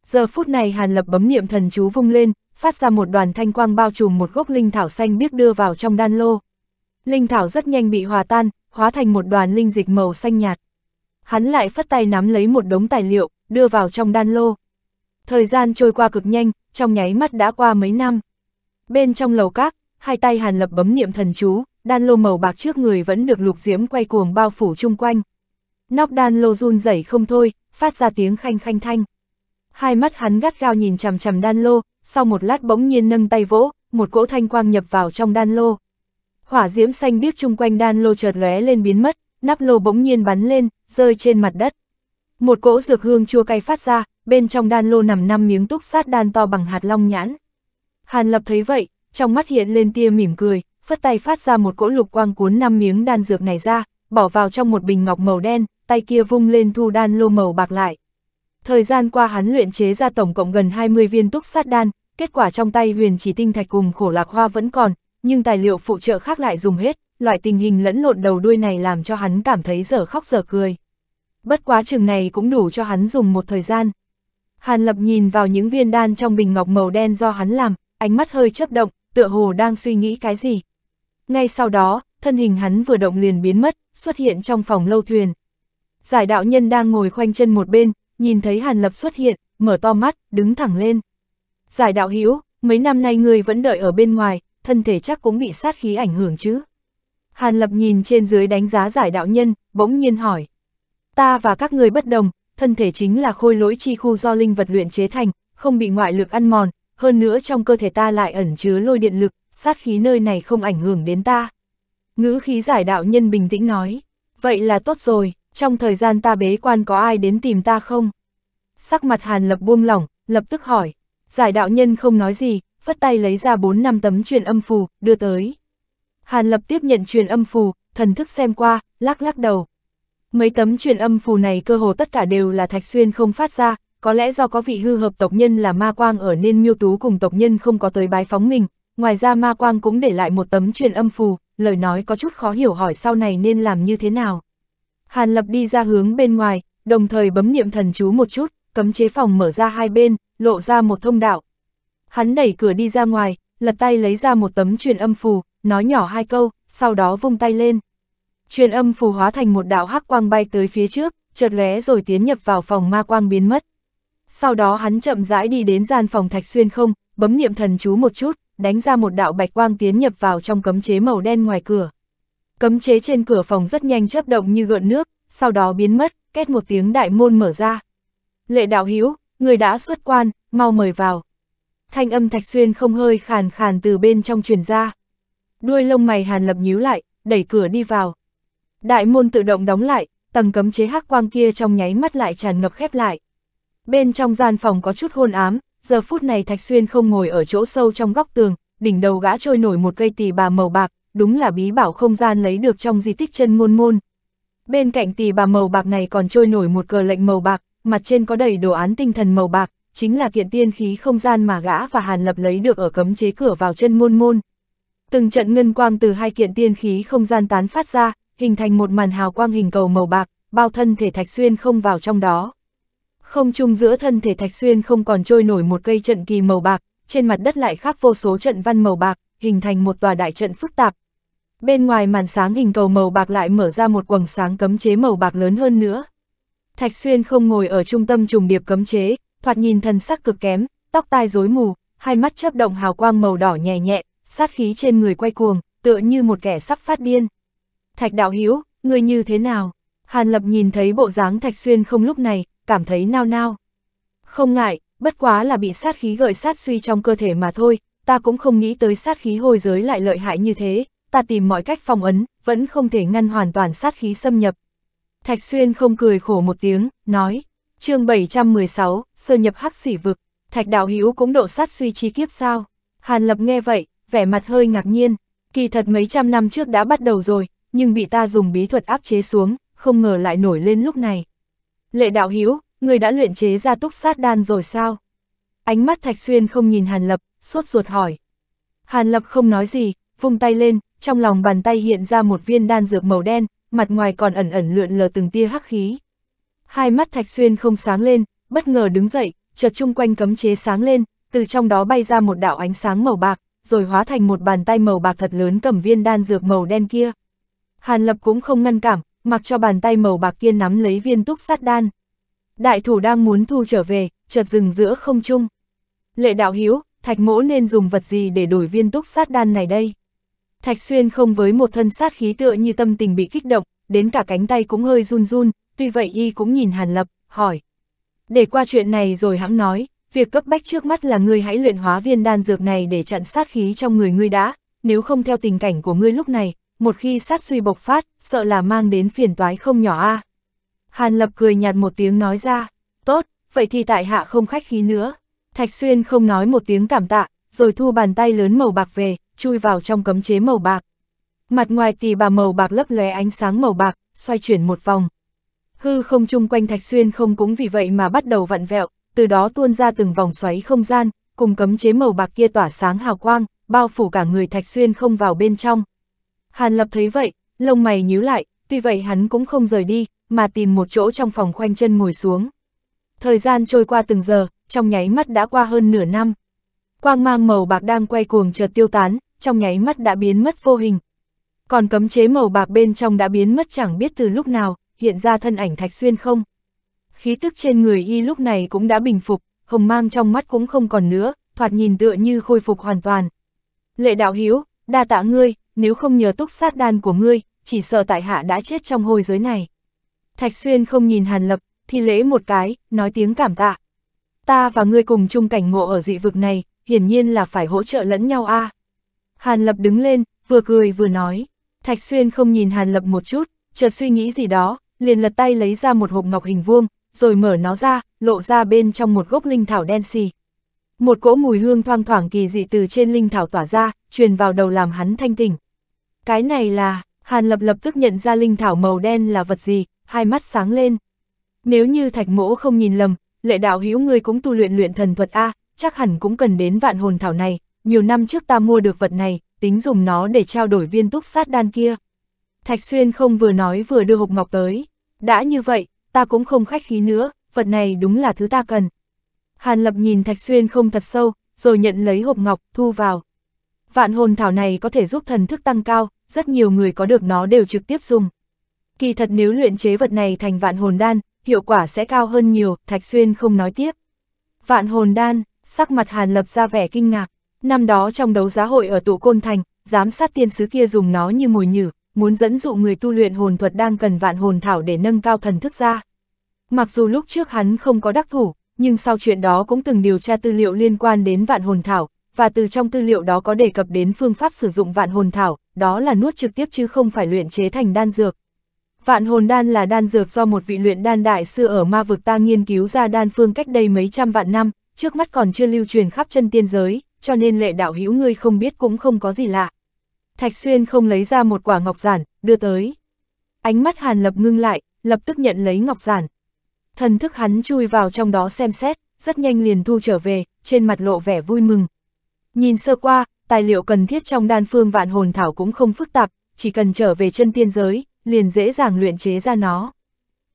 Giờ phút này Hàn Lập bấm niệm thần chú vung lên, phát ra một đoàn thanh quang bao trùm một gốc linh thảo xanh biếc đưa vào trong đan lô. Linh thảo rất nhanh bị hòa tan, hóa thành một đoàn linh dịch màu xanh nhạt. Hắn lại phất tay nắm lấy một đống tài liệu, đưa vào trong đan lô. Thời gian trôi qua cực nhanh, trong nháy mắt đã qua mấy năm. Bên trong lầu các, hai tay Hàn Lập bấm niệm thần chú, đan lô màu bạc trước người vẫn được lục diễm quay cuồng bao phủ chung quanh. Nóc đan lô run rẩy không thôi, phát ra tiếng khanh khanh thanh. Hai mắt hắn gắt gao nhìn chằm chằm đan lô, sau một lát bỗng nhiên nâng tay vỗ, một cỗ thanh quang nhập vào trong đan lô. Hỏa diễm xanh biếc chung quanh đan lô chợt lóe lên biến mất, nắp lô bỗng nhiên bắn lên, rơi trên mặt đất. Một cỗ dược hương chua cay phát ra, bên trong đan lô nằm năm miếng túc sát đan to bằng hạt long nhãn. Hàn Lập thấy vậy, trong mắt hiện lên tia mỉm cười, phất tay phát ra một cỗ lục quang cuốn năm miếng đan dược này ra, bỏ vào trong một bình ngọc màu đen, tay kia vung lên thu đan lô màu bạc lại. Thời gian qua hắn luyện chế ra tổng cộng gần 20 viên túc sát đan, kết quả trong tay huyền chỉ tinh thạch cùng khổ lạc hoa vẫn còn, nhưng tài liệu phụ trợ khác lại dùng hết, loại tình hình lẫn lộn đầu đuôi này làm cho hắn cảm thấy giờ khóc giờ cười. Bất quá chừng này cũng đủ cho hắn dùng một thời gian. Hàn Lập nhìn vào những viên đan trong bình ngọc màu đen do hắn làm, ánh mắt hơi chớp động, tựa hồ đang suy nghĩ cái gì. Ngay sau đó, thân hình hắn vừa động liền biến mất, xuất hiện trong phòng lâu thuyền. Giải đạo nhân đang ngồi khoanh chân một bên, nhìn thấy Hàn Lập xuất hiện, mở to mắt, đứng thẳng lên. Giải đạo hiếu mấy năm nay người vẫn đợi ở bên ngoài, thân thể chắc cũng bị sát khí ảnh hưởng chứ. Hàn Lập nhìn trên dưới đánh giá giải đạo nhân, bỗng nhiên hỏi. Ta và các người bất đồng, thân thể chính là khôi lỗi chi khu do linh vật luyện chế thành, không bị ngoại lực ăn mòn, hơn nữa trong cơ thể ta lại ẩn chứa lôi điện lực, sát khí nơi này không ảnh hưởng đến ta. Ngữ khí giải đạo nhân bình tĩnh nói, vậy là tốt rồi, trong thời gian ta bế quan có ai đến tìm ta không? Sắc mặt Hàn Lập buông lỏng, lập tức hỏi. Giải đạo nhân không nói gì, phất tay lấy ra 4 năm tấm truyền âm phù, đưa tới. Hàn Lập tiếp nhận truyền âm phù, thần thức xem qua, lắc lắc đầu. Mấy tấm truyền âm phù này cơ hồ tất cả đều là Thạch Xuyên không phát ra, có lẽ do có vị hư hợp tộc nhân là ma quang ở nên miêu tú cùng tộc nhân không có tới bái phóng mình. Ngoài ra ma quang cũng để lại một tấm truyền âm phù, lời nói có chút khó hiểu hỏi sau này nên làm như thế nào. Hàn Lập đi ra hướng bên ngoài, đồng thời bấm niệm thần chú một chút, cấm chế phòng mở ra hai bên, lộ ra một thông đạo. Hắn đẩy cửa đi ra ngoài, lật tay lấy ra một tấm truyền âm phù, nói nhỏ hai câu, sau đó vung tay lên. Truyền âm phù hóa thành một đạo hắc quang bay tới phía trước, chợt lóe rồi tiến nhập vào phòng ma quang biến mất. Sau đó hắn chậm rãi đi đến gian phòng thạch xuyên không, bấm niệm thần chú một chút, đánh ra một đạo bạch quang tiến nhập vào trong cấm chế màu đen ngoài cửa. Cấm chế trên cửa phòng rất nhanh chớp động như gợn nước, sau đó biến mất, két một tiếng đại môn mở ra. Lệ đạo hữu người đã xuất quan, mau mời vào. Thanh âm Thạch Xuyên không hơi khàn khàn từ bên trong truyền ra. Đuôi lông mày Hàn Lập nhíu lại, đẩy cửa đi vào. Đại môn tự động đóng lại, tầng cấm chế hắc quang kia trong nháy mắt lại tràn ngập khép lại. Bên trong gian phòng có chút hôn ám, giờ phút này Thạch Xuyên không ngồi ở chỗ sâu trong góc tường, đỉnh đầu gã trôi nổi một cây tỳ bà màu bạc, đúng là bí bảo không gian lấy được trong di tích chân môn môn. Bên cạnh tỳ bà màu bạc này còn trôi nổi một cờ lệnh màu bạc, mặt trên có đầy đồ án tinh thần màu bạc, chính là kiện tiên khí không gian mà gã và Hàn Lập lấy được ở cấm chế cửa vào chân môn môn. Từng trận ngân quang từ hai kiện tiên khí không gian tán phát ra, hình thành một màn hào quang hình cầu màu bạc, bao thân thể Thạch Xuyên không vào trong đó. Không chung giữa thân thể Thạch Xuyên không còn trôi nổi một cây trận kỳ màu bạc, trên mặt đất lại khắc vô số trận văn màu bạc, hình thành một tòa đại trận phức tạp, Bên ngoài màn sáng hình cầu màu bạc lại mở ra một quầng sáng cấm chế màu bạc lớn hơn nữa. Thạch Xuyên không ngồi ở trung tâm trùng điệp cấm chế, thoạt nhìn thần sắc cực kém, tóc tai rối mù, hai mắt chớp động hào quang màu đỏ nhẹ nhẹ, sát khí trên người quay cuồng, tựa như một kẻ sắp phát điên. Thạch đạo Hiếu, người như thế nào? Hàn Lập nhìn thấy bộ dáng Thạch Xuyên không lúc này, cảm thấy nao nao. Không ngại, bất quá là bị sát khí gợi sát suy trong cơ thể mà thôi, ta cũng không nghĩ tới sát khí hồi giới lại lợi hại như thế, ta tìm mọi cách phòng ấn, vẫn không thể ngăn hoàn toàn sát khí xâm nhập. Thạch Xuyên không cười khổ một tiếng, nói, chương 716, sơ nhập hắc sỉ vực, thạch đạo hữu cũng độ sát suy chi kiếp sao. Hàn Lập nghe vậy, vẻ mặt hơi ngạc nhiên, kỳ thật mấy trăm năm trước đã bắt đầu rồi, nhưng bị ta dùng bí thuật áp chế xuống, không ngờ lại nổi lên lúc này. Lệ đạo hữu người đã luyện chế ra túc sát đan rồi sao? Ánh mắt Thạch Xuyên không nhìn Hàn Lập, sốt ruột hỏi. Hàn Lập không nói gì, vung tay lên, trong lòng bàn tay hiện ra một viên đan dược màu đen, mặt ngoài còn ẩn ẩn lượn lờ từng tia hắc khí. Hai mắt Thạch Xuyên không sáng lên, bất ngờ đứng dậy, chợt chung quanh cấm chế sáng lên, từ trong đó bay ra một đạo ánh sáng màu bạc, rồi hóa thành một bàn tay màu bạc thật lớn cầm viên đan dược màu đen kia. Hàn Lập cũng không ngăn cản, mặc cho bàn tay màu bạc kia nắm lấy viên túc sát đan. Đại thủ đang muốn thu trở về, chợt dừng giữa không trung. Lệ đạo hiếu, thạch mỗ nên dùng vật gì để đổi viên túc sát đan này đây? Thạch Xuyên không với một thân sát khí tựa như tâm tình bị kích động, đến cả cánh tay cũng hơi run run, tuy vậy y cũng nhìn Hàn Lập, hỏi. Để qua chuyện này rồi hãng nói, việc cấp bách trước mắt là ngươi hãy luyện hóa viên đan dược này để chặn sát khí trong người ngươi đã, nếu không theo tình cảnh của ngươi lúc này, một khi sát suy bộc phát, sợ là mang đến phiền toái không nhỏ a. Hàn Lập cười nhạt một tiếng nói ra, tốt, vậy thì tại hạ không khách khí nữa. Thạch Xuyên không nói một tiếng cảm tạ, rồi thu bàn tay lớn màu bạc về, chui vào trong cấm chế màu bạc. Mặt ngoài tỳ bà màu bạc lấp lóe ánh sáng màu bạc, xoay chuyển một vòng. Hư không chung quanh Thạch Xuyên không cũng vì vậy mà bắt đầu vặn vẹo, từ đó tuôn ra từng vòng xoáy không gian, cùng cấm chế màu bạc kia tỏa sáng hào quang, bao phủ cả người Thạch Xuyên không vào bên trong. Hàn Lập thấy vậy, lông mày nhíu lại, tuy vậy hắn cũng không rời đi, mà tìm một chỗ trong phòng khoanh chân ngồi xuống. Thời gian trôi qua từng giờ, trong nháy mắt đã qua hơn nửa năm. Quang mang màu bạc đang quay cuồng chợt tiêu tán, trong nháy mắt đã biến mất vô hình. Còn cấm chế màu bạc bên trong đã biến mất chẳng biết từ lúc nào, hiện ra thân ảnh thạch xuyên không. Khí tức trên người y lúc này cũng đã bình phục, hồng mang trong mắt cũng không còn nữa, thoạt nhìn tựa như khôi phục hoàn toàn. Lệ đạo hiếu, đa tạ ngươi, nếu không nhờ túc sát đan của ngươi, chỉ sợ tại hạ đã chết trong hôi giới này. Thạch xuyên không nhìn hàn lập, thì lễ một cái, nói tiếng cảm tạ. Ta và ngươi cùng chung cảnh ngộ ở dị vực này, hiển nhiên là phải hỗ trợ lẫn nhau a. À. Hàn Lập đứng lên, vừa cười vừa nói. Thạch Xuyên không nhìn Hàn Lập một chút, chợt suy nghĩ gì đó, liền lật tay lấy ra một hộp ngọc hình vuông, rồi mở nó ra, lộ ra bên trong một gốc linh thảo đen xì. Một cỗ mùi hương thoang thoảng kỳ dị từ trên linh thảo tỏa ra, truyền vào đầu làm hắn thanh tỉnh. Cái này là, Hàn Lập lập tức nhận ra linh thảo màu đen là vật gì, hai mắt sáng lên. Nếu như thạch mỗ không nhìn lầm, lệ đạo hữu người cũng tu luyện luyện thần thuật A, chắc hẳn cũng cần đến vạn hồn thảo này, nhiều năm trước ta mua được vật này, tính dùng nó để trao đổi viên túc sát đan kia. Thạch Xuyên không vừa nói vừa đưa hộp ngọc tới. Đã như vậy, ta cũng không khách khí nữa, vật này đúng là thứ ta cần. Hàn Lập nhìn Thạch Xuyên không thật sâu, rồi nhận lấy hộp ngọc, thu vào. Vạn hồn thảo này có thể giúp thần thức tăng cao, rất nhiều người có được nó đều trực tiếp dùng. Kỳ thật nếu luyện chế vật này thành vạn hồn đan, hiệu quả sẽ cao hơn nhiều, Thạch Xuyên không nói tiếp. Vạn hồn đan, sắc mặt Hàn Lập ra vẻ kinh ngạc. Năm đó trong đấu giá hội ở tụ côn thành, giám sát tiên sứ kia dùng nó như mồi nhử, muốn dẫn dụ người tu luyện hồn thuật đang cần vạn hồn thảo để nâng cao thần thức ra. Mặc dù lúc trước hắn không có đắc thủ, nhưng sau chuyện đó cũng từng điều tra tư liệu liên quan đến vạn hồn thảo, và từ trong tư liệu đó có đề cập đến phương pháp sử dụng vạn hồn thảo, đó là nuốt trực tiếp chứ không phải luyện chế thành đan dược. Vạn hồn đan là đan dược do một vị luyện đan đại sư ở ma vực ta nghiên cứu ra đan phương cách đây mấy trăm vạn năm, trước mắt còn chưa lưu truyền khắp chân tiên giới cho nên lệ đạo hữu ngươi không biết cũng không có gì lạ. Thạch Xuyên không lấy ra một quả ngọc giản, đưa tới. Ánh mắt Hàn Lập ngưng lại, lập tức nhận lấy ngọc giản. Thần thức hắn chui vào trong đó xem xét, rất nhanh liền thu trở về, trên mặt lộ vẻ vui mừng. Nhìn sơ qua, tài liệu cần thiết trong đan phương vạn hồn thảo cũng không phức tạp, chỉ cần trở về chân tiên giới, liền dễ dàng luyện chế ra nó.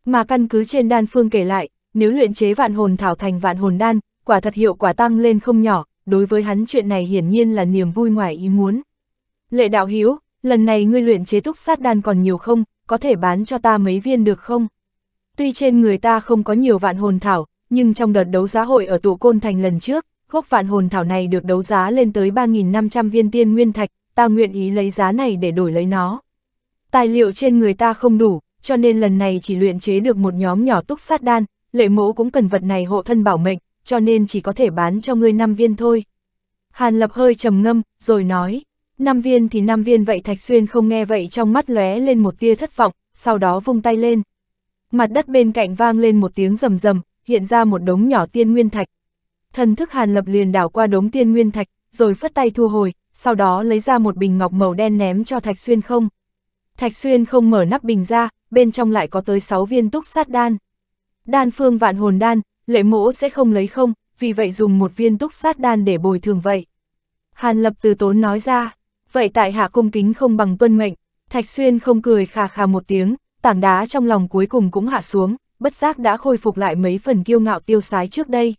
Mà căn cứ trên đan phương kể lại, nếu luyện chế vạn hồn thảo thành vạn hồn đan, quả thật hiệu quả tăng lên không nhỏ, đối với hắn chuyện này hiển nhiên là niềm vui ngoài ý muốn. Lệ đạo Hiếu, lần này ngươi luyện chế túc sát đan còn nhiều không, có thể bán cho ta mấy viên được không? Tuy trên người ta không có nhiều vạn hồn thảo, nhưng trong đợt đấu giá hội ở tụ côn thành lần trước, gốc vạn hồn thảo này được đấu giá lên tới 3.500 viên tiên nguyên thạch, ta nguyện ý lấy giá này để đổi lấy nó. Tài liệu trên người ta không đủ, cho nên lần này chỉ luyện chế được một nhóm nhỏ túc sát đan, lệ mẫu cũng cần vật này hộ thân bảo mệnh, cho nên chỉ có thể bán cho ngươi 5 viên thôi. Hàn Lập hơi trầm ngâm, rồi nói, 5 viên thì 5 viên vậy Thạch Xuyên không nghe vậy trong mắt lóe lên một tia thất vọng, sau đó vung tay lên. Mặt đất bên cạnh vang lên một tiếng rầm rầm, hiện ra một đống nhỏ tiên nguyên thạch. Thần thức Hàn Lập liền đảo qua đống tiên nguyên thạch, rồi phất tay thu hồi, sau đó lấy ra một bình ngọc màu đen ném cho Thạch Xuyên không. Thạch Xuyên không mở nắp bình ra, bên trong lại có tới 6 viên túc sát đan. Đan phương vạn hồn đan, lệ mỗ sẽ không lấy không, vì vậy dùng một viên túc sát đan để bồi thường vậy. Hàn lập từ tốn nói ra, vậy tại hạ cung kính không bằng tuân mệnh, thạch xuyên không cười khà khà một tiếng, tảng đá trong lòng cuối cùng cũng hạ xuống, bất giác đã khôi phục lại mấy phần kiêu ngạo tiêu sái trước đây.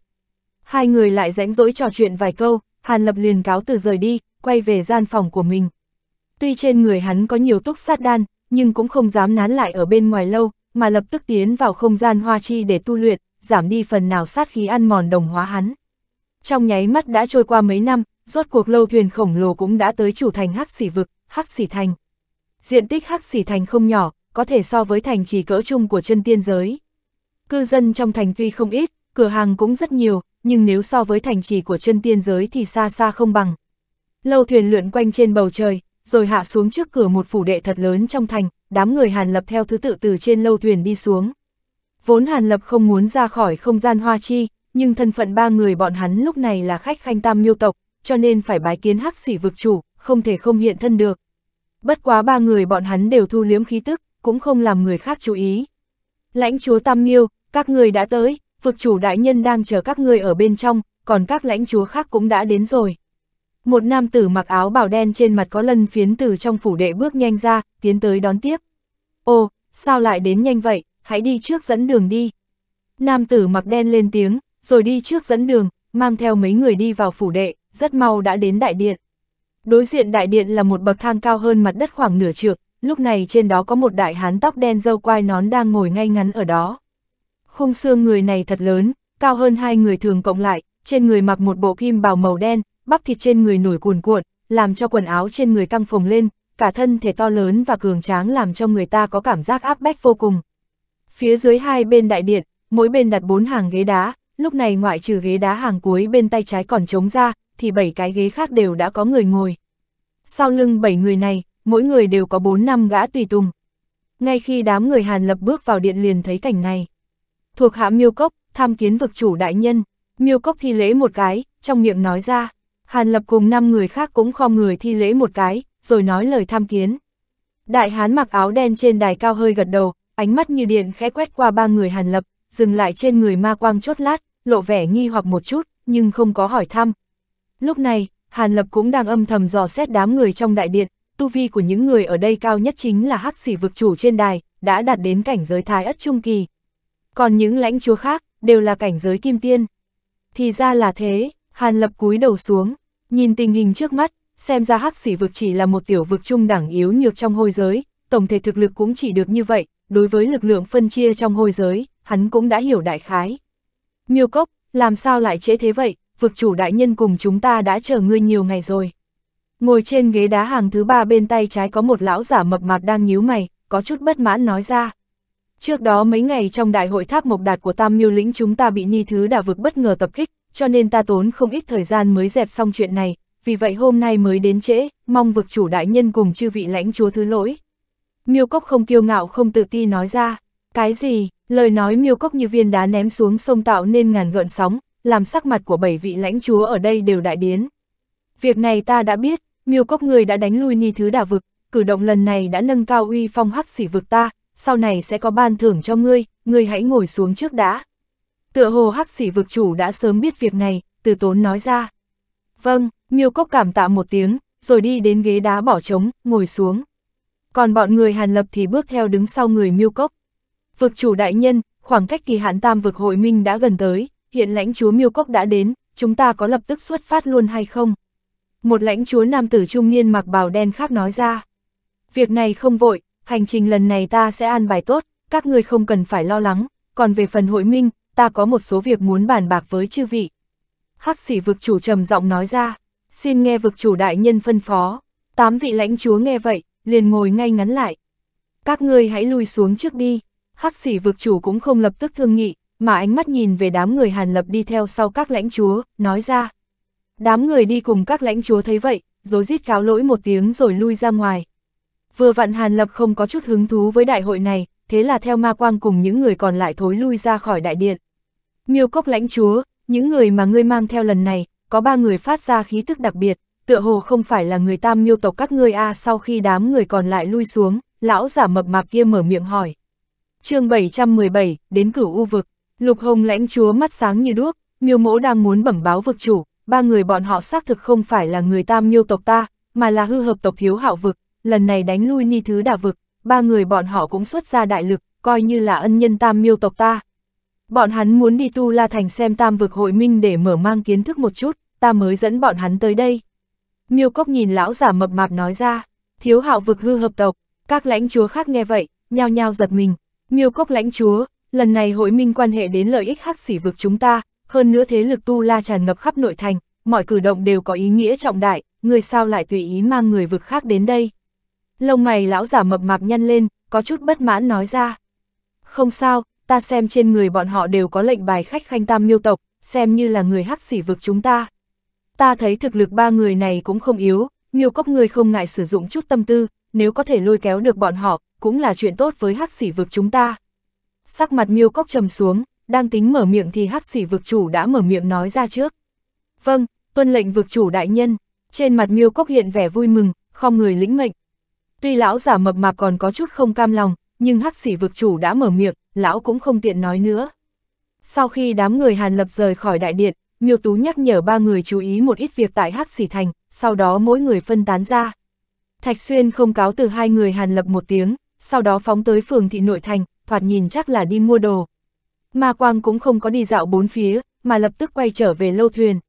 Hai người lại rãnh rỗi trò chuyện vài câu, Hàn Lập liền cáo từ rời đi, quay về gian phòng của mình. Tuy trên người hắn có nhiều túc sát đan, nhưng cũng không dám nán lại ở bên ngoài lâu, mà lập tức tiến vào không gian hoa chi để tu luyện, giảm đi phần nào sát khí ăn mòn đồng hóa hắn. Trong nháy mắt đã trôi qua mấy năm, rốt cuộc lâu thuyền khổng lồ cũng đã tới chủ thành Hắc Sỉ Vực, Hắc Sỉ Thành. Diện tích Hắc Sỉ Thành không nhỏ, có thể so với thành trì cỡ chung của chân tiên giới. Cư dân trong thành tuy không ít, cửa hàng cũng rất nhiều, nhưng nếu so với thành trì của chân tiên giới thì xa xa không bằng. Lâu thuyền lượn quanh trên bầu trời, rồi hạ xuống trước cửa một phủ đệ thật lớn trong thành, đám người Hàn Lập theo thứ tự từ trên lâu thuyền đi xuống. Vốn Hàn Lập không muốn ra khỏi không gian hoa chi, nhưng thân phận ba người bọn hắn lúc này là khách khanh tam miêu tộc, cho nên phải bái kiến hắc sỉ vực chủ, không thể không hiện thân được. Bất quá ba người bọn hắn đều thu liếm khí tức, cũng không làm người khác chú ý. Lãnh chúa Tam Miêu, các người đã tới, vực chủ đại nhân đang chờ các người ở bên trong, còn các lãnh chúa khác cũng đã đến rồi. Một nam tử mặc áo bào đen trên mặt có lân phiến từ trong phủ đệ bước nhanh ra, tiến tới đón tiếp. Ồ, sao lại đến nhanh vậy, hãy đi trước dẫn đường đi. Nam tử mặc đen lên tiếng, rồi đi trước dẫn đường, mang theo mấy người đi vào phủ đệ, rất mau đã đến đại điện. Đối diện đại điện là một bậc thang cao hơn mặt đất khoảng nửa trượng, lúc này trên đó có một đại hán tóc đen dâu quai nón đang ngồi ngay ngắn ở đó. Khung xương người này thật lớn, cao hơn hai người thường cộng lại, trên người mặc một bộ kim bào màu đen, bắp thịt trên người nổi cuồn cuộn, làm cho quần áo trên người căng phồng lên, cả thân thể to lớn và cường tráng làm cho người ta có cảm giác áp bách vô cùng, Phía dưới hai bên đại điện, mỗi bên đặt bốn hàng ghế đá, lúc này ngoại trừ ghế đá hàng cuối bên tay trái còn trống ra, thì bảy cái ghế khác đều đã có người ngồi. Sau lưng bảy người này, mỗi người đều có bốn năm gã tùy tùng. Ngay khi đám người Hàn Lập bước vào điện liền thấy cảnh này. Thuộc hạ Miêu Cốc, tham kiến vực chủ đại nhân, Miêu Cốc thi lễ một cái, trong miệng nói ra. Hàn Lập cùng năm người khác cũng khom người thi lễ một cái, rồi nói lời tham kiến. Đại hán mặc áo đen trên đài cao hơi gật đầu, ánh mắt như điện khẽ quét qua ba người Hàn Lập, dừng lại trên người ma quang chốt lát, lộ vẻ nghi hoặc một chút, nhưng không có hỏi thăm. Lúc này, Hàn Lập cũng đang âm thầm dò xét đám người trong đại điện, tu vi của những người ở đây cao nhất chính là hắc sỉ vực chủ trên đài, đã đạt đến cảnh giới thái ất trung kỳ. Còn những lãnh chúa khác, đều là cảnh giới kim tiên. Thì ra là thế, Hàn Lập cúi đầu xuống, nhìn tình hình trước mắt, xem ra hắc sỉ vực chỉ là một tiểu vực trung đẳng yếu nhược trong hôi giới, tổng thể thực lực cũng chỉ được như vậy, đối với lực lượng phân chia trong hôi giới, hắn cũng đã hiểu đại khái. Miêu Cốc, làm sao lại trễ thế vậy, vực chủ đại nhân cùng chúng ta đã chờ ngươi nhiều ngày rồi. Ngồi trên ghế đá hàng thứ ba bên tay trái có một lão giả mập mạp đang nhíu mày, có chút bất mãn nói ra. Trước đó mấy ngày trong đại hội tháp mộc đạt của Tam Miêu Lĩnh chúng ta bị ni thứ đả vực bất ngờ tập kích, cho nên ta tốn không ít thời gian mới dẹp xong chuyện này, vì vậy hôm nay mới đến trễ, mong vực chủ đại nhân cùng chư vị lãnh chúa thứ lỗi. Miêu Cốc không kiêu ngạo không tự ti nói ra, cái gì, lời nói Miêu Cốc như viên đá ném xuống sông tạo nên ngàn gợn sóng, làm sắc mặt của bảy vị lãnh chúa ở đây đều đại biến. Việc này ta đã biết, Miêu Cốc người đã đánh lui ni thứ đả vực, cử động lần này đã nâng cao uy phong hắc sĩ vực ta, sau này sẽ có ban thưởng cho ngươi, ngươi hãy ngồi xuống trước đã. Tựa hồ hắc sĩ vực chủ đã sớm biết việc này, từ tốn nói ra. Vâng, Miêu Cốc cảm tạ một tiếng, rồi đi đến ghế đá bỏ trống, ngồi xuống còn bọn người Hàn Lập thì bước theo đứng sau người Miêu Cốc. Vực chủ đại nhân, khoảng cách kỳ hạn tam vực hội minh đã gần tới, hiện lãnh chúa Miêu Cốc đã đến, chúng ta có lập tức xuất phát luôn hay không? Một lãnh chúa nam tử trung niên mặc bào đen khác nói ra. Việc này không vội, hành trình lần này ta sẽ an bài tốt, các người không cần phải lo lắng, còn về phần hội minh, ta có một số việc muốn bàn bạc với chư vị. Hắc sĩ vực chủ trầm giọng nói ra, xin nghe vực chủ đại nhân phân phó. Tám vị lãnh chúa nghe vậy, liền ngồi ngay ngắn lại. Các ngươi hãy lui xuống trước đi, hắc sĩ vực chủ cũng không lập tức thương nghị, mà ánh mắt nhìn về đám người Hàn Lập đi theo sau các lãnh chúa, nói ra. Đám người đi cùng các lãnh chúa thấy vậy, rồi rít cáo lỗi một tiếng rồi lui ra ngoài. Vừa vặn Hàn Lập không có chút hứng thú với đại hội này, thế là theo ma quang cùng những người còn lại thối lui ra khỏi đại điện. Miêu cốc lãnh chúa, những người mà ngươi mang theo lần này, có ba người phát ra khí tức đặc biệt, tựa hồ không phải là người tam miêu tộc các ngươi a à. sau khi đám người còn lại lui xuống, lão giả mập mạp kia mở miệng hỏi. chương 717, đến cửu u vực, lục hồng lãnh chúa mắt sáng như đuốc, miêu mẫu đang muốn bẩm báo vực chủ, ba người bọn họ xác thực không phải là người tam miêu tộc ta, mà là hư hợp tộc thiếu hạo vực, lần này đánh lui ni thứ đả vực, ba người bọn họ cũng xuất ra đại lực, coi như là ân nhân tam miêu tộc ta. Bọn hắn muốn đi tu la thành xem tam vực hội minh để mở mang kiến thức một chút, ta mới dẫn bọn hắn tới đây. Miêu Cốc nhìn lão giả mập mạp nói ra, thiếu hạo vực hư hợp tộc, các lãnh chúa khác nghe vậy, nhao nhao giật mình. Miêu Cốc lãnh chúa, lần này hội minh quan hệ đến lợi ích hắc xỉ vực chúng ta, hơn nữa thế lực tu la tràn ngập khắp nội thành, mọi cử động đều có ý nghĩa trọng đại, người sao lại tùy ý mang người vực khác đến đây. Lông mày lão giả mập mạp nhăn lên, có chút bất mãn nói ra. Không sao, ta xem trên người bọn họ đều có lệnh bài khách khanh tam miêu tộc, xem như là người hắc xỉ vực chúng ta ta thấy thực lực ba người này cũng không yếu, miêu cốc người không ngại sử dụng chút tâm tư, nếu có thể lôi kéo được bọn họ, cũng là chuyện tốt với hắc sỉ vực chúng ta. Sắc mặt miêu cốc trầm xuống, đang tính mở miệng thì hắc sỉ vực chủ đã mở miệng nói ra trước. Vâng, tuân lệnh vực chủ đại nhân, trên mặt miêu cốc hiện vẻ vui mừng, không người lĩnh mệnh. Tuy lão giả mập mạp còn có chút không cam lòng, nhưng hắc sỉ vực chủ đã mở miệng, lão cũng không tiện nói nữa. Sau khi đám người Hàn Lập rời khỏi đại điện, Miêu Tú nhắc nhở ba người chú ý một ít việc tại Hắc Sỉ Thành, sau đó mỗi người phân tán ra. Thạch Xuyên không cáo từ hai người hàn lập một tiếng, sau đó phóng tới phường thị nội thành, thoạt nhìn chắc là đi mua đồ. Ma Quang cũng không có đi dạo bốn phía, mà lập tức quay trở về lâu thuyền.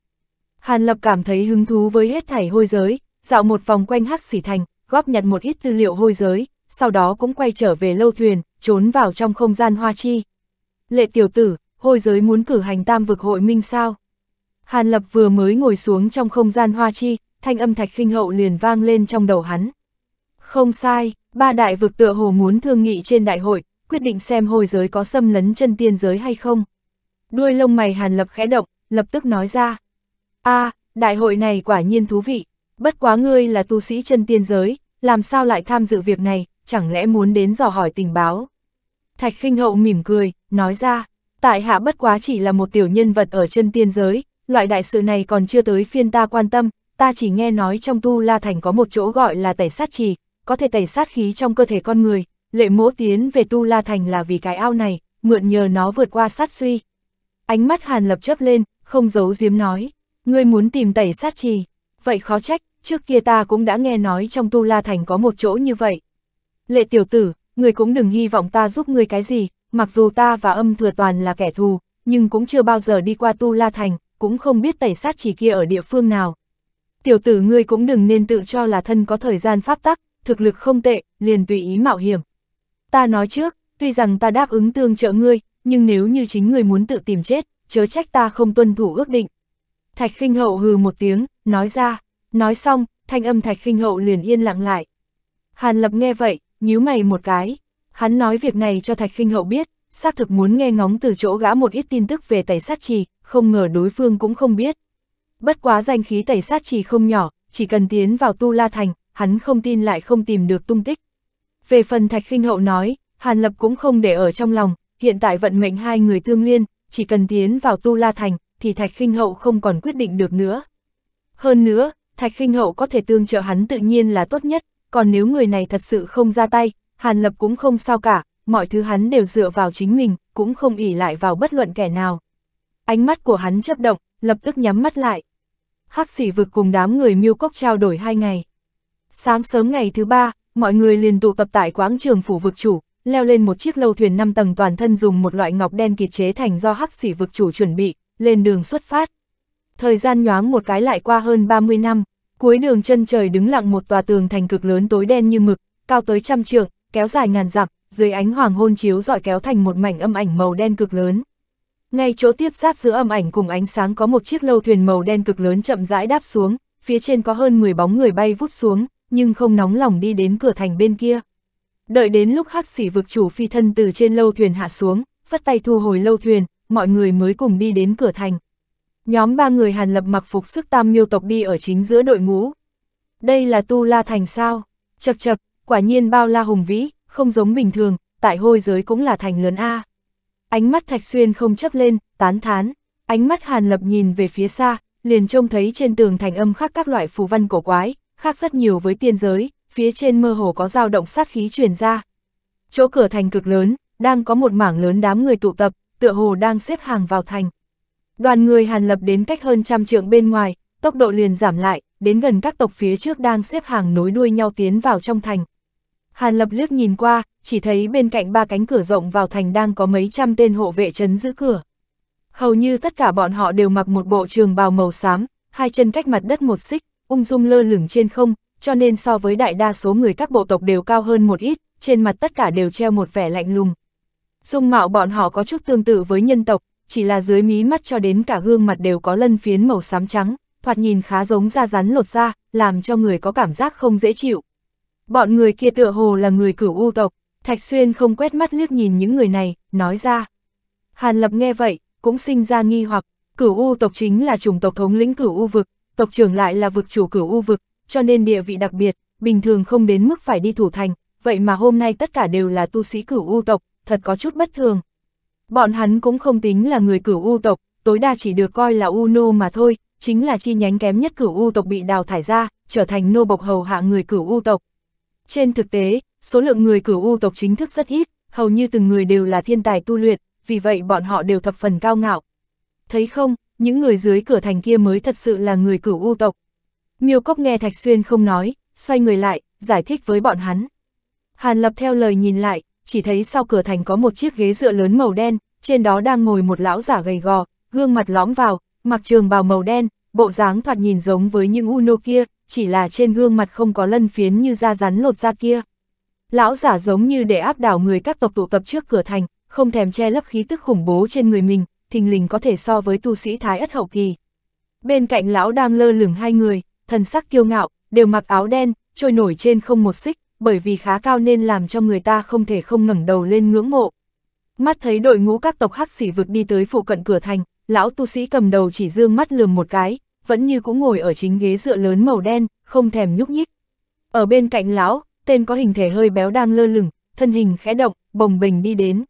Hàn Lập cảm thấy hứng thú với hết thảy hôi giới, dạo một vòng quanh Hắc Sỉ Thành, góp nhặt một ít tư liệu hôi giới, sau đó cũng quay trở về lâu thuyền, trốn vào trong không gian hoa chi. Lệ tiểu tử, hôi giới muốn cử hành tam vực hội minh sao? Hàn Lập vừa mới ngồi xuống trong không gian hoa chi, thanh âm thạch khinh hậu liền vang lên trong đầu hắn. Không sai, ba đại vực tựa hồ muốn thương nghị trên đại hội, quyết định xem hồi giới có xâm lấn chân tiên giới hay không. Đuôi lông mày Hàn Lập khẽ động, lập tức nói ra. a à, đại hội này quả nhiên thú vị, bất quá ngươi là tu sĩ chân tiên giới, làm sao lại tham dự việc này, chẳng lẽ muốn đến dò hỏi tình báo. Thạch khinh hậu mỉm cười, nói ra, tại hạ bất quá chỉ là một tiểu nhân vật ở chân tiên giới, loại đại sự này còn chưa tới phiên ta quan tâm, ta chỉ nghe nói trong tu la thành có một chỗ gọi là tẩy sát trì, có thể tẩy sát khí trong cơ thể con người, lệ mỗ tiến về tu la thành là vì cái ao này, mượn nhờ nó vượt qua sát suy. Ánh mắt Hàn Lập chớp lên, không giấu giếm nói, ngươi muốn tìm tẩy sát trì, vậy khó trách, trước kia ta cũng đã nghe nói trong tu la thành có một chỗ như vậy. Lệ tiểu tử, ngươi cũng đừng hy vọng ta giúp ngươi cái gì, mặc dù ta và âm thừa toàn là kẻ thù, nhưng cũng chưa bao giờ đi qua tu la thành, cũng không biết tẩy sát chỉ kia ở địa phương nào. Tiểu tử ngươi cũng đừng nên tự cho là thân có thời gian pháp tắc, thực lực không tệ, liền tùy ý mạo hiểm. Ta nói trước, tuy rằng ta đáp ứng tương trợ ngươi, nhưng nếu như chính ngươi muốn tự tìm chết, chớ trách ta không tuân thủ ước định. Thạch khinh hậu hừ một tiếng, nói ra, nói xong, thanh âm thạch khinh hậu liền yên lặng lại. Hàn lập nghe vậy, nhíu mày một cái, hắn nói việc này cho thạch khinh hậu biết, xác thực muốn nghe ngóng từ chỗ gã một ít tin tức về tẩy sát trì, không ngờ đối phương cũng không biết. Bất quá danh khí tẩy sát trì không nhỏ, chỉ cần tiến vào Tu La Thành, hắn không tin lại không tìm được tung tích. Về phần Thạch Khinh Hậu nói, Hàn Lập cũng không để ở trong lòng, hiện tại vận mệnh hai người tương liên, chỉ cần tiến vào Tu La Thành, thì Thạch Khinh Hậu không còn quyết định được nữa. Hơn nữa, Thạch Khinh Hậu có thể tương trợ hắn tự nhiên là tốt nhất, còn nếu người này thật sự không ra tay, Hàn Lập cũng không sao cả, mọi thứ hắn đều dựa vào chính mình, cũng không ỉ lại vào bất luận kẻ nào. Ánh mắt của hắn chấp động, lập tức nhắm mắt lại. Hắc sỉ vực cùng đám người miêu cốc trao đổi hai ngày. Sáng sớm ngày thứ ba, mọi người liền tụ tập tại quảng trường phủ vực chủ, leo lên một chiếc lâu thuyền 5 tầng toàn thân dùng một loại ngọc đen kiệt chế thành do hắc sỉ vực chủ chuẩn bị, lên đường xuất phát. Thời gian nhoáng một cái lại qua hơn 30 năm, cuối đường chân trời đứng lặng một tòa tường thành cực lớn tối đen như mực, cao tới trăm trượng, kéo dài ngàn dặm, dưới ánh hoàng hôn chiếu dọi kéo thành một mảnh âm ảnh màu đen cực lớn. Ngay chỗ tiếp giáp giữa âm ảnh cùng ánh sáng có một chiếc lâu thuyền màu đen cực lớn chậm rãi đáp xuống, phía trên có hơn 10 bóng người bay vút xuống, nhưng không nóng lòng đi đến cửa thành bên kia. Đợi đến lúc hắc sỉ vực chủ phi thân từ trên lâu thuyền hạ xuống, phất tay thu hồi lâu thuyền, mọi người mới cùng đi đến cửa thành. Nhóm ba người hàn lập mặc phục sức tam miêu tộc đi ở chính giữa đội ngũ. Đây là tu la thành sao? Chật chật, quả nhiên bao la hùng vĩ, không giống bình thường, tại hôi giới cũng là thành lớn A. Ánh mắt Thạch Xuyên không chấp lên, tán thán, ánh mắt Hàn Lập nhìn về phía xa, liền trông thấy trên tường thành âm khắc các loại phù văn cổ quái, khác rất nhiều với tiên giới, phía trên mơ hồ có dao động sát khí truyền ra. Chỗ cửa thành cực lớn, đang có một mảng lớn đám người tụ tập, tựa hồ đang xếp hàng vào thành. Đoàn người Hàn Lập đến cách hơn trăm trượng bên ngoài, tốc độ liền giảm lại, đến gần các tộc phía trước đang xếp hàng nối đuôi nhau tiến vào trong thành. Hàn Lập liếc nhìn qua, chỉ thấy bên cạnh ba cánh cửa rộng vào thành đang có mấy trăm tên hộ vệ trấn giữ cửa. Hầu như tất cả bọn họ đều mặc một bộ trường bào màu xám, hai chân cách mặt đất một xích, ung dung lơ lửng trên không, cho nên so với đại đa số người các bộ tộc đều cao hơn một ít, trên mặt tất cả đều treo một vẻ lạnh lùng. Dung mạo bọn họ có chút tương tự với nhân tộc, chỉ là dưới mí mắt cho đến cả gương mặt đều có lân phiến màu xám trắng, thoạt nhìn khá giống da rắn lột da, làm cho người có cảm giác không dễ chịu, Bọn người kia tựa hồ là người cửu u tộc, Thạch Xuyên không quét mắt liếc nhìn những người này, nói ra. Hàn Lập nghe vậy, cũng sinh ra nghi hoặc, cửu u tộc chính là chủng tộc thống lĩnh cửu u vực, tộc trưởng lại là vực chủ cửu u vực, cho nên địa vị đặc biệt, bình thường không đến mức phải đi thủ thành, vậy mà hôm nay tất cả đều là tu sĩ cửu u tộc, thật có chút bất thường. Bọn hắn cũng không tính là người cửu u tộc, tối đa chỉ được coi là u nô mà thôi, chính là chi nhánh kém nhất cửu u tộc bị đào thải ra, trở thành nô bộc hầu hạ người cửu u tộc, trên thực tế, số lượng người cửu u tộc chính thức rất ít, hầu như từng người đều là thiên tài tu luyện, vì vậy bọn họ đều thập phần cao ngạo. Thấy không, những người dưới cửa thành kia mới thật sự là người cửu u tộc. Miêu Cốc nghe Thạch Xuyên không nói, xoay người lại, giải thích với bọn hắn. Hàn Lập theo lời nhìn lại, chỉ thấy sau cửa thành có một chiếc ghế dựa lớn màu đen, trên đó đang ngồi một lão giả gầy gò, gương mặt lõm vào, mặc trường bào màu đen, bộ dáng thoạt nhìn giống với những u nô kia, chỉ là trên gương mặt không có lân phiến như da rắn lột da kia. Lão giả giống như để áp đảo người các tộc tụ tập trước cửa thành, không thèm che lấp khí tức khủng bố trên người mình, thình lình có thể so với tu sĩ thái ất hậu kỳ. Bên cạnh lão đang lơ lửng hai người, thần sắc kiêu ngạo, đều mặc áo đen, trôi nổi trên không một xích, bởi vì khá cao nên làm cho người ta không thể không ngẩng đầu lên ngưỡng mộ. Mắt thấy đội ngũ các tộc hắc sĩ vực đi tới phụ cận cửa thành, lão tu sĩ cầm đầu chỉ dương mắt lườm một cái, vẫn như cũng ngồi ở chính ghế dựa lớn màu đen, không thèm nhúc nhích. Ở bên cạnh lão, tên có hình thể hơi béo đang lơ lửng, thân hình khẽ động, bồng bình đi đến.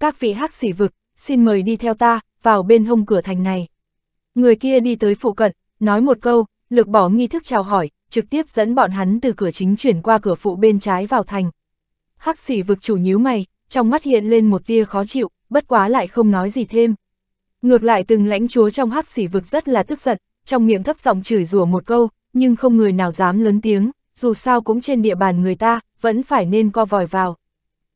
Các vị hắc xỉ vực, xin mời đi theo ta, vào bên hông cửa thành này. Người kia đi tới phụ cận, nói một câu, lược bỏ nghi thức chào hỏi, trực tiếp dẫn bọn hắn từ cửa chính chuyển qua cửa phụ bên trái vào thành. Hắc xỉ vực chủ nhíu mày, trong mắt hiện lên một tia khó chịu, bất quá lại không nói gì thêm. Ngược lại từng lãnh chúa trong hắc xỉ vực rất là tức giận, trong miệng thấp giọng chửi rủa một câu, nhưng không người nào dám lớn tiếng, dù sao cũng trên địa bàn người ta, vẫn phải nên co vòi vào.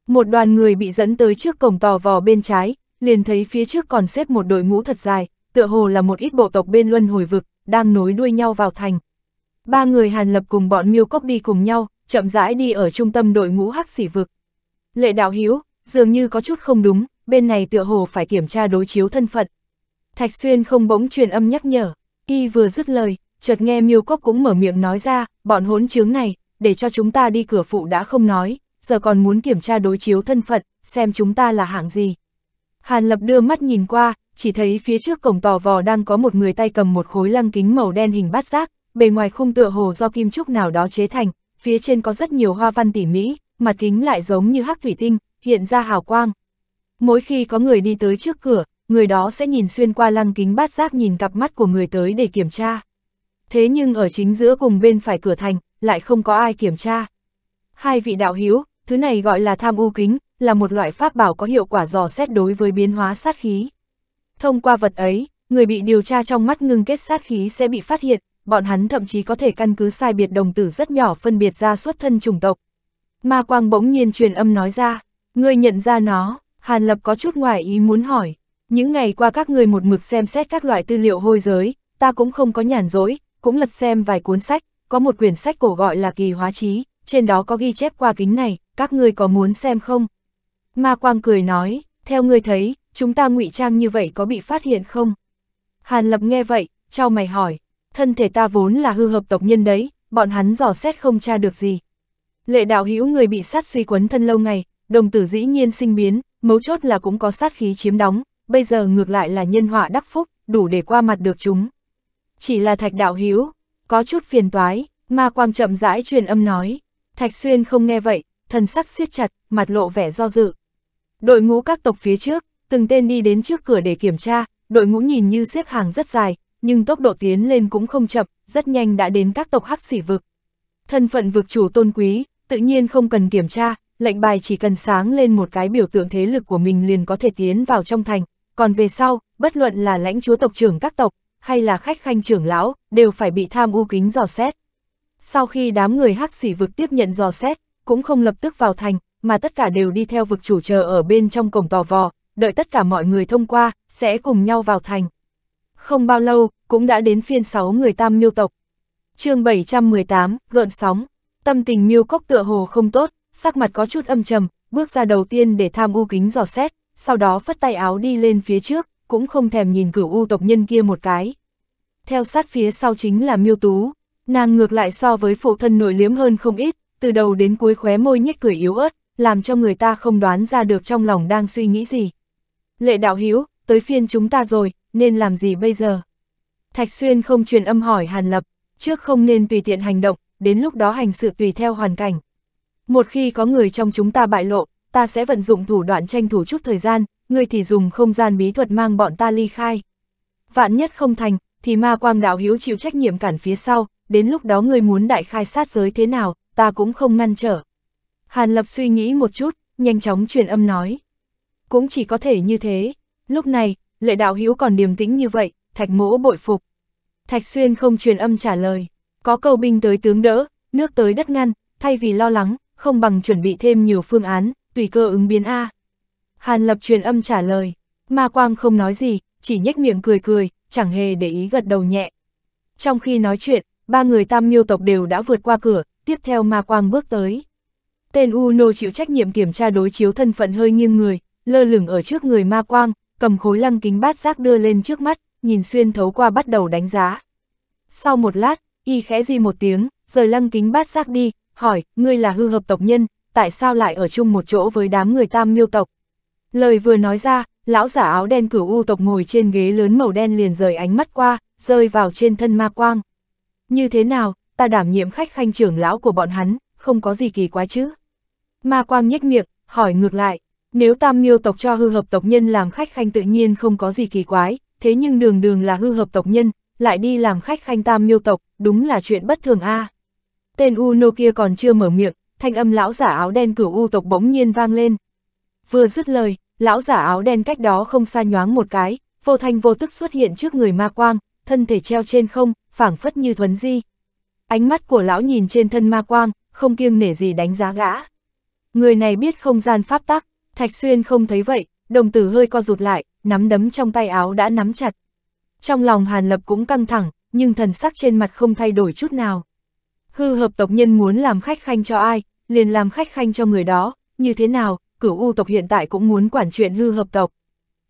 Một đoàn người bị dẫn tới trước cổng tò vò bên trái, liền thấy phía trước còn xếp một đội ngũ thật dài, tựa hồ là một ít bộ tộc bên luân hồi vực, đang nối đuôi nhau vào thành. Ba người Hàn Lập cùng bọn Miêu Cốc đi cùng nhau, chậm rãi đi ở trung tâm đội ngũ hắc xỉ vực. Lệ đạo hiếu, dường như có chút không đúng, bên này tựa hồ phải kiểm tra đối chiếu thân phận. Thạch Xuyên không bỗng truyền âm nhắc nhở. Y vừa dứt lời, chợt nghe miêu cốc cũng mở miệng nói ra, bọn hốn chướng này, để cho chúng ta đi cửa phụ đã không nói, giờ còn muốn kiểm tra đối chiếu thân phận, xem chúng ta là hạng gì. Hàn Lập đưa mắt nhìn qua, chỉ thấy phía trước cổng tò vò đang có một người tay cầm một khối lăng kính màu đen hình bát giác, bề ngoài khung tựa hồ do kim trúc nào đó chế thành, phía trên có rất nhiều hoa văn tỉ mỹ, mặt kính lại giống như hắc thủy tinh, hiện ra hào quang. Mỗi khi có người đi tới trước cửa, người đó sẽ nhìn xuyên qua lăng kính bát giác nhìn cặp mắt của người tới để kiểm tra. Thế nhưng ở chính giữa cùng bên phải cửa thành, lại không có ai kiểm tra. Hai vị đạo hiếu, thứ này gọi là tham u kính, là một loại pháp bảo có hiệu quả dò xét đối với biến hóa sát khí. Thông qua vật ấy, người bị điều tra trong mắt ngưng kết sát khí sẽ bị phát hiện, bọn hắn thậm chí có thể căn cứ sai biệt đồng tử rất nhỏ phân biệt ra xuất thân chủng tộc. Ma Quang bỗng nhiên truyền âm nói ra, người nhận ra nó, Hàn Lập có chút ngoài ý muốn hỏi, những ngày qua các người một mực xem xét các loại tư liệu hôi giới, ta cũng không có nhàn rỗi, cũng lật xem vài cuốn sách, có một quyển sách cổ gọi là kỳ hóa trí, trên đó có ghi chép qua kính này, các người có muốn xem không? Ma Quang cười nói, theo ngươi thấy, chúng ta ngụy trang như vậy có bị phát hiện không? Hàn Lập nghe vậy, trao mày hỏi, thân thể ta vốn là hư hợp tộc nhân đấy, bọn hắn dò xét không tra được gì. Lệ đạo hữu người bị sát suy quấn thân lâu ngày, đồng tử dĩ nhiên sinh biến, mấu chốt là cũng có sát khí chiếm đóng, bây giờ ngược lại là nhân họa đắc phúc, đủ để qua mặt được chúng. Chỉ là thạch đạo hiếu có chút phiền toái, ma quang chậm rãi truyền âm nói. Thạch xuyên không nghe vậy, thần sắc siết chặt, mặt lộ vẻ do dự. Đội ngũ các tộc phía trước, từng tên đi đến trước cửa để kiểm tra, đội ngũ nhìn như xếp hàng rất dài, nhưng tốc độ tiến lên cũng không chậm, rất nhanh đã đến các tộc hắc xỉ vực. Thân phận vực chủ tôn quý, tự nhiên không cần kiểm tra, lệnh bài chỉ cần sáng lên một cái biểu tượng thế lực của mình liền có thể tiến vào trong thành còn về sau, bất luận là lãnh chúa tộc trưởng các tộc, hay là khách khanh trưởng lão, đều phải bị tham u kính dò xét. Sau khi đám người hắc xỉ vực tiếp nhận dò xét, cũng không lập tức vào thành, mà tất cả đều đi theo vực chủ chờ ở bên trong cổng tò vò, đợi tất cả mọi người thông qua, sẽ cùng nhau vào thành. Không bao lâu, cũng đã đến phiên 6 người tam miêu tộc. chương 718, gợn sóng, tâm tình miêu cốc tựa hồ không tốt, sắc mặt có chút âm trầm, bước ra đầu tiên để tham u kính dò xét, sau đó phất tay áo đi lên phía trước, cũng không thèm nhìn cửu u tộc nhân kia một cái. Theo sát phía sau chính là miêu tú, nàng ngược lại so với phụ thân nội liếm hơn không ít, từ đầu đến cuối khóe môi nhếch cười yếu ớt, làm cho người ta không đoán ra được trong lòng đang suy nghĩ gì. Lệ đạo hữu tới phiên chúng ta rồi, nên làm gì bây giờ? Thạch Xuyên không truyền âm hỏi Hàn Lập, trước không nên tùy tiện hành động, đến lúc đó hành sự tùy theo hoàn cảnh. Một khi có người trong chúng ta bại lộ, ta sẽ vận dụng thủ đoạn tranh thủ chút thời gian, ngươi thì dùng không gian bí thuật mang bọn ta ly khai. Vạn nhất không thành, thì ma quang đạo hữu chịu trách nhiệm cản phía sau, đến lúc đó ngươi muốn đại khai sát giới thế nào, ta cũng không ngăn trở. Hàn Lập suy nghĩ một chút, nhanh chóng truyền âm nói. Cũng chỉ có thể như thế, lúc này, lệ đạo hữu còn điềm tĩnh như vậy, thạch mỗ bội phục. Thạch xuyên không truyền âm trả lời, có cầu binh tới tướng đỡ, nước tới đất ngăn, thay vì lo lắng, không bằng chuẩn bị thêm nhiều phương án, tùy cơ ứng biến A. Hàn lập truyền âm trả lời, ma quang không nói gì, chỉ nhếch miệng cười cười, chẳng hề để ý gật đầu nhẹ. Trong khi nói chuyện, ba người tam miêu tộc đều đã vượt qua cửa, tiếp theo ma quang bước tới. Tên Uno chịu trách nhiệm kiểm tra đối chiếu thân phận hơi nghiêng người, lơ lửng ở trước người ma quang, cầm khối lăng kính bát giác đưa lên trước mắt, nhìn xuyên thấu qua bắt đầu đánh giá. Sau một lát, y khẽ di một tiếng, rời lăng kính bát giác đi, hỏi, ngươi là hư hợp tộc nhân, tại sao lại ở chung một chỗ với đám người tam miêu tộc. Lời vừa nói ra, lão giả áo đen cửu u tộc ngồi trên ghế lớn màu đen liền rời ánh mắt qua, rơi vào trên thân ma quang. Như thế nào, ta đảm nhiệm khách khanh trưởng lão của bọn hắn, không có gì kỳ quái chứ. Ma quang nhếch miệng, hỏi ngược lại, nếu tam miêu tộc cho hư hợp tộc nhân làm khách khanh tự nhiên không có gì kỳ quái, thế nhưng đường đường là hư hợp tộc nhân, lại đi làm khách khanh tam miêu tộc, đúng là chuyện bất thường a. À. Tên Uno kia còn chưa mở miệng, thanh âm lão giả áo đen cửu u tộc bỗng nhiên vang lên. Vừa dứt lời, lão giả áo đen cách đó không xa nhoáng một cái, vô thanh vô tức xuất hiện trước người ma quang, thân thể treo trên không, phảng phất như thuấn di. Ánh mắt của lão nhìn trên thân ma quang, không kiêng nể gì đánh giá gã. Người này biết không gian pháp tắc, Thạch Xuyên không thấy vậy, đồng tử hơi co rụt lại, nắm đấm trong tay áo đã nắm chặt. Trong lòng Hàn Lập cũng căng thẳng, nhưng thần sắc trên mặt không thay đổi chút nào. Hư hợp tộc nhân muốn làm khách khanh cho ai, liền làm khách khanh cho người đó, như thế nào, cửu u tộc hiện tại cũng muốn quản chuyện hư hợp tộc.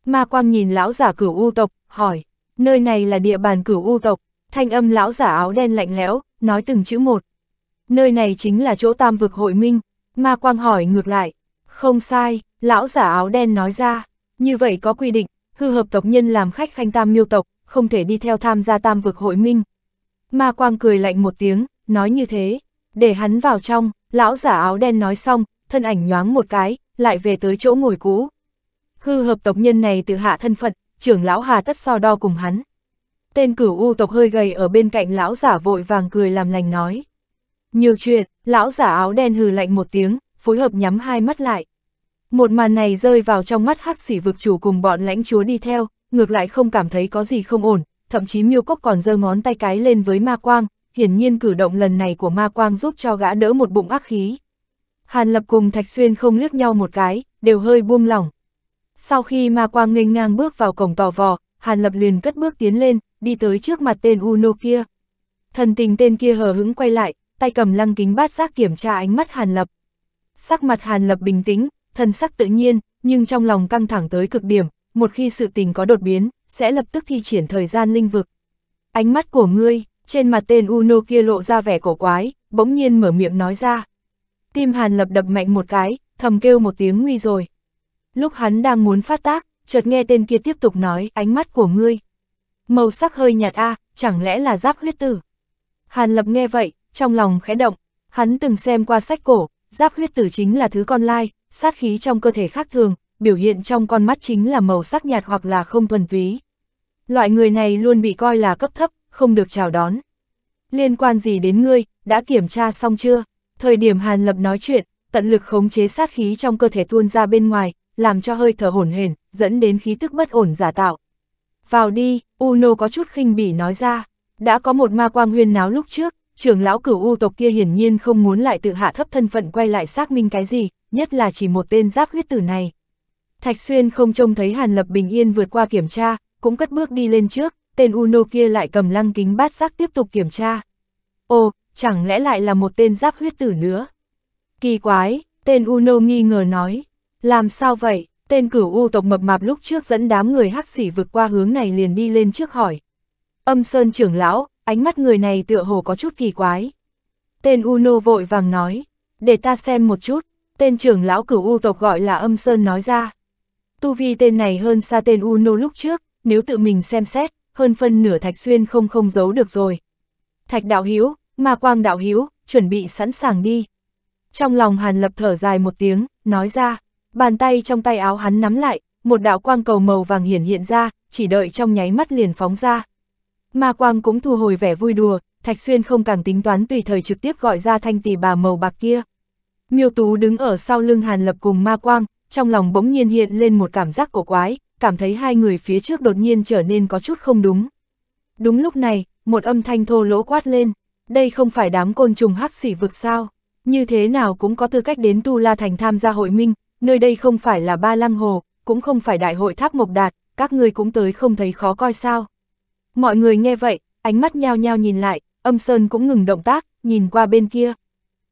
Ma quang nhìn lão giả cửu u tộc, hỏi, nơi này là địa bàn cửu u tộc, thanh âm lão giả áo đen lạnh lẽo, nói từng chữ một. Nơi này chính là chỗ tam vực hội minh, ma quang hỏi ngược lại, không sai, lão giả áo đen nói ra, như vậy có quy định, hư hợp tộc nhân làm khách khanh tam miêu tộc, không thể đi theo tham gia tam vực hội minh. Ma quang cười lạnh một tiếng, nói như thế, để hắn vào trong, Lão giả áo đen nói xong, thân ảnh nhoáng một cái, lại về tới chỗ ngồi cũ. Hư hợp tộc nhân này tự hạ thân phận, trưởng lão hà tất so đo cùng hắn. Tên cửu u tộc hơi gầy ở bên cạnh lão giả vội vàng cười làm lành nói. Nhiều chuyện, lão giả áo đen hừ lạnh một tiếng, phối hợp nhắm hai mắt lại. Một màn này rơi vào trong mắt hắc sỉ vực chủ cùng bọn lãnh chúa đi theo, ngược lại không cảm thấy có gì không ổn, thậm chí miêu cốc còn giơ ngón tay cái lên với ma quang, hiển nhiên cử động lần này của ma quang giúp cho gã đỡ một bụng ác khí. Hàn Lập cùng Thạch Xuyên không liếc nhau một cái, đều hơi buông lỏng. Sau khi ma quang nghênh ngang bước vào cổng tò vò, Hàn Lập liền cất bước tiến lên, đi tới trước mặt tên Uno kia. Thần tình tên kia hờ hững quay lại, tay cầm lăng kính bát giác kiểm tra ánh mắt Hàn Lập. Sắc mặt Hàn Lập bình tĩnh, thần sắc tự nhiên, nhưng trong lòng căng thẳng tới cực điểm, một khi sự tình có đột biến, sẽ lập tức thi triển thời gian linh vực. Ánh mắt của ngươi, trên mặt tên Uno kia lộ ra vẻ cổ quái, bỗng nhiên mở miệng nói ra. Tim Hàn Lập đập mạnh một cái, thầm kêu một tiếng nguy rồi. Lúc hắn đang muốn phát tác, chợt nghe tên kia tiếp tục nói ánh mắt của ngươi. Màu sắc hơi nhạt a à, chẳng lẽ là giáp huyết tử. Hàn Lập nghe vậy, trong lòng khẽ động, hắn từng xem qua sách cổ, giáp huyết tử chính là thứ con lai, sát khí trong cơ thể khác thường, biểu hiện trong con mắt chính là màu sắc nhạt hoặc là không thuần túy. Loại người này luôn bị coi là cấp thấp, không được chào đón. Liên quan gì đến ngươi, đã kiểm tra xong chưa? Thời điểm Hàn Lập nói chuyện, tận lực khống chế sát khí trong cơ thể tuôn ra bên ngoài, làm cho hơi thở hổn hển, dẫn đến khí tức bất ổn giả tạo. Vào đi, Uno có chút khinh bỉ nói ra, đã có một ma quang huyên náo lúc trước, trưởng lão cửu u tộc kia hiển nhiên không muốn lại tự hạ thấp thân phận quay lại xác minh cái gì, nhất là chỉ một tên giáp huyết tử này. Thạch Xuyên không trông thấy Hàn Lập bình yên vượt qua kiểm tra, cũng cất bước đi lên trước, tên Uno kia lại cầm lăng kính bát giác tiếp tục kiểm tra. Ồ, chẳng lẽ lại là một tên giáp huyết tử nữa? Kỳ quái, tên Uno nghi ngờ nói. Làm sao vậy? Tên cửu U tộc mập mạp lúc trước dẫn đám người hắc xỉ vượt qua hướng này liền đi lên trước hỏi. Âm Sơn trưởng lão, ánh mắt người này tựa hồ có chút kỳ quái. Tên Uno vội vàng nói, để ta xem một chút, tên trưởng lão cửu U tộc gọi là Âm Sơn nói ra. Tu vi tên này hơn xa tên Uno lúc trước, nếu tự mình xem xét, hơn phân nửa Thạch Xuyên không không giấu được rồi. Thạch đạo Hiếu, Ma Quang đạo Hiếu, chuẩn bị sẵn sàng đi. Trong lòng Hàn Lập thở dài một tiếng, nói ra, bàn tay trong tay áo hắn nắm lại, một đạo quang cầu màu vàng hiển hiện ra, chỉ đợi trong nháy mắt liền phóng ra. Ma Quang cũng thu hồi vẻ vui đùa, Thạch Xuyên không càng tính toán tùy thời trực tiếp gọi ra thanh tỷ bà màu bạc kia. Miêu Tú đứng ở sau lưng Hàn Lập cùng Ma Quang, trong lòng bỗng nhiên hiện lên một cảm giác cổ quái, cảm thấy hai người phía trước đột nhiên trở nên có chút không đúng. Đúng lúc này, một âm thanh thô lỗ quát lên, đây không phải đám côn trùng hắc xỉ vực sao, như thế nào cũng có tư cách đến Tu La Thành tham gia hội minh, nơi đây không phải là Ba Lăng Hồ, cũng không phải đại hội Tháp Mộc Đạt, các người cũng tới không thấy khó coi sao. Mọi người nghe vậy, ánh mắt nhao nhao nhìn lại, âm sơn cũng ngừng động tác, nhìn qua bên kia.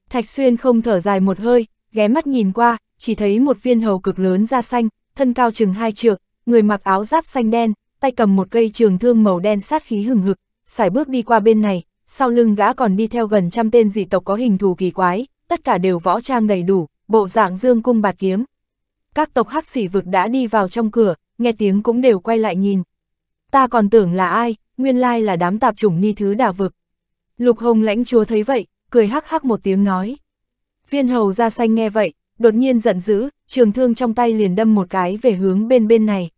Thạch Xuyên không thở dài một hơi, ghé mắt nhìn qua, chỉ thấy một viên hầu cực lớn da xanh, thân cao chừng hai trượng, người mặc áo giáp xanh đen, tay cầm một cây trường thương màu đen sát khí hừng hực, xài bước đi qua bên này, sau lưng gã còn đi theo gần trăm tên dị tộc có hình thù kỳ quái, tất cả đều võ trang đầy đủ, bộ dạng dương cung bạt kiếm. Các tộc hắc sỉ vực đã đi vào trong cửa, nghe tiếng cũng đều quay lại nhìn. Ta còn tưởng là ai, nguyên lai là đám tạp chủng ni thứ đả vực. Lục hồng lãnh chúa thấy vậy, cười hắc hắc một tiếng nói. Viên hầu ra xanh nghe vậy, đột nhiên giận dữ, trường thương trong tay liền đâm một cái về hướng bên bên này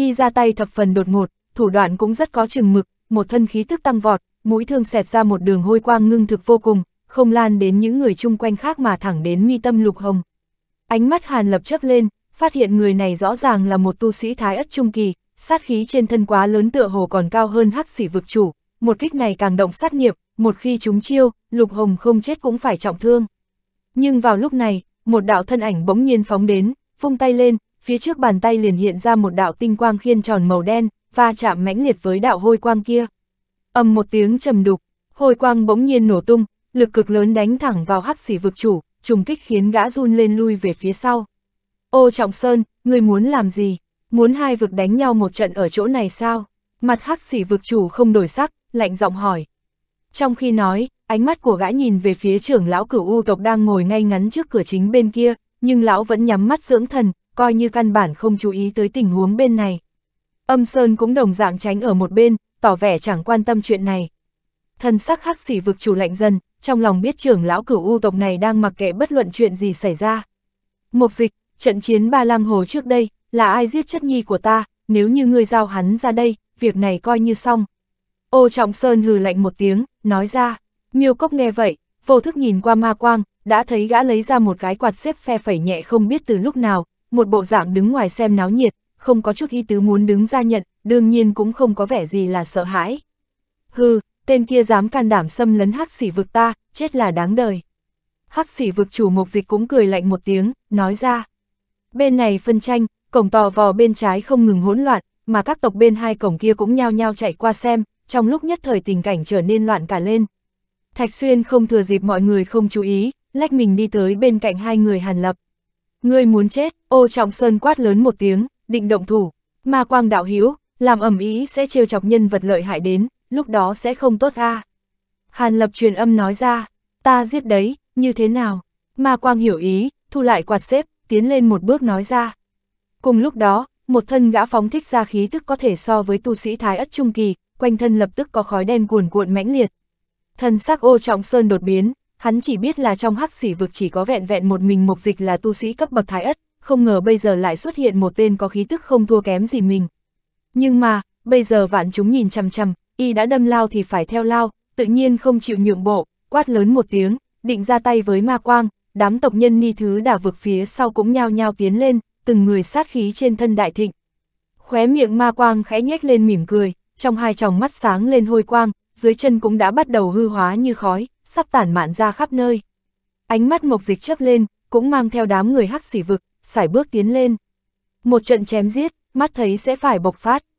y ra tay thập phần đột ngột, thủ đoạn cũng rất có chừng mực, một thân khí thức tăng vọt, mũi thương xẹt ra một đường hôi quang ngưng thực vô cùng, không lan đến những người chung quanh khác mà thẳng đến mi tâm lục hồng. Ánh mắt Hàn Lập chấp lên, phát hiện người này rõ ràng là một tu sĩ thái ất trung kỳ, sát khí trên thân quá lớn tựa hồ còn cao hơn hắc sĩ vực chủ, một kích này càng động sát nghiệp, một khi chúng chiêu, lục hồng không chết cũng phải trọng thương. Nhưng vào lúc này, một đạo thân ảnh bỗng nhiên phóng đến, vung tay lên, phía trước bàn tay liền hiện ra một đạo tinh quang khiên tròn màu đen, va chạm mãnh liệt với đạo hôi quang kia. ầm một tiếng trầm đục, hôi quang bỗng nhiên nổ tung, lực cực lớn đánh thẳng vào hắc xỉ vực chủ, trùng kích khiến gã run lên lui về phía sau. Ô Trọng Sơn, ngươi muốn làm gì? Muốn hai vực đánh nhau một trận ở chỗ này sao? Mặt hắc xỉ vực chủ không đổi sắc, lạnh giọng hỏi. Trong khi nói, ánh mắt của gã nhìn về phía trưởng lão cửu u tộc đang ngồi ngay ngắn trước cửa chính bên kia, nhưng lão vẫn nhắm mắt dưỡng thần, coi như căn bản không chú ý tới tình huống bên này. Âm Sơn cũng đồng dạng tránh ở một bên, tỏ vẻ chẳng quan tâm chuyện này. Thần sắc khắc xỉ vực chủ lạnh dần, trong lòng biết trưởng lão cửu u tộc này đang mặc kệ bất luận chuyện gì xảy ra. Mục dịch, trận chiến ba lang hồ trước đây, là ai giết chất nhi của ta, nếu như ngươi giao hắn ra đây, việc này coi như xong. Ô Trọng Sơn hừ lạnh một tiếng, nói ra, miêu cốc nghe vậy, vô thức nhìn qua ma quang, đã thấy gã lấy ra một cái quạt xếp phe phẩy nhẹ không biết từ lúc nào, một bộ dạng đứng ngoài xem náo nhiệt, không có chút ý tứ muốn đứng ra nhận, đương nhiên cũng không có vẻ gì là sợ hãi. Hừ, tên kia dám can đảm xâm lấn hắc xỉ vực ta, chết là đáng đời. Hắc xỉ vực chủ mục dịch cũng cười lạnh một tiếng, nói ra. Bên này phân tranh, cổng tò vò bên trái không ngừng hỗn loạn, mà các tộc bên hai cổng kia cũng nhao nhao chạy qua xem, trong lúc nhất thời tình cảnh trở nên loạn cả lên. Thạch Xuyên không thừa dịp mọi người không chú ý, lách mình đi tới bên cạnh hai người Hàn Lập. Ngươi muốn chết, ô trọng sơn quát lớn một tiếng, định động thủ. Mà quang đạo hữu làm ẩm ý sẽ trêu chọc nhân vật lợi hại đến, lúc đó sẽ không tốt a Hàn lập truyền âm nói ra, ta giết đấy, như thế nào? Ma quang hiểu ý, thu lại quạt xếp, tiến lên một bước nói ra. Cùng lúc đó, một thân gã phóng thích ra khí tức có thể so với tu sĩ thái ất trung kỳ, quanh thân lập tức có khói đen cuồn cuộn mãnh liệt. Thân sắc ô trọng sơn đột biến, hắn chỉ biết là trong hắc xỉ vực chỉ có vẹn vẹn một mình mục dịch là tu sĩ cấp bậc thái ất, không ngờ bây giờ lại xuất hiện một tên có khí tức không thua kém gì mình. Nhưng mà, bây giờ vạn chúng nhìn chằm chằm, y đã đâm lao thì phải theo lao, tự nhiên không chịu nhượng bộ, quát lớn một tiếng, định ra tay với ma quang, đám tộc nhân ni thứ đả vực phía sau cũng nhao nhao tiến lên, từng người sát khí trên thân đại thịnh. Khóe miệng ma quang khẽ nhếch lên mỉm cười, trong hai tròng mắt sáng lên hôi quang, dưới chân cũng đã bắt đầu hư hóa như khói, sắp tản mạn ra khắp nơi. Ánh mắt mộc dịch chớp lên, cũng mang theo đám người hắc xỉ vực, sải bước tiến lên. Một trận chém giết, mắt thấy sẽ phải bộc phát.